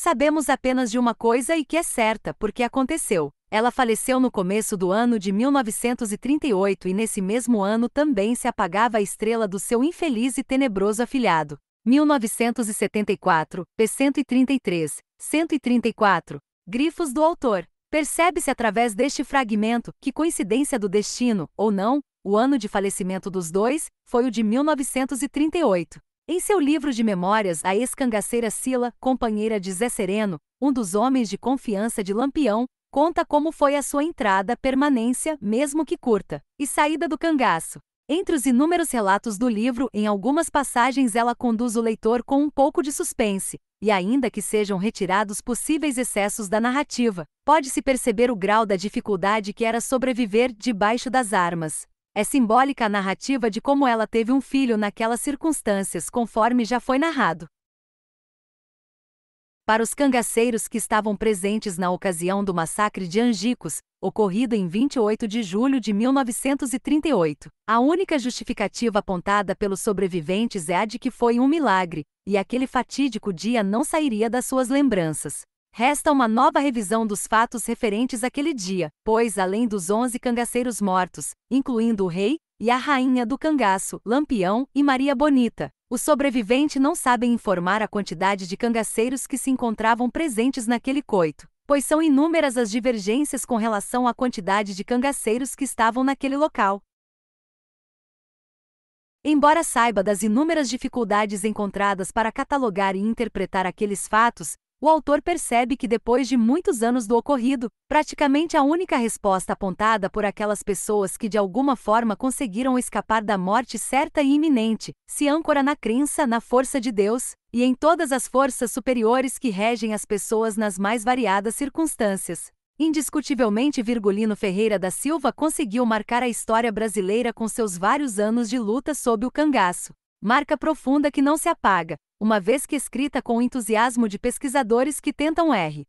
Sabemos apenas de uma coisa e que é certa, porque aconteceu. Ela faleceu no começo do ano de 1938 e nesse mesmo ano também se apagava a estrela do seu infeliz e tenebroso afilhado. 1974, p. 133, 134. Grifos do autor. Percebe-se através deste fragmento que coincidência do destino, ou não, o ano de falecimento dos dois foi o de 1938. Em seu livro de memórias, a escangaceira Sila, companheira de Zé Sereno, um dos homens de confiança de Lampião, conta como foi a sua entrada, permanência, mesmo que curta, e saída do cangaço. Entre os inúmeros relatos do livro, em algumas passagens ela conduz o leitor com um pouco de suspense, e ainda que sejam retirados possíveis excessos da narrativa, pode-se perceber o grau da dificuldade que era sobreviver debaixo das armas. É simbólica a narrativa de como ela teve um filho naquelas circunstâncias, conforme já foi narrado. Para os cangaceiros que estavam presentes na ocasião do massacre de Angicos, ocorrido em 28 de julho de 1938, a única justificativa apontada pelos sobreviventes é a de que foi um milagre, e aquele fatídico dia não sairia das suas lembranças. Resta uma nova revisão dos fatos referentes àquele dia, pois além dos 11 cangaceiros mortos, incluindo o rei e a rainha do cangaço, Lampião e Maria Bonita, os sobreviventes não sabem informar a quantidade de cangaceiros que se encontravam presentes naquele coito, pois são inúmeras as divergências com relação à quantidade de cangaceiros que estavam naquele local. Embora saiba das inúmeras dificuldades encontradas para catalogar e interpretar aqueles fatos, o autor percebe que depois de muitos anos do ocorrido, praticamente a única resposta apontada por aquelas pessoas que de alguma forma conseguiram escapar da morte certa e iminente, se âncora na crença na força de Deus e em todas as forças superiores que regem as pessoas nas mais variadas circunstâncias. Indiscutivelmente, Virgulino Ferreira da Silva conseguiu marcar a história brasileira com seus vários anos de luta sob o cangaço. Marca profunda que não se apaga, uma vez que escrita com o entusiasmo de pesquisadores que tentam R.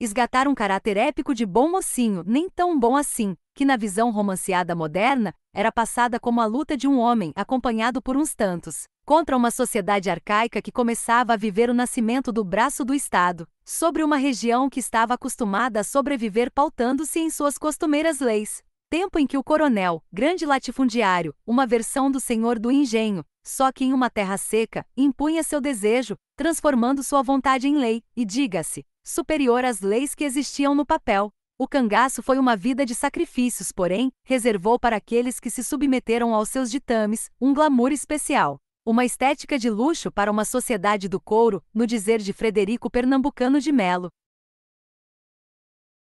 Esgatar um caráter épico de bom mocinho, nem tão bom assim, que na visão romanceada moderna, era passada como a luta de um homem acompanhado por uns tantos, contra uma sociedade arcaica que começava a viver o nascimento do braço do Estado, sobre uma região que estava acostumada a sobreviver pautando-se em suas costumeiras leis. Tempo em que o coronel, grande latifundiário, uma versão do senhor do engenho, só que em uma terra seca, impunha seu desejo, transformando sua vontade em lei, e diga-se, superior às leis que existiam no papel. O cangaço foi uma vida de sacrifícios, porém, reservou para aqueles que se submeteram aos seus ditames um glamour especial. Uma estética de luxo para uma sociedade do couro, no dizer de Frederico Pernambucano de Melo.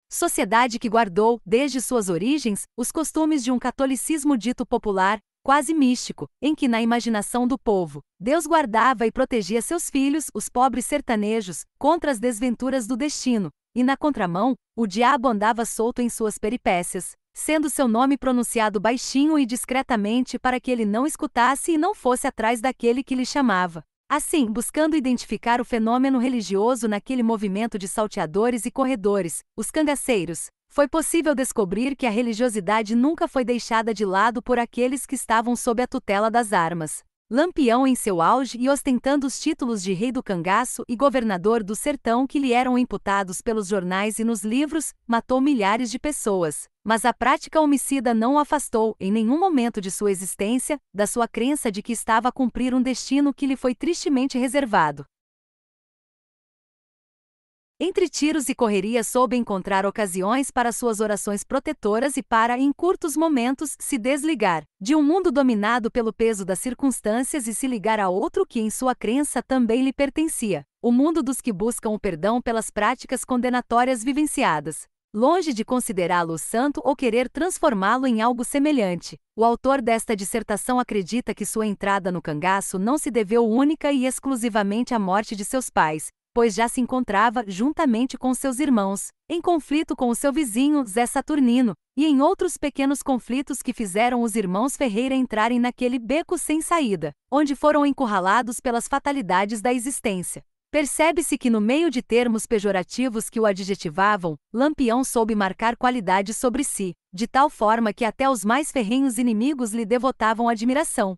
Sociedade que guardou, desde suas origens, os costumes de um catolicismo dito popular, quase místico, em que, na imaginação do povo, Deus guardava e protegia seus filhos, os pobres sertanejos, contra as desventuras do destino, e na contramão, o diabo andava solto em suas peripécias, sendo seu nome pronunciado baixinho e discretamente para que ele não escutasse e não fosse atrás daquele que lhe chamava. Assim, buscando identificar o fenômeno religioso naquele movimento de salteadores e corredores, os cangaceiros, foi possível descobrir que a religiosidade nunca foi deixada de lado por aqueles que estavam sob a tutela das armas. Lampião em seu auge e ostentando os títulos de rei do cangaço e governador do sertão que lhe eram imputados pelos jornais e nos livros, matou milhares de pessoas. Mas a prática homicida não o afastou, em nenhum momento de sua existência, da sua crença de que estava a cumprir um destino que lhe foi tristemente reservado. Entre tiros e correria soube encontrar ocasiões para suas orações protetoras e para, em curtos momentos, se desligar de um mundo dominado pelo peso das circunstâncias e se ligar a outro que, em sua crença, também lhe pertencia o mundo dos que buscam o perdão pelas práticas condenatórias vivenciadas. Longe de considerá-lo santo ou querer transformá-lo em algo semelhante, o autor desta dissertação acredita que sua entrada no cangaço não se deveu única e exclusivamente à morte de seus pais, pois já se encontrava, juntamente com seus irmãos, em conflito com o seu vizinho, Zé Saturnino, e em outros pequenos conflitos que fizeram os irmãos Ferreira entrarem naquele beco sem saída, onde foram encurralados pelas fatalidades da existência. Percebe-se que no meio de termos pejorativos que o adjetivavam, Lampião soube marcar qualidades sobre si, de tal forma que até os mais ferrenhos inimigos lhe devotavam admiração.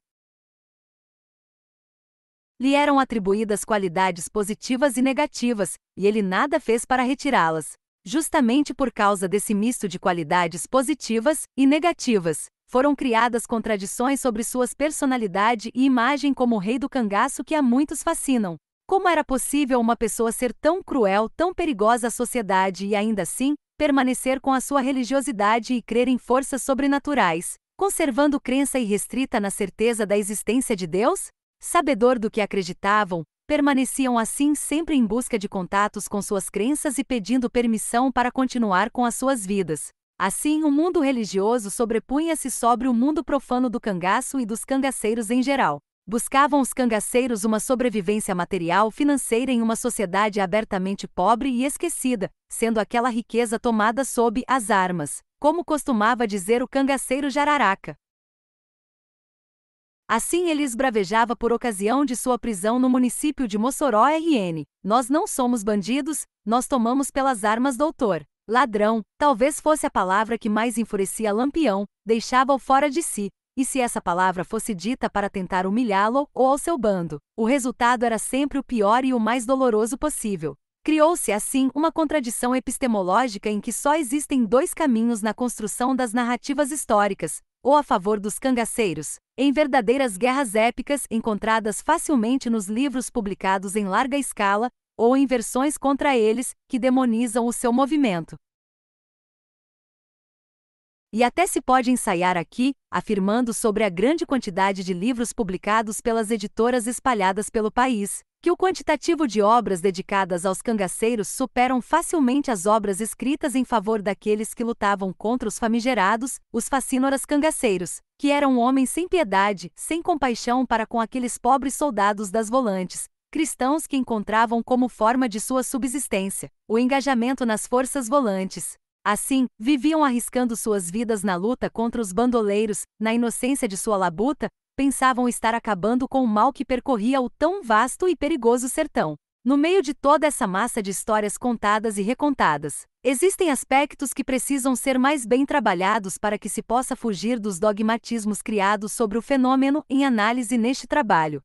Lhe eram atribuídas qualidades positivas e negativas, e ele nada fez para retirá-las. Justamente por causa desse misto de qualidades positivas e negativas, foram criadas contradições sobre suas personalidade e imagem como o rei do cangaço que a muitos fascinam. Como era possível uma pessoa ser tão cruel, tão perigosa à sociedade e ainda assim permanecer com a sua religiosidade e crer em forças sobrenaturais, conservando crença irrestrita na certeza da existência de Deus? sabedor do que acreditavam, permaneciam assim sempre em busca de contatos com suas crenças e pedindo permissão para continuar com as suas vidas. Assim, o mundo religioso sobrepunha-se sobre o mundo profano do cangaço e dos cangaceiros em geral. Buscavam os cangaceiros uma sobrevivência material financeira em uma sociedade abertamente pobre e esquecida, sendo aquela riqueza tomada sob as armas, como costumava dizer o cangaceiro jararaca. Assim ele esbravejava por ocasião de sua prisão no município de Mossoró RN. Nós não somos bandidos, nós tomamos pelas armas doutor. Ladrão, talvez fosse a palavra que mais enfurecia Lampião, deixava-o fora de si, e se essa palavra fosse dita para tentar humilhá-lo ou ao seu bando, o resultado era sempre o pior e o mais doloroso possível. Criou-se assim uma contradição epistemológica em que só existem dois caminhos na construção das narrativas históricas: ou a favor dos cangaceiros, em verdadeiras guerras épicas encontradas facilmente nos livros publicados em larga escala, ou em versões contra eles, que demonizam o seu movimento. E até se pode ensaiar aqui, afirmando sobre a grande quantidade de livros publicados pelas editoras espalhadas pelo país, que o quantitativo de obras dedicadas aos cangaceiros superam facilmente as obras escritas em favor daqueles que lutavam contra os famigerados, os facínoras cangaceiros, que eram homens sem piedade, sem compaixão para com aqueles pobres soldados das volantes, cristãos que encontravam como forma de sua subsistência o engajamento nas forças volantes. Assim, viviam arriscando suas vidas na luta contra os bandoleiros, na inocência de sua labuta, pensavam estar acabando com o mal que percorria o tão vasto e perigoso sertão. No meio de toda essa massa de histórias contadas e recontadas, existem aspectos que precisam ser mais bem trabalhados para que se possa fugir dos dogmatismos criados sobre o fenômeno em análise neste trabalho.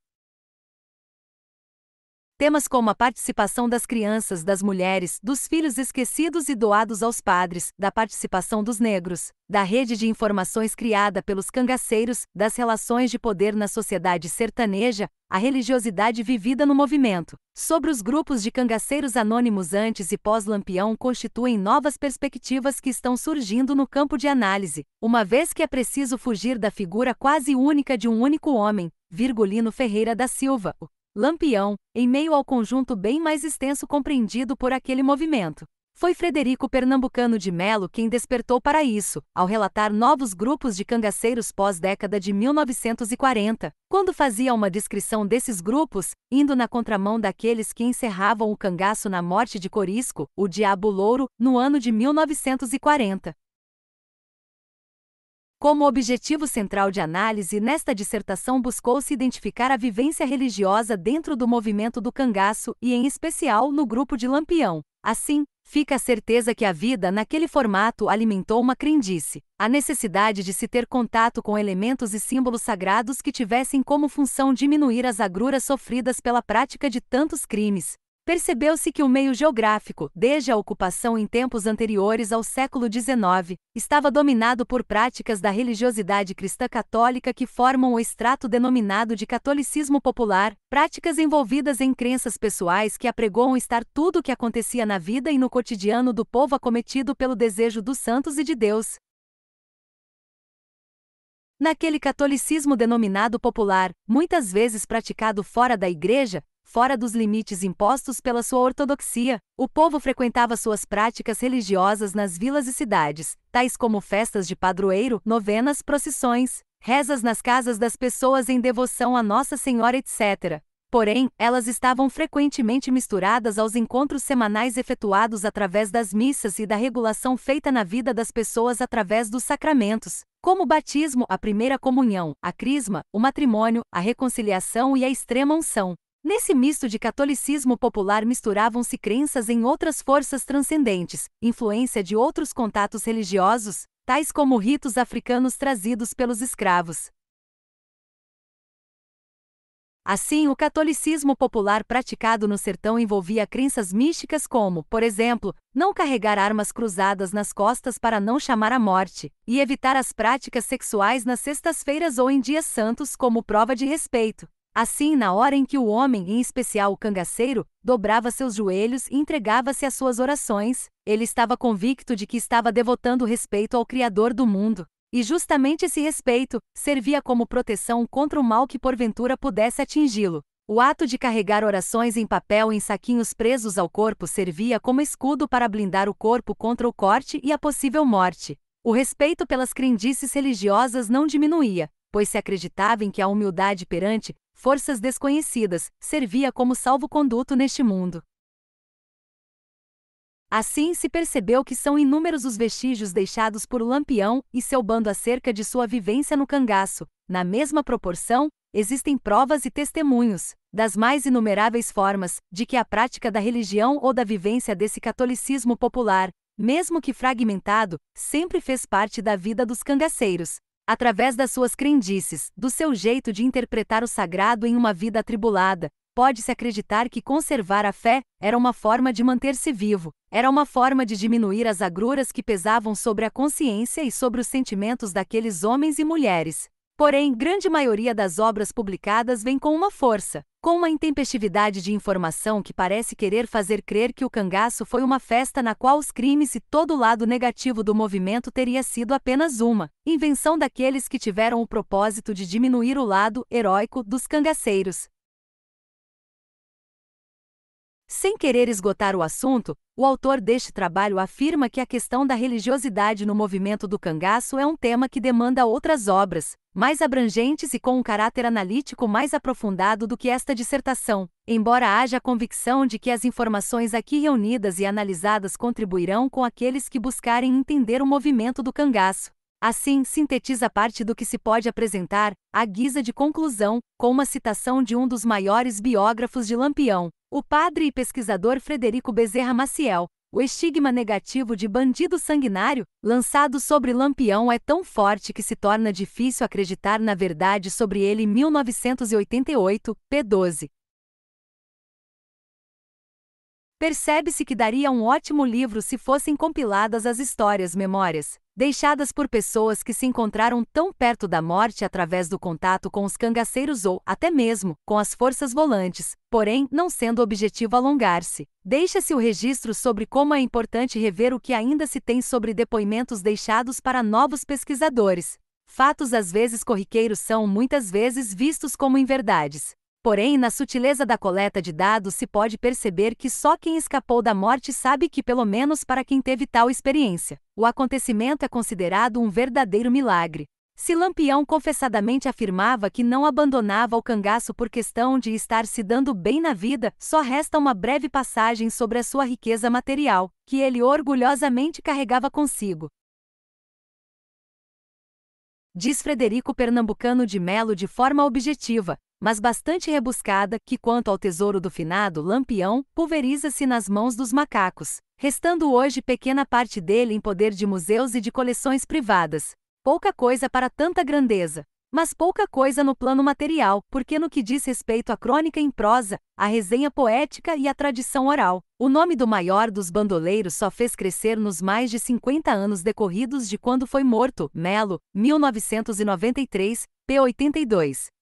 Temas como a participação das crianças, das mulheres, dos filhos esquecidos e doados aos padres, da participação dos negros, da rede de informações criada pelos cangaceiros, das relações de poder na sociedade sertaneja, a religiosidade vivida no movimento. Sobre os grupos de cangaceiros anônimos antes e pós-Lampião constituem novas perspectivas que estão surgindo no campo de análise, uma vez que é preciso fugir da figura quase única de um único homem, Virgulino Ferreira da Silva, Lampião, em meio ao conjunto bem mais extenso compreendido por aquele movimento. Foi Frederico Pernambucano de Melo quem despertou para isso, ao relatar novos grupos de cangaceiros pós-década de 1940, quando fazia uma descrição desses grupos, indo na contramão daqueles que encerravam o cangaço na morte de Corisco, o Diabo Louro, no ano de 1940. Como objetivo central de análise, nesta dissertação buscou-se identificar a vivência religiosa dentro do movimento do cangaço e, em especial, no grupo de Lampião. Assim, fica a certeza que a vida naquele formato alimentou uma crendice, a necessidade de se ter contato com elementos e símbolos sagrados que tivessem como função diminuir as agruras sofridas pela prática de tantos crimes, Percebeu-se que o meio geográfico, desde a ocupação em tempos anteriores ao século XIX, estava dominado por práticas da religiosidade cristã católica que formam o extrato denominado de catolicismo popular, práticas envolvidas em crenças pessoais que apregoam estar tudo o que acontecia na vida e no cotidiano do povo acometido pelo desejo dos santos e de Deus. Naquele catolicismo denominado popular, muitas vezes praticado fora da igreja, fora dos limites impostos pela sua ortodoxia, o povo frequentava suas práticas religiosas nas vilas e cidades, tais como festas de padroeiro, novenas, procissões, rezas nas casas das pessoas em devoção a Nossa Senhora, etc. Porém, elas estavam frequentemente misturadas aos encontros semanais efetuados através das missas e da regulação feita na vida das pessoas através dos sacramentos, como o batismo, a primeira comunhão, a crisma, o matrimônio, a reconciliação e a extrema unção. Nesse misto de catolicismo popular misturavam-se crenças em outras forças transcendentes, influência de outros contatos religiosos, tais como ritos africanos trazidos pelos escravos. Assim, o catolicismo popular praticado no sertão envolvia crenças místicas como, por exemplo, não carregar armas cruzadas nas costas para não chamar a morte, e evitar as práticas sexuais nas sextas-feiras ou em dias santos como prova de respeito. Assim, na hora em que o homem, em especial o cangaceiro, dobrava seus joelhos e entregava-se às suas orações, ele estava convicto de que estava devotando respeito ao Criador do mundo. E justamente esse respeito servia como proteção contra o mal que porventura pudesse atingi-lo. O ato de carregar orações em papel em saquinhos presos ao corpo servia como escudo para blindar o corpo contra o corte e a possível morte. O respeito pelas crendices religiosas não diminuía, pois se acreditava em que a humildade perante forças desconhecidas, servia como salvo-conduto neste mundo. Assim se percebeu que são inúmeros os vestígios deixados por Lampião e seu bando acerca de sua vivência no cangaço. Na mesma proporção, existem provas e testemunhos, das mais inumeráveis formas, de que a prática da religião ou da vivência desse catolicismo popular, mesmo que fragmentado, sempre fez parte da vida dos cangaceiros, Através das suas crendices, do seu jeito de interpretar o sagrado em uma vida atribulada, pode-se acreditar que conservar a fé era uma forma de manter-se vivo, era uma forma de diminuir as agruras que pesavam sobre a consciência e sobre os sentimentos daqueles homens e mulheres, Porém, grande maioria das obras publicadas vem com uma força, com uma intempestividade de informação que parece querer fazer crer que o cangaço foi uma festa na qual os crimes e todo o lado negativo do movimento teria sido apenas uma invenção daqueles que tiveram o propósito de diminuir o lado heróico dos cangaceiros. Sem querer esgotar o assunto, o autor deste trabalho afirma que a questão da religiosidade no movimento do cangaço é um tema que demanda outras obras, mais abrangentes e com um caráter analítico mais aprofundado do que esta dissertação, embora haja a convicção de que as informações aqui reunidas e analisadas contribuirão com aqueles que buscarem entender o movimento do cangaço. Assim, sintetiza parte do que se pode apresentar, à guisa de conclusão, com uma citação de um dos maiores biógrafos de Lampião, o padre e pesquisador Frederico Bezerra Maciel. O estigma negativo de bandido sanguinário, lançado sobre Lampião, é tão forte que se torna difícil acreditar na verdade sobre ele. 1988, p12. Percebe-se que daria um ótimo livro se fossem compiladas as histórias memórias deixadas por pessoas que se encontraram tão perto da morte através do contato com os cangaceiros ou, até mesmo, com as forças volantes, porém, não sendo objetivo alongar-se. Deixa-se o registro sobre como é importante rever o que ainda se tem sobre depoimentos deixados para novos pesquisadores. Fatos às vezes corriqueiros são muitas vezes vistos como inverdades. Porém, na sutileza da coleta de dados se pode perceber que só quem escapou da morte sabe que, pelo menos para quem teve tal experiência, o acontecimento é considerado um verdadeiro milagre. Se Lampião confessadamente afirmava que não abandonava o cangaço por questão de estar se dando bem na vida, só resta uma breve passagem sobre a sua riqueza material, que ele orgulhosamente carregava consigo. Diz Frederico Pernambucano de Melo de forma objetiva, mas bastante rebuscada, que quanto ao tesouro do finado Lampião, pulveriza-se nas mãos dos macacos, restando hoje pequena parte dele em poder de museus e de coleções privadas. Pouca coisa para tanta grandeza. Mas pouca coisa no plano material, porque no que diz respeito à crônica em prosa, à resenha poética e à tradição oral, o nome do maior dos bandoleiros só fez crescer nos mais de 50 anos decorridos de quando foi morto, Melo, 1993, p. 82.